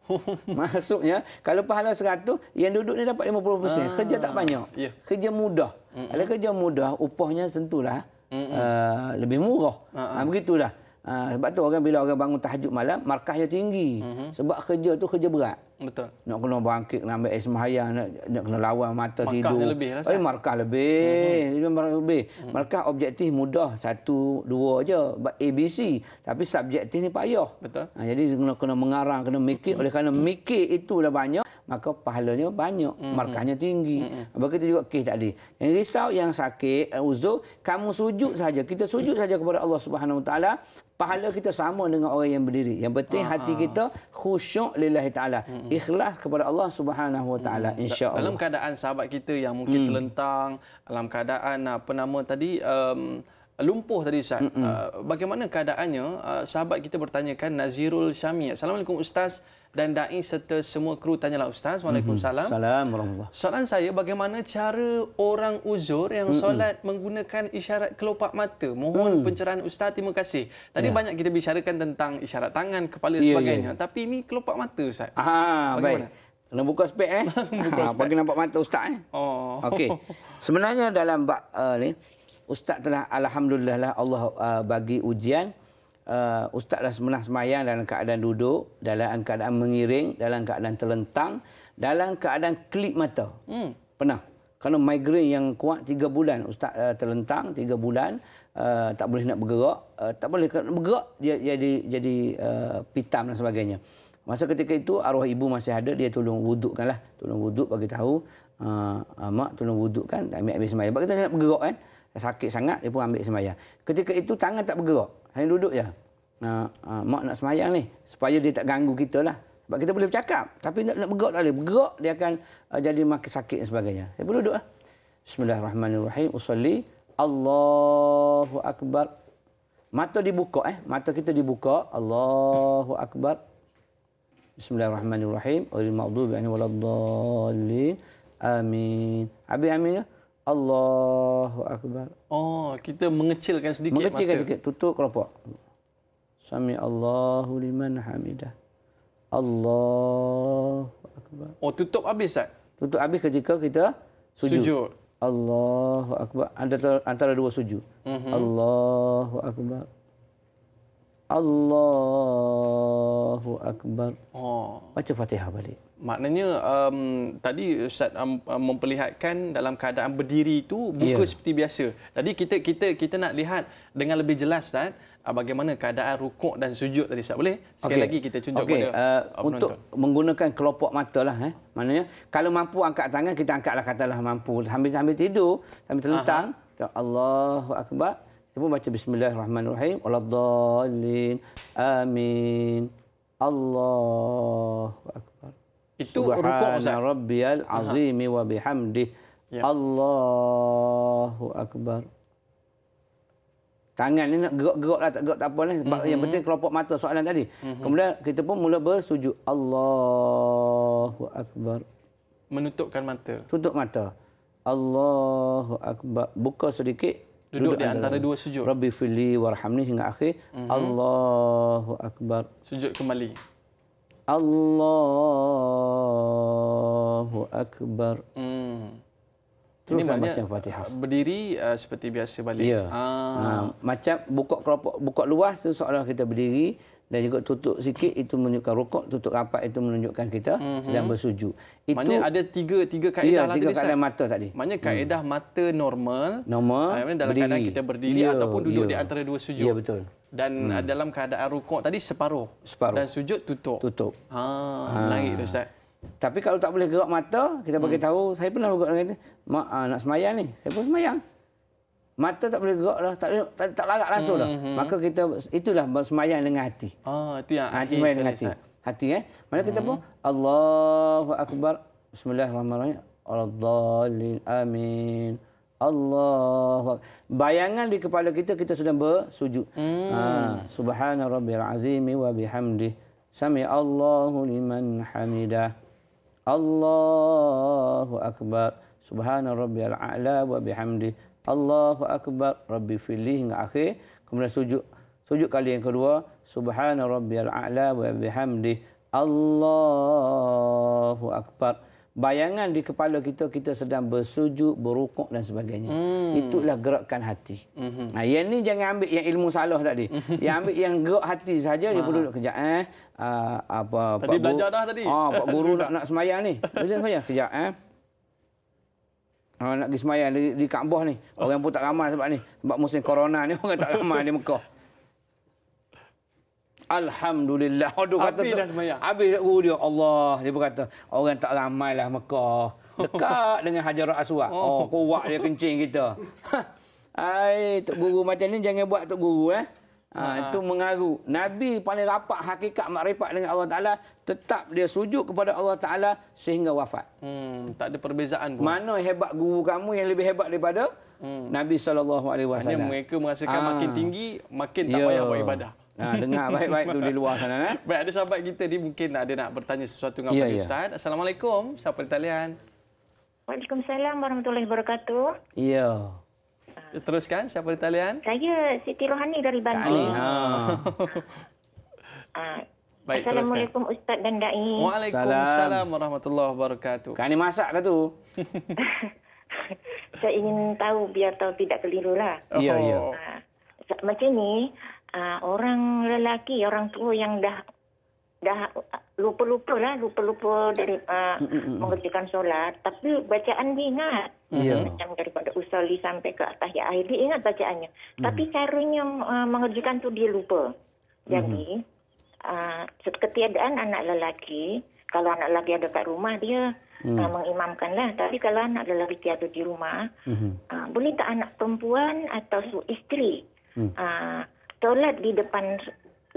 Maksudnya kalau pahala 100, yang duduk ni dapat 50%. Ah, kerja tak banyak. Yeah. Kerja mudah. Mm-mm. Kalau kerja mudah, upahnya tentulah uh, lebih murah. Ah, ah. ha, begitulah. Uh, sebab tu orang bila orang bangun tahajud malam, markahnya tinggi. Mm-hmm. Sebab kerja tu kerja berat. Betul. Nak kena bangkit, nak ambil air semayang, nak, nak kena lawan mata markah tidur. Markah lebih lah, Eh, markah lebih. Mm -hmm. Markah lebih. Mm -hmm. Markah objektif mudah. Satu, dua je. ABC. Tapi subjektif ni payah. Betul. Ha, jadi, kena, kena mengarang, kena mikir. Oleh kerana mhm. mikir itu mikir lah banyak, maka pahalanya banyak. Mm -hmm. Markahnya tinggi. Mm -hmm. Begitu juga kes tadi. Yang risau, yang sakit, uzur, kamu sujud saja. Kita sujud saja kepada Allah Subhanahu SWT. Pahala kita sama dengan orang yang berdiri. Yang penting Aha. hati ah. kita khusyuk lillahi ta'ala. Mhm. Hmm. ikhlas kepada Allah Subhanahu Wa hmm. Taala hmm. insya-Allah. Dalam keadaan sahabat kita yang mungkin hmm. terlentang, dalam keadaan apa nama tadi um, lumpuh tadi Ustaz. Hmm. hmm. Uh, bagaimana keadaannya? Uh, sahabat kita bertanyakan Nazirul Syami. Assalamualaikum Ustaz dan da'i serta semua kru tanyalah Ustaz. Mhm. Salam, Assalamualaikum. Soalan saya, bagaimana cara orang uzur yang mhm. solat mm-hmm. menggunakan isyarat kelopak mata? Mohon mm. pencerahan Ustaz. Terima kasih. Tadi yeah. banyak kita bicarakan tentang isyarat tangan, kepala dan ya, yeah, sebagainya. Yeah. Tapi ini kelopak mata Ustaz. Ah, bagaimana? baik. Kena buka spek eh. buka ah, spek. Bagi nampak mata Ustaz eh. Oh. Okey. Sebenarnya dalam bak uh, ah, ni, Ustaz telah Alhamdulillah lah Allah uh, bagi ujian uh, ustaz dah pernah semayang dalam keadaan duduk, dalam keadaan mengiring, dalam keadaan terlentang, dalam keadaan klik mata. Hmm. Pernah. Kalau migrain yang kuat tiga bulan, ustaz uh, terlentang tiga bulan, uh, tak boleh nak bergerak, uh, tak boleh nak bergerak, dia jadi jadi uh, pitam dan sebagainya. Masa ketika itu arwah ibu masih ada, dia tolong wudukkanlah, tolong wuduk bagi tahu uh, mak tolong wudukkan, ambil habis sembahyang. Bagi tak nak bergerak kan. Eh? sakit sangat dia pun ambil sembahyang. Ketika itu tangan tak bergerak. Saya duduk ya. Uh, mak nak sembahyang ni supaya dia tak ganggu kita lah. Sebab kita boleh bercakap. Tapi nak, nak bergerak tak boleh. Bergerak dia akan ah, jadi makin sakit dan sebagainya. Saya pun duduk lah. Bismillahirrahmanirrahim. Usalli. Allahu Akbar. Mata dibuka eh. Mata kita dibuka. Allahu Akbar. Bismillahirrahmanirrahim. Alhamdulillah. Amin. Abi amin ya. Allahu Akbar. Oh, kita mengecilkan sedikit mengecilkan mata. sedikit, tutup kelopak. Sami Allahu liman hamidah. Allahu Akbar. Oh, tutup habis, tak? Tutup habis ketika kita sujud. sujud. Allahu Akbar. Antara, antara dua sujud. Mm-hmm. Allahu Akbar. Allahu Akbar. Oh. Baca Fatihah balik. Maknanya um, tadi Ustaz um, um, memperlihatkan dalam keadaan berdiri itu buka ya. yeah. seperti biasa. Jadi kita kita kita nak lihat dengan lebih jelas Ustaz uh, bagaimana keadaan rukuk dan sujud tadi Ustaz boleh? Sekali okay. lagi kita tunjuk okay. kepada uh, uh untuk menggunakan kelopak mata lah. Eh. Maknanya kalau mampu angkat tangan kita angkatlah katalah mampu. Sambil sambil tidur, sambil terlentang. Uh-huh. Allahu Akbar. Kita pun baca Bismillahirrahmanirrahim. Waladhalin. Amin. Allahu Akbar. Itu Subhana rukuk azimi wa bihamdi. Ya. Allahu akbar. Tangan ni nak gerak-gerak lah, tak gerak tak apa lah. Sebab mm-hmm. yang mhm. penting kelopak mata soalan tadi. Mm-hmm. Kemudian kita pun mula bersujud. Allahu Akbar. Menutupkan mata. Tutup mata. Allahu Akbar. Buka sedikit. Duduk, duduk di antara, antara dua sujud. Rabbi Fili Warhamni hingga akhir. Mm-hmm. Allahu Akbar. Sujud kembali. Allahu Akbar. Hmm. Ini kan macam Fatihah. Uh, berdiri uh, seperti biasa balik. Ya. Ah. Ha, macam buka kelopak buka luas tu seolah kita berdiri, dan juga tutup sikit itu menunjukkan rukuk tutup rapat itu menunjukkan kita mm-hmm. sedang bersujud itu maknanya ada tiga tiga kaedah ya, lah tiga tadi, kaedah mata tadi maknanya hmm. kaedah hmm. mata normal normal dalam berdiri. keadaan kita berdiri yeah, ataupun duduk yeah. di antara dua sujud ya betul dan hmm. dalam keadaan rukuk tadi separuh separuh dan sujud tutup tutup ha, ha. naik ustaz tapi kalau tak boleh gerak mata kita bagi hmm. tahu hmm. saya pernah rukuk dengan dia mak uh, nak semayang ni saya pun semayang Mata tak boleh gerak lah. Tak, tak, tak larat langsung lah. Mm-hmm. Maka kita, itulah bersemayang dengan hati. Oh, itu yang ha, nah, akhir. dengan hati. Saat. Hati, eh. Mana kita pun, hmm. Allahu Akbar. Bismillahirrahmanirrahim. Al-Dhalil. Amin. Allah Bayangan di kepala kita, kita sudah bersujud. Mm. Ha. Subhana Rabbil Azimi wa bihamdih. Sami Allahu liman hamidah. Allahu Akbar. Subhana Rabbil A'la wa bihamdih. Allahu akbar rabbi fili hingga akhir kemudian sujud sujud kali yang kedua subhana Rabbi al a'la wa bihamdi Allahu akbar bayangan di kepala kita kita sedang bersujud berukuk dan sebagainya hmm. itulah gerakkan hati hmm nah yang ni jangan ambil yang ilmu salah tadi mhm. yang ambil yang gerak hati saja dia ah. perlu duduk kejap eh uh, apa tadi belajar dah tadi ah pak guru nak nak semayang ni belajar kejap eh Ha, nak pergi semayang di, di Kaabah ni. Orang pun tak ramai sebab ni. Sebab musim corona ni orang tak ramai di Mekah. Alhamdulillah. Aduh, kata habis dah semayang. Habis dah oh, dia. Allah. Dia pun kata, orang tak ramai lah Mekah. Dekat dengan Hajar Aswad. Oh. oh, kuat dia kencing kita. Ha. Hai, Tok Guru macam ni jangan buat Tok Guru eh. Ha, ha, ha. Itu mengaru. Nabi paling rapat hakikat makrifat dengan Allah Ta'ala. Tetap dia sujud kepada Allah Ta'ala sehingga wafat. Hmm, tak ada perbezaan pun. Mana hebat guru kamu yang lebih hebat daripada hmm. Nabi SAW. Hanya mereka merasakan ha. makin tinggi, makin tak yeah. payah buat ibadah. Nah, ha, dengar baik-baik tu di luar sana. Eh? Baik, ada sahabat kita ni mungkin ada nak bertanya sesuatu dengan yeah, ya. Ustaz. Yeah. Assalamualaikum. Siapa di talian? Waalaikumsalam warahmatullahi wabarakatuh. Ya. Yeah. Teruskan, siapa di talian? Saya Siti Rohani dari Bandung. Ha. Ah. Baik, Assalamualaikum teruskan. Ustaz dan Da'i. Waalaikumsalam warahmatullahi wabarakatuh. Kan ni masak ke tu? Saya ingin tahu biar tahu tidak keliru lah. Ya, oh. ya. ya. Ah, macam ni, ah, orang lelaki, orang tua yang dah dah lupa-lupa lah, lupa-lupa dari uh, mm-hmm. mengerjakan solat. Tapi bacaan dia ingat. Yeah. Macam daripada usali sampai ke atas ya akhir, dia ingat bacaannya. Mm. Tapi caranya uh, mengerjakan tu dia lupa. Jadi, mm. uh, ketiadaan anak lelaki, kalau anak lelaki ada kat rumah, dia mm. uh, mengimamkan lah. Tapi kalau anak lelaki tiada di rumah, hmm uh, boleh tak anak perempuan atau su- isteri mm. uh, Tolak di depan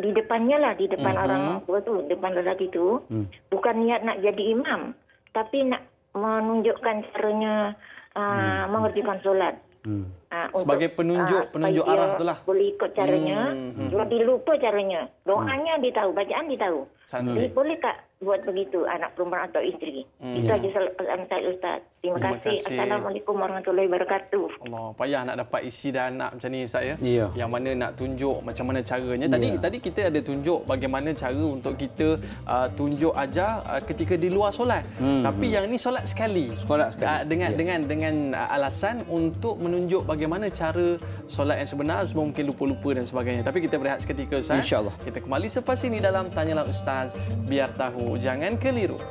di depannya lah di depan uh-huh. orang tua tu depan lelaki tu hmm. bukan niat nak jadi imam tapi nak menunjukkan caranya uh, hmm. mengerjakan solat hmm. Ah, sebagai penunjuk uh, penunjuk arah itulah. Boleh ikut caranya. Hmm, hmm, hmm. Lebih lupa caranya. Doanya hmm. dia tahu, bacaan dia tahu. Jadi boleh tak buat begitu anak perempuan atau isteri? Hmm. Itu saja ya. yeah. pesan saya Ustaz. Terima, Terima kasih. kasih. Assalamualaikum warahmatullahi wabarakatuh. Allah, payah nak dapat isi dan anak macam ni Ustaz ya. Yeah. Yang mana nak tunjuk macam mana caranya. Tadi yeah. tadi kita ada tunjuk bagaimana cara untuk kita uh, tunjuk aja uh, ketika di luar solat. Hmm. Tapi yang ni solat sekali. Solat sekali. Uh, dengan, yeah. dengan dengan uh, alasan untuk menunjuk bagaimana bagaimana cara solat yang sebenar semua mungkin lupa-lupa dan sebagainya tapi kita berehat seketika Ustaz insyaAllah kita kembali selepas ini dalam tanyalah Ustaz biar tahu jangan keliru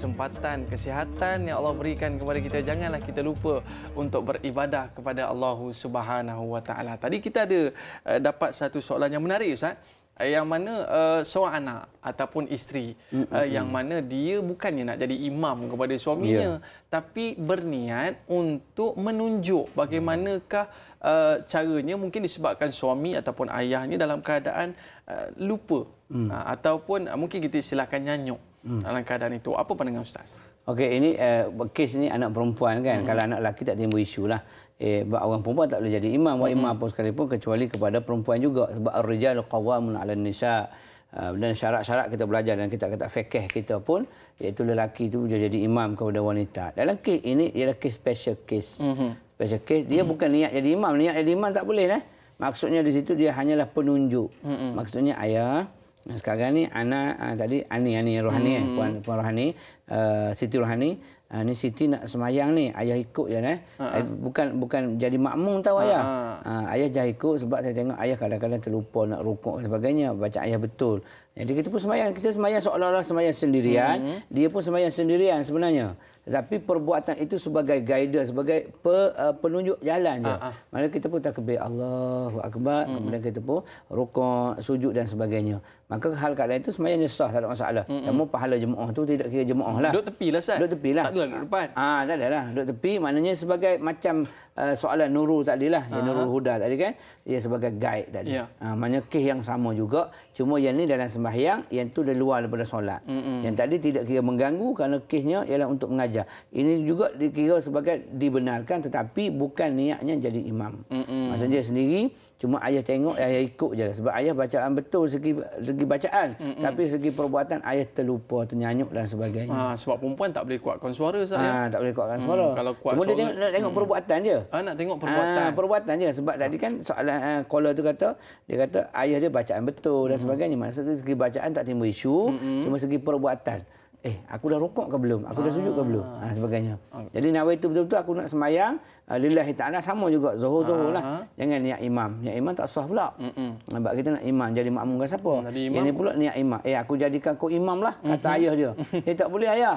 kesempatan kesihatan yang Allah berikan kepada kita janganlah kita lupa untuk beribadah kepada Allah Subhanahu Wa Taala. Tadi kita ada eh, dapat satu soalan yang menarik Ustaz eh, yang mana uh, seorang anak ataupun isteri mm-hmm. uh, yang mana dia bukannya nak jadi imam kepada suaminya yeah. tapi berniat untuk menunjuk bagaimanakah uh, caranya mungkin disebabkan suami ataupun ayahnya dalam keadaan uh, lupa mm. uh, ataupun uh, mungkin kita silakan nyanyuk hmm. dalam keadaan itu. Apa pandangan Ustaz? Okey, ini uh, kes ni anak perempuan kan. Hmm. Kalau anak lelaki tak timbul isu lah. Eh, orang perempuan tak boleh jadi imam. Buat imam hmm. apa sekalipun kecuali kepada perempuan juga. Sebab ar-rijal qawwamun 'ala nisa eh, dan syarat-syarat kita belajar dan kita kata fekeh kita pun iaitu lelaki itu jadi imam kepada wanita. Dalam kes ini ialah kes special case. Mm-hmm. Special case dia mm-hmm. bukan niat jadi imam, niat jadi imam tak boleh eh. Maksudnya di situ dia hanyalah penunjuk. Mm-hmm. Maksudnya ayah sekarang ni Ana uh, tadi Ani Ani Rohani eh, hmm. eh, puan puan Rohani uh, Siti Rohani uh, ni Siti nak semayang ni ayah ikut je eh. Uh-huh. bukan bukan jadi makmum tahu uh-huh. ayah. Uh, ayah jah ikut sebab saya tengok ayah kadang-kadang terlupa nak rukuk dan sebagainya baca ayah betul. Jadi kita pun semayang kita semayang seolah-olah semayang sendirian, hmm. dia pun semayang sendirian sebenarnya. Tapi perbuatan itu sebagai guide, sebagai pe, uh, penunjuk jalan je. Uh, kita pun takbir Allahu Akbar, hmm. kemudian kita pun rukun, sujud dan sebagainya. Maka hal kat itu sebenarnya sah, tak ada masalah. Hmm. Sama hmm. pahala jemaah tu tidak kira jemaah lah. Duduk tepi lah, Ustaz. Duduk tepi lah. Tak adalah duduk depan. Ah, tak ada lah. Duduk tepi maknanya sebagai macam uh, soalan nuru tadi lah. Ya, uh. Huda tadi kan. Ia sebagai guide tadi. Yeah. Ah, maknanya kih yang sama juga. Cuma yang ni dalam sembahyang, yang tu dah luar daripada solat. Hmm, hmm. Yang tadi tidak kira mengganggu kerana kihnya ialah untuk mengajar saja. Ini juga dikira sebagai dibenarkan tetapi bukan niatnya jadi imam. Mm-mm. Maksudnya dia sendiri cuma ayah tengok ayah ikut je lah. sebab ayah bacaan betul segi segi bacaan Mm-mm. tapi segi perbuatan ayah terlupa ternyanyuk dan sebagainya. Ha, sebab perempuan tak boleh kuatkan suara saya. Ha, ah, tak boleh kuatkan hmm, suara. Mm, kalau kuat cuma suara, dia tengok, nak tengok mm. perbuatan je. Ha, nak tengok perbuatan. Ha, perbuatan je sebab tadi kan soalan uh, caller tu kata dia kata ayah dia bacaan betul dan mm-hmm. sebagainya. Maksudnya segi bacaan tak timbul isu Mm-mm. cuma segi perbuatan eh aku dah rokok ke belum aku ah. dah sujud ke belum ah. ha, sebagainya okay. jadi nawai itu betul-betul aku nak semayang. uh, lillahi taala sama juga zuhur zuhur ah. lah jangan niat imam niat imam tak sah pula mm sebab ah, kita nak imam jadi makmum ke siapa imam. yang ni pula niat imam eh aku jadikan kau imam lah kata mm-hmm. ayah dia eh tak boleh ayah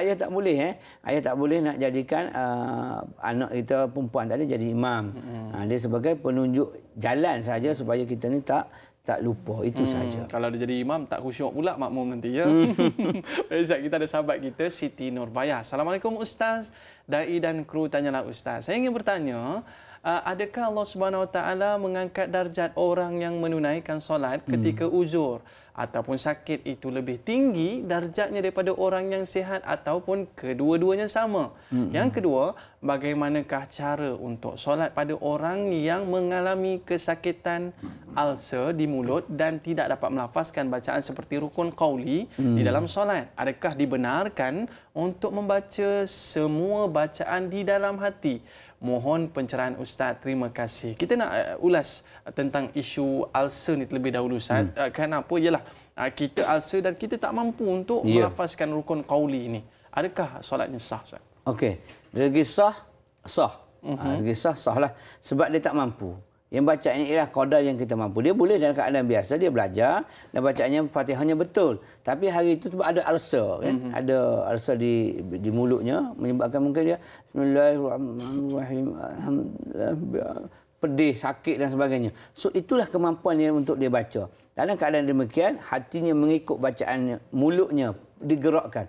ayah tak boleh eh ayah tak boleh nak jadikan uh, anak kita perempuan tadi jadi imam mm-hmm. ha, dia sebagai penunjuk jalan saja supaya kita ni tak tak lupa itu hmm, saja. Kalau dia jadi imam tak khusyuk pula makmum nanti ya. Hmm. Eh, ustaz kita ada sahabat kita Siti Nurbaya. Assalamualaikum ustaz. Dai dan kru tanyalah ustaz. Saya ingin bertanya uh, adakah Allah Subhanahu Wa Taala mengangkat darjat orang yang menunaikan solat hmm. ketika hmm. uzur? ataupun sakit itu lebih tinggi darjatnya daripada orang yang sihat ataupun kedua-duanya sama. Mm-hmm. Yang kedua, bagaimanakah cara untuk solat pada orang yang mengalami kesakitan ulcer di mulut dan tidak dapat melafazkan bacaan seperti rukun qauli mm-hmm. di mm. dalam solat? Adakah dibenarkan untuk membaca semua bacaan di dalam hati? mohon pencerahan Ustaz. Terima kasih. Kita nak uh, ulas tentang isu ulcer ni terlebih dahulu Ustaz. Hmm. Uh, kenapa? Yalah uh, kita ulcer dan kita tak mampu untuk yeah. melafazkan rukun qauli ini. Adakah solatnya sah Ustaz? Okey. Dari sah, sah. Uh-huh. Dari sah, sah lah. Sebab dia tak mampu. Yang baca ini ialah kodal yang kita mampu. Dia boleh dalam keadaan biasa, dia belajar dan bacanya fatihahnya betul. Tapi hari itu sebab ada alsa. Kan? Mm-hmm. Ada alsa di, di mulutnya menyebabkan mungkin dia Bismillahirrahmanirrahim. Pedih, sakit dan sebagainya. So itulah kemampuan dia untuk dia baca. Dalam keadaan demikian, hatinya mengikut bacaan mulutnya digerakkan.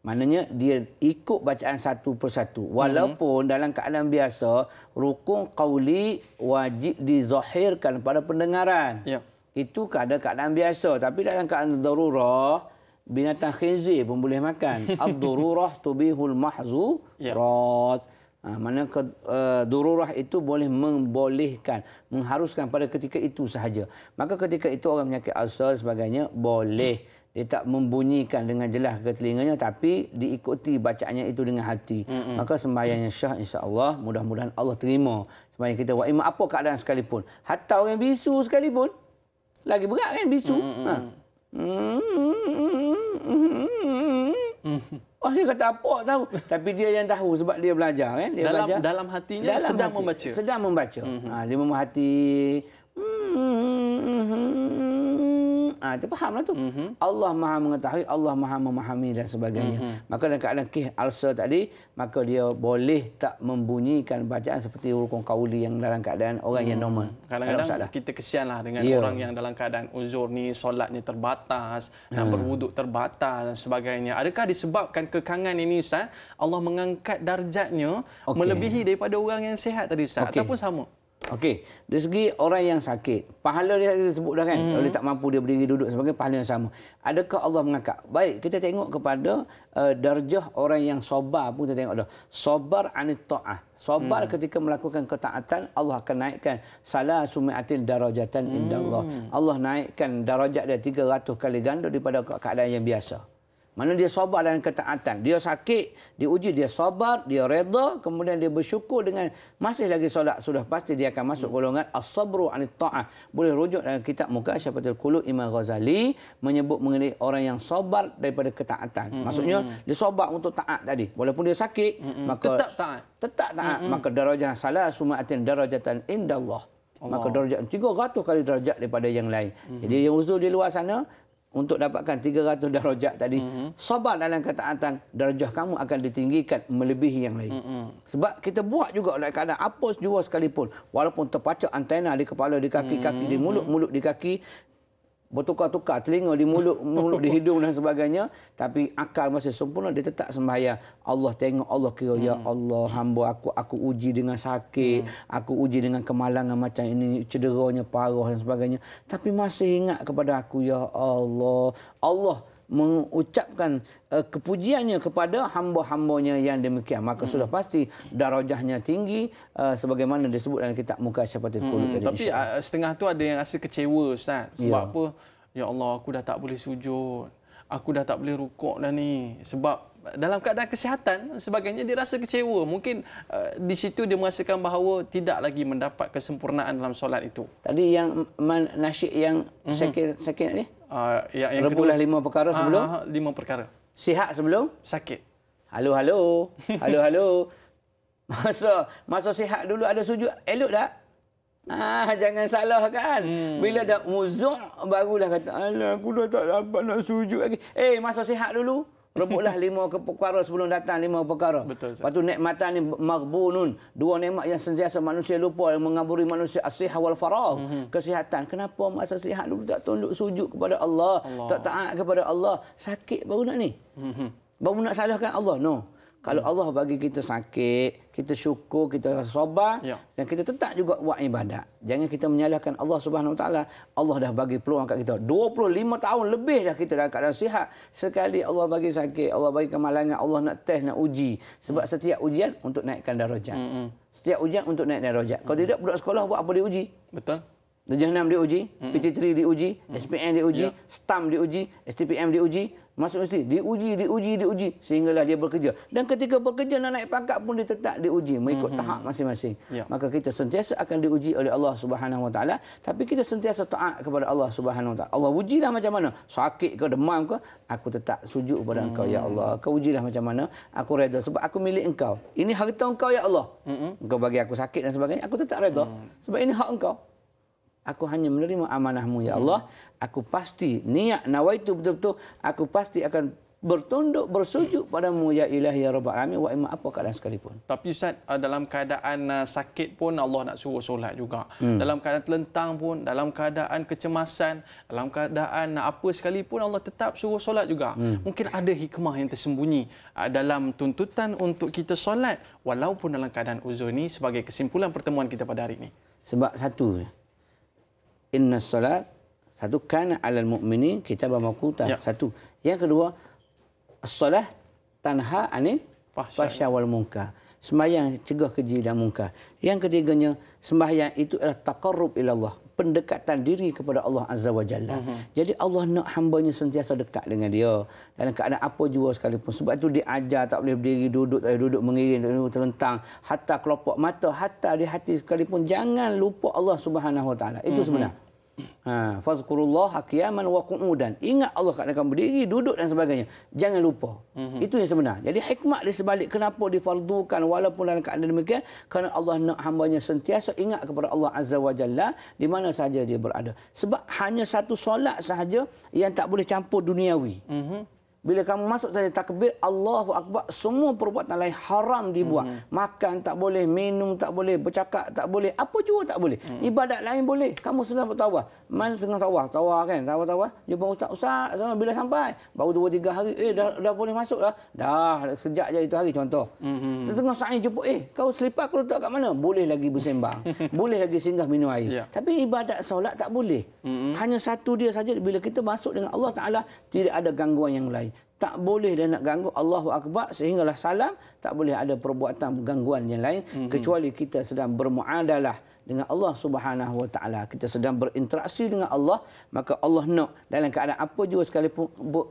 Maknanya dia ikut bacaan satu persatu. Walaupun hmm. dalam keadaan biasa, rukun qawli wajib dizahirkan pada pendengaran. Ya. Itu keadaan keadaan biasa. Tapi dalam keadaan darurah, binatang khinzir pun boleh makan. ad dururah tubihul mahzu ya. rat. Ha, ah, mana ke, uh, darurah itu boleh membolehkan, mengharuskan pada ketika itu sahaja. Maka ketika itu orang menyakit asal sebagainya boleh dia tak membunyikan dengan jelas ke telinganya tapi diikuti bacaannya itu dengan hati mm-hmm. maka sembahyangnya syah Allah. mudah-mudahan Allah terima sembahyang kita wa imam apa keadaan sekalipun hatta orang bisu sekalipun lagi berat kan bisu mm-hmm. ha Mm. Oh dia kata apa tahu tapi dia yang tahu sebab dia belajar kan dia dalam, belajar dalam hatinya dalam sedang hati. membaca sedang membaca mm-hmm. ha dia memerhati hmm ah tu fahamlah tu. Mm -hmm. Allah Maha mengetahui, Allah Maha memahami dan sebagainya. Mm -hmm. Maka dalam keadaan kih alsa tadi, maka dia boleh tak membunyikan bacaan seperti rukun kauli yang dalam keadaan orang mm. yang hmm. normal. Kadang-kadang kita kesianlah dengan yeah. orang yang dalam keadaan uzur ni, solatnya terbatas, mm. nak hmm. berwuduk terbatas dan sebagainya. Adakah disebabkan kekangan ini Ustaz, Allah mengangkat darjatnya okay. melebihi daripada orang yang sihat tadi Ustaz okay. ataupun sama? Okey, dari segi orang yang sakit, pahala dia disebut dah kan. Mm. Kalau dia tak mampu dia berdiri duduk sebagai pahala yang sama. Adakah Allah mengakak Baik, kita tengok kepada uh, darjah orang yang sobar pun kita tengok dah. Sobar anit ta'ah. Sobar mm. ketika melakukan ketaatan, Allah akan naikkan salah sumi'atin darajatan mm. indallah. Allah naikkan darajat dia 300 kali ganda daripada keadaan yang biasa. Mana dia sabar dan ketaatan. Dia sakit, diuji dia sabar, dia reda. Kemudian dia bersyukur dengan masih lagi solat. Sudah pasti dia akan masuk golongan as-sabru anita'ah. Boleh rujuk dalam kitab muka Syafatul Kulut Imam Ghazali. Menyebut mengenai orang yang sabar daripada ketaatan. Maksudnya, dia sabar untuk taat tadi. Walaupun dia sakit, maka... Tetap taat. Tetap taat. Maka darajah salah sumatin darajatan indallah. Allah. Maka darjah 300 kali darjah daripada yang lain. Mm -hmm. Jadi yang uzur di luar sana, untuk dapatkan 300 darjah tadi mm-hmm. sabar dalam ketaatan darjah kamu akan ditinggikan melebihi yang lain mm-hmm. sebab kita buat juga oleh kadang apa jua sekalipun walaupun terpacak antena di kepala di kaki-kaki mm-hmm. di mulut-mulut di kaki bertukar-tukar telinga di mulut, mulut di hidung dan sebagainya. Tapi akal masih sempurna, dia tetap sembahyang. Allah tengok, Allah kira, ya hmm. ya Allah hamba aku, aku uji dengan sakit. Hmm. Aku uji dengan kemalangan macam ini, cederanya parah dan sebagainya. Tapi masih ingat kepada aku, ya Allah. Allah mengucapkan uh, kepujiannya kepada hamba-hambanya yang demikian. Maka hmm. sudah pasti darajahnya tinggi uh, sebagaimana disebut dalam kitab Muka Syafatul Qulub. Hmm. Tapi uh, setengah tu ada yang rasa kecewa Ustaz. Sebab ya. apa? Ya Allah, aku dah tak boleh sujud. Aku dah tak boleh rukuk dah ni. Sebab dalam keadaan kesihatan sebagainya dia rasa kecewa mungkin uh, di situ dia merasakan bahawa tidak lagi mendapat kesempurnaan dalam solat itu tadi yang nasyid yang mhm. sakit-sakit ni Uh, yang, yang Rebuhlah kedua, lima perkara sebelum? Uh, lima perkara. Sihat sebelum? Sakit. Halo, halo. Halo, halo. Masa, masa sihat dulu ada sujud, elok tak? Ah, jangan salah kan. Hmm. Bila dah muzuk, barulah kata, Alah, aku dah tak dapat nak sujud lagi. Eh, masa sihat dulu, Rebutlah lima perkara sebelum datang lima perkara. Betul. Sah. Lepas tu nikmatan ni maghbunun. Dua nikmat yang sentiasa manusia lupa yang mengaburi manusia asih wal farah. Mm-hmm. Kesihatan. Kenapa masa sihat dulu tak tunduk sujud kepada Allah, Allah. tak taat kepada Allah, sakit baru nak ni. Mm-hmm. Baru nak salahkan Allah. No. Kalau hmm. Allah bagi kita sakit, kita syukur, kita rasa sabar ya. dan kita tetap juga buat ibadat. Jangan kita menyalahkan Allah Subhanahu Wa Allah dah bagi peluang kat kita. 25 tahun lebih dah kita dah keadaan sihat. Sekali Allah bagi sakit, Allah bagi kemalangan, Allah nak test, nak uji. Sebab hmm. setiap ujian untuk naikkan darajat. Hmm. Setiap ujian untuk naik darajat. Kalau hmm. tidak budak sekolah buat apa diuji? Betul. Dajah 6 diuji, PT3 diuji, SPM diuji, ya. STAM diuji, STPM diuji, masuk mesti diuji diuji diuji sehinggalah dia bekerja dan ketika bekerja nak naik pangkat pun dia tetap diuji mengikut mm-hmm. tahap masing-masing yeah. maka kita sentiasa akan diuji oleh Allah Subhanahu Wa tapi kita sentiasa taat kepada Allah Subhanahu Wa Taala Allah ujilah macam mana sakit ke demam ke aku tetap sujud kepada mm. engkau ya mm. Allah kau ujilah macam mana aku redha sebab aku milik engkau ini harta engkau ya Allah mm-hmm. engkau bagi aku sakit dan sebagainya aku tetap redha mm. sebab ini hak engkau Aku hanya menerima amanahmu ya Allah. Aku pasti niat nawaitu betul-betul. Aku pasti akan bertunduk bersujud padamu ya ilahi ya rabbal alamin wa imma apa keadaan sekalipun tapi ustaz uh, dalam keadaan uh, sakit pun Allah nak suruh solat juga hmm. dalam keadaan terlentang pun dalam keadaan kecemasan dalam keadaan uh, apa sekalipun Allah tetap suruh solat juga hmm. mungkin ada hikmah yang tersembunyi dalam tuntutan untuk kita solat walaupun dalam keadaan uzur ini sebagai kesimpulan pertemuan kita pada hari ini sebab satu inna salat satu kana alal mu'minin kitab makuta ya. satu yang kedua salat tanha anil fahsya wal munkar sembahyang cegah keji dan munkar yang ketiganya sembahyang itu adalah taqarrub ila Allah pendekatan diri kepada Allah Azza wa Jalla. Mm-hmm. Jadi Allah nak hambanya sentiasa dekat dengan dia. Dalam keadaan apa jua sekalipun. Sebab itu diajar tak boleh berdiri, duduk, tak boleh duduk, mengiring, tak boleh terlentang. Hatta kelopak mata, hatta di hati sekalipun. Jangan lupa Allah Subhanahu Wa Itu mm-hmm. sebenarnya. Ha, Fazkurullah qiyaman wa qu'udan. Ingat Allah kat dalam berdiri, duduk dan sebagainya. Jangan lupa. Mm -hmm. Itu yang sebenar. Jadi hikmah di sebalik kenapa difardukan walaupun dalam keadaan demikian kerana Allah nak hambanya sentiasa ingat kepada Allah Azza wa Jalla di mana sahaja dia berada. Sebab hanya satu solat sahaja yang tak boleh campur duniawi. Mm -hmm. Bila kamu masuk saja takbir, Allahu Akbar, semua perbuatan lain haram dibuat. Mm -hmm. Makan tak boleh, minum tak boleh, bercakap tak boleh, apa jua tak boleh. Mm -hmm. Ibadat lain boleh. Kamu sedang bertawah. Mana sedang tawah? Tawah kan? Tawah-tawah. Jumpa ustaz-ustaz. Bila sampai? Baru dua, tiga hari. Eh, dah, dah boleh masuk dah. Dah, sejak je itu hari contoh. Mm -hmm. Tengah saat jumpa, eh, kau selipar kau letak kat mana? Boleh lagi bersembang. boleh lagi singgah minum air. Yeah. Tapi ibadat solat tak boleh. Mm -hmm. Hanya satu dia saja. Bila kita masuk dengan Allah Ta'ala, tidak ada gangguan yang lain tak boleh dia nak ganggu Allahu Akbar sehinggalah salam tak boleh ada perbuatan gangguan yang lain mm -hmm. kecuali kita sedang bermuadalah dengan Allah Subhanahu Wa Taala kita sedang berinteraksi dengan Allah maka Allah nak dalam keadaan apa juga sekalipun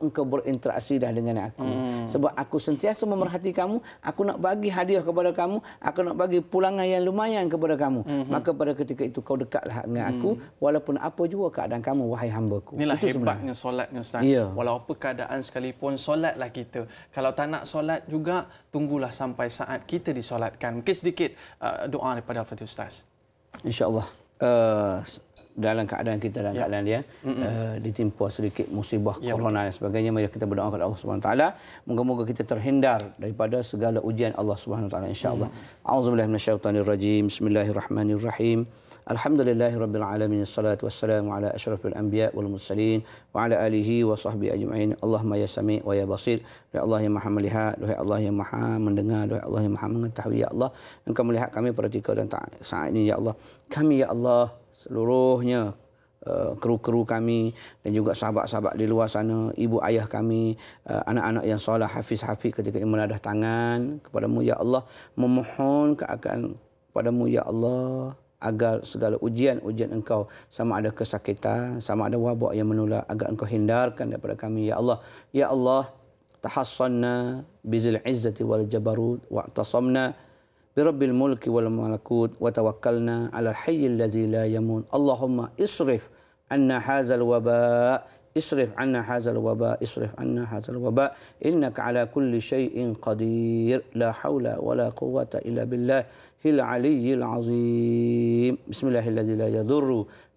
engkau berinteraksi dah dengan aku mm -hmm. Sebab aku sentiasa memerhati kamu, aku nak bagi hadiah kepada kamu, aku nak bagi pulangan yang lumayan kepada kamu. Mm-hmm. Maka pada ketika itu kau dekatlah dengan aku, mm-hmm. walaupun apa juga keadaan kamu, wahai hamba ku. Inilah itu hebatnya sebenarnya. solatnya Ustaz. Yeah. Walau apa keadaan sekalipun, solatlah kita. Kalau tak nak solat juga, tunggulah sampai saat kita disolatkan. Mungkin sedikit uh, doa daripada Al-Fatih Ustaz. InsyaAllah. Uh, dalam keadaan kita dan ya. keadaan dia mm-hmm. uh, ditimpa sedikit musibah ya. corona dan sebagainya mari kita berdoa kepada Allah Subhanahu taala moga-moga kita terhindar daripada segala ujian Allah Subhanahu taala insyaallah mm. auzubillahi minasyaitonir rajim bismillahirrahmanirrahim الحمد لله رب العالمين الصلاة والسلام على أشرف الأنبياء والمرسلين وعلى آله وصحبه أجمعين اللهم يا سميع ويا بصير يا الله يا محمد لها يا الله يا محمد يا الله يا محمد يا الله إنكم لها كم يبرتك ودن يا الله كم يا الله seluruhnya eh, kru-kru kami dan juga sahabat-sahabat di luar sana, ibu ayah kami, eh, anak-anak yang solat hafiz hafiz ketika ini meladah tangan kepadamu ya Allah memohon keakan kepadamu ya Allah agar segala ujian-ujian engkau sama ada kesakitan sama ada wabak yang menular agar engkau hindarkan daripada kami ya Allah ya Allah tahassanna bizil izzati wal jabarut wa'tasamna برب الملك والملكوت وتوكلنا على الحي الذي لا يموت اللهم اصرف عنا هذا الوباء اصرف عنا هذا الوباء اصرف عنا هذا الوباء إنك على كل شيء قدير لا حول ولا قوة إلا بالله العلي العظيم بسم الله الذي لا يضر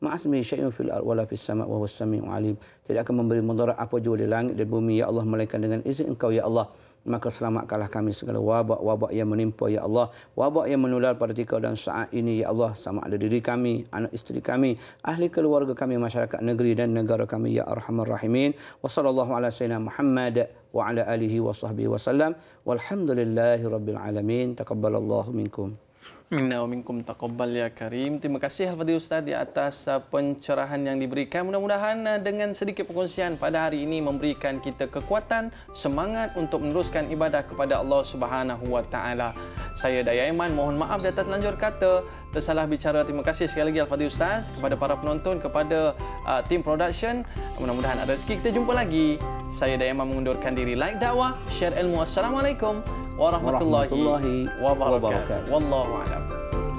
مع اسمه شيء في الأرض ولا في السماء وهو السميع العليم tidak akan memberi mudarat apa jua di langit dan bumi ya Allah melainkan dengan izin engkau ya Allah maka selamatkanlah kami segala wabak-wabak yang menimpa ya Allah wabak yang menular pada tika dan saat ini ya Allah sama ada diri kami anak isteri kami ahli keluarga kami masyarakat negeri dan negara kami ya arhamar rahimin wa sallallahu ala sayyidina muhammad wa ala alihi wa sahbihi wa sallam walhamdulillahi rabbil alamin taqabbalallahu minkum Minna wa minkum taqabbal ya karim. Terima kasih Al-Fadhil Ustaz di atas uh, pencerahan yang diberikan. Mudah-mudahan uh, dengan sedikit perkongsian pada hari ini memberikan kita kekuatan, semangat untuk meneruskan ibadah kepada Allah Subhanahu wa taala. Saya Dayaiman mohon maaf di atas lanjur kata tersalah bicara. Terima kasih sekali lagi Al-Fadhil Ustaz kepada para penonton, kepada uh, tim production. Mudah-mudahan ada rezeki. Kita jumpa lagi. Saya Dayama mengundurkan diri. Like dakwah, share ilmu. Assalamualaikum warahmatullahi, warahmatullahi wabarakatuh. wabarakatuh. Wallahu a'lam.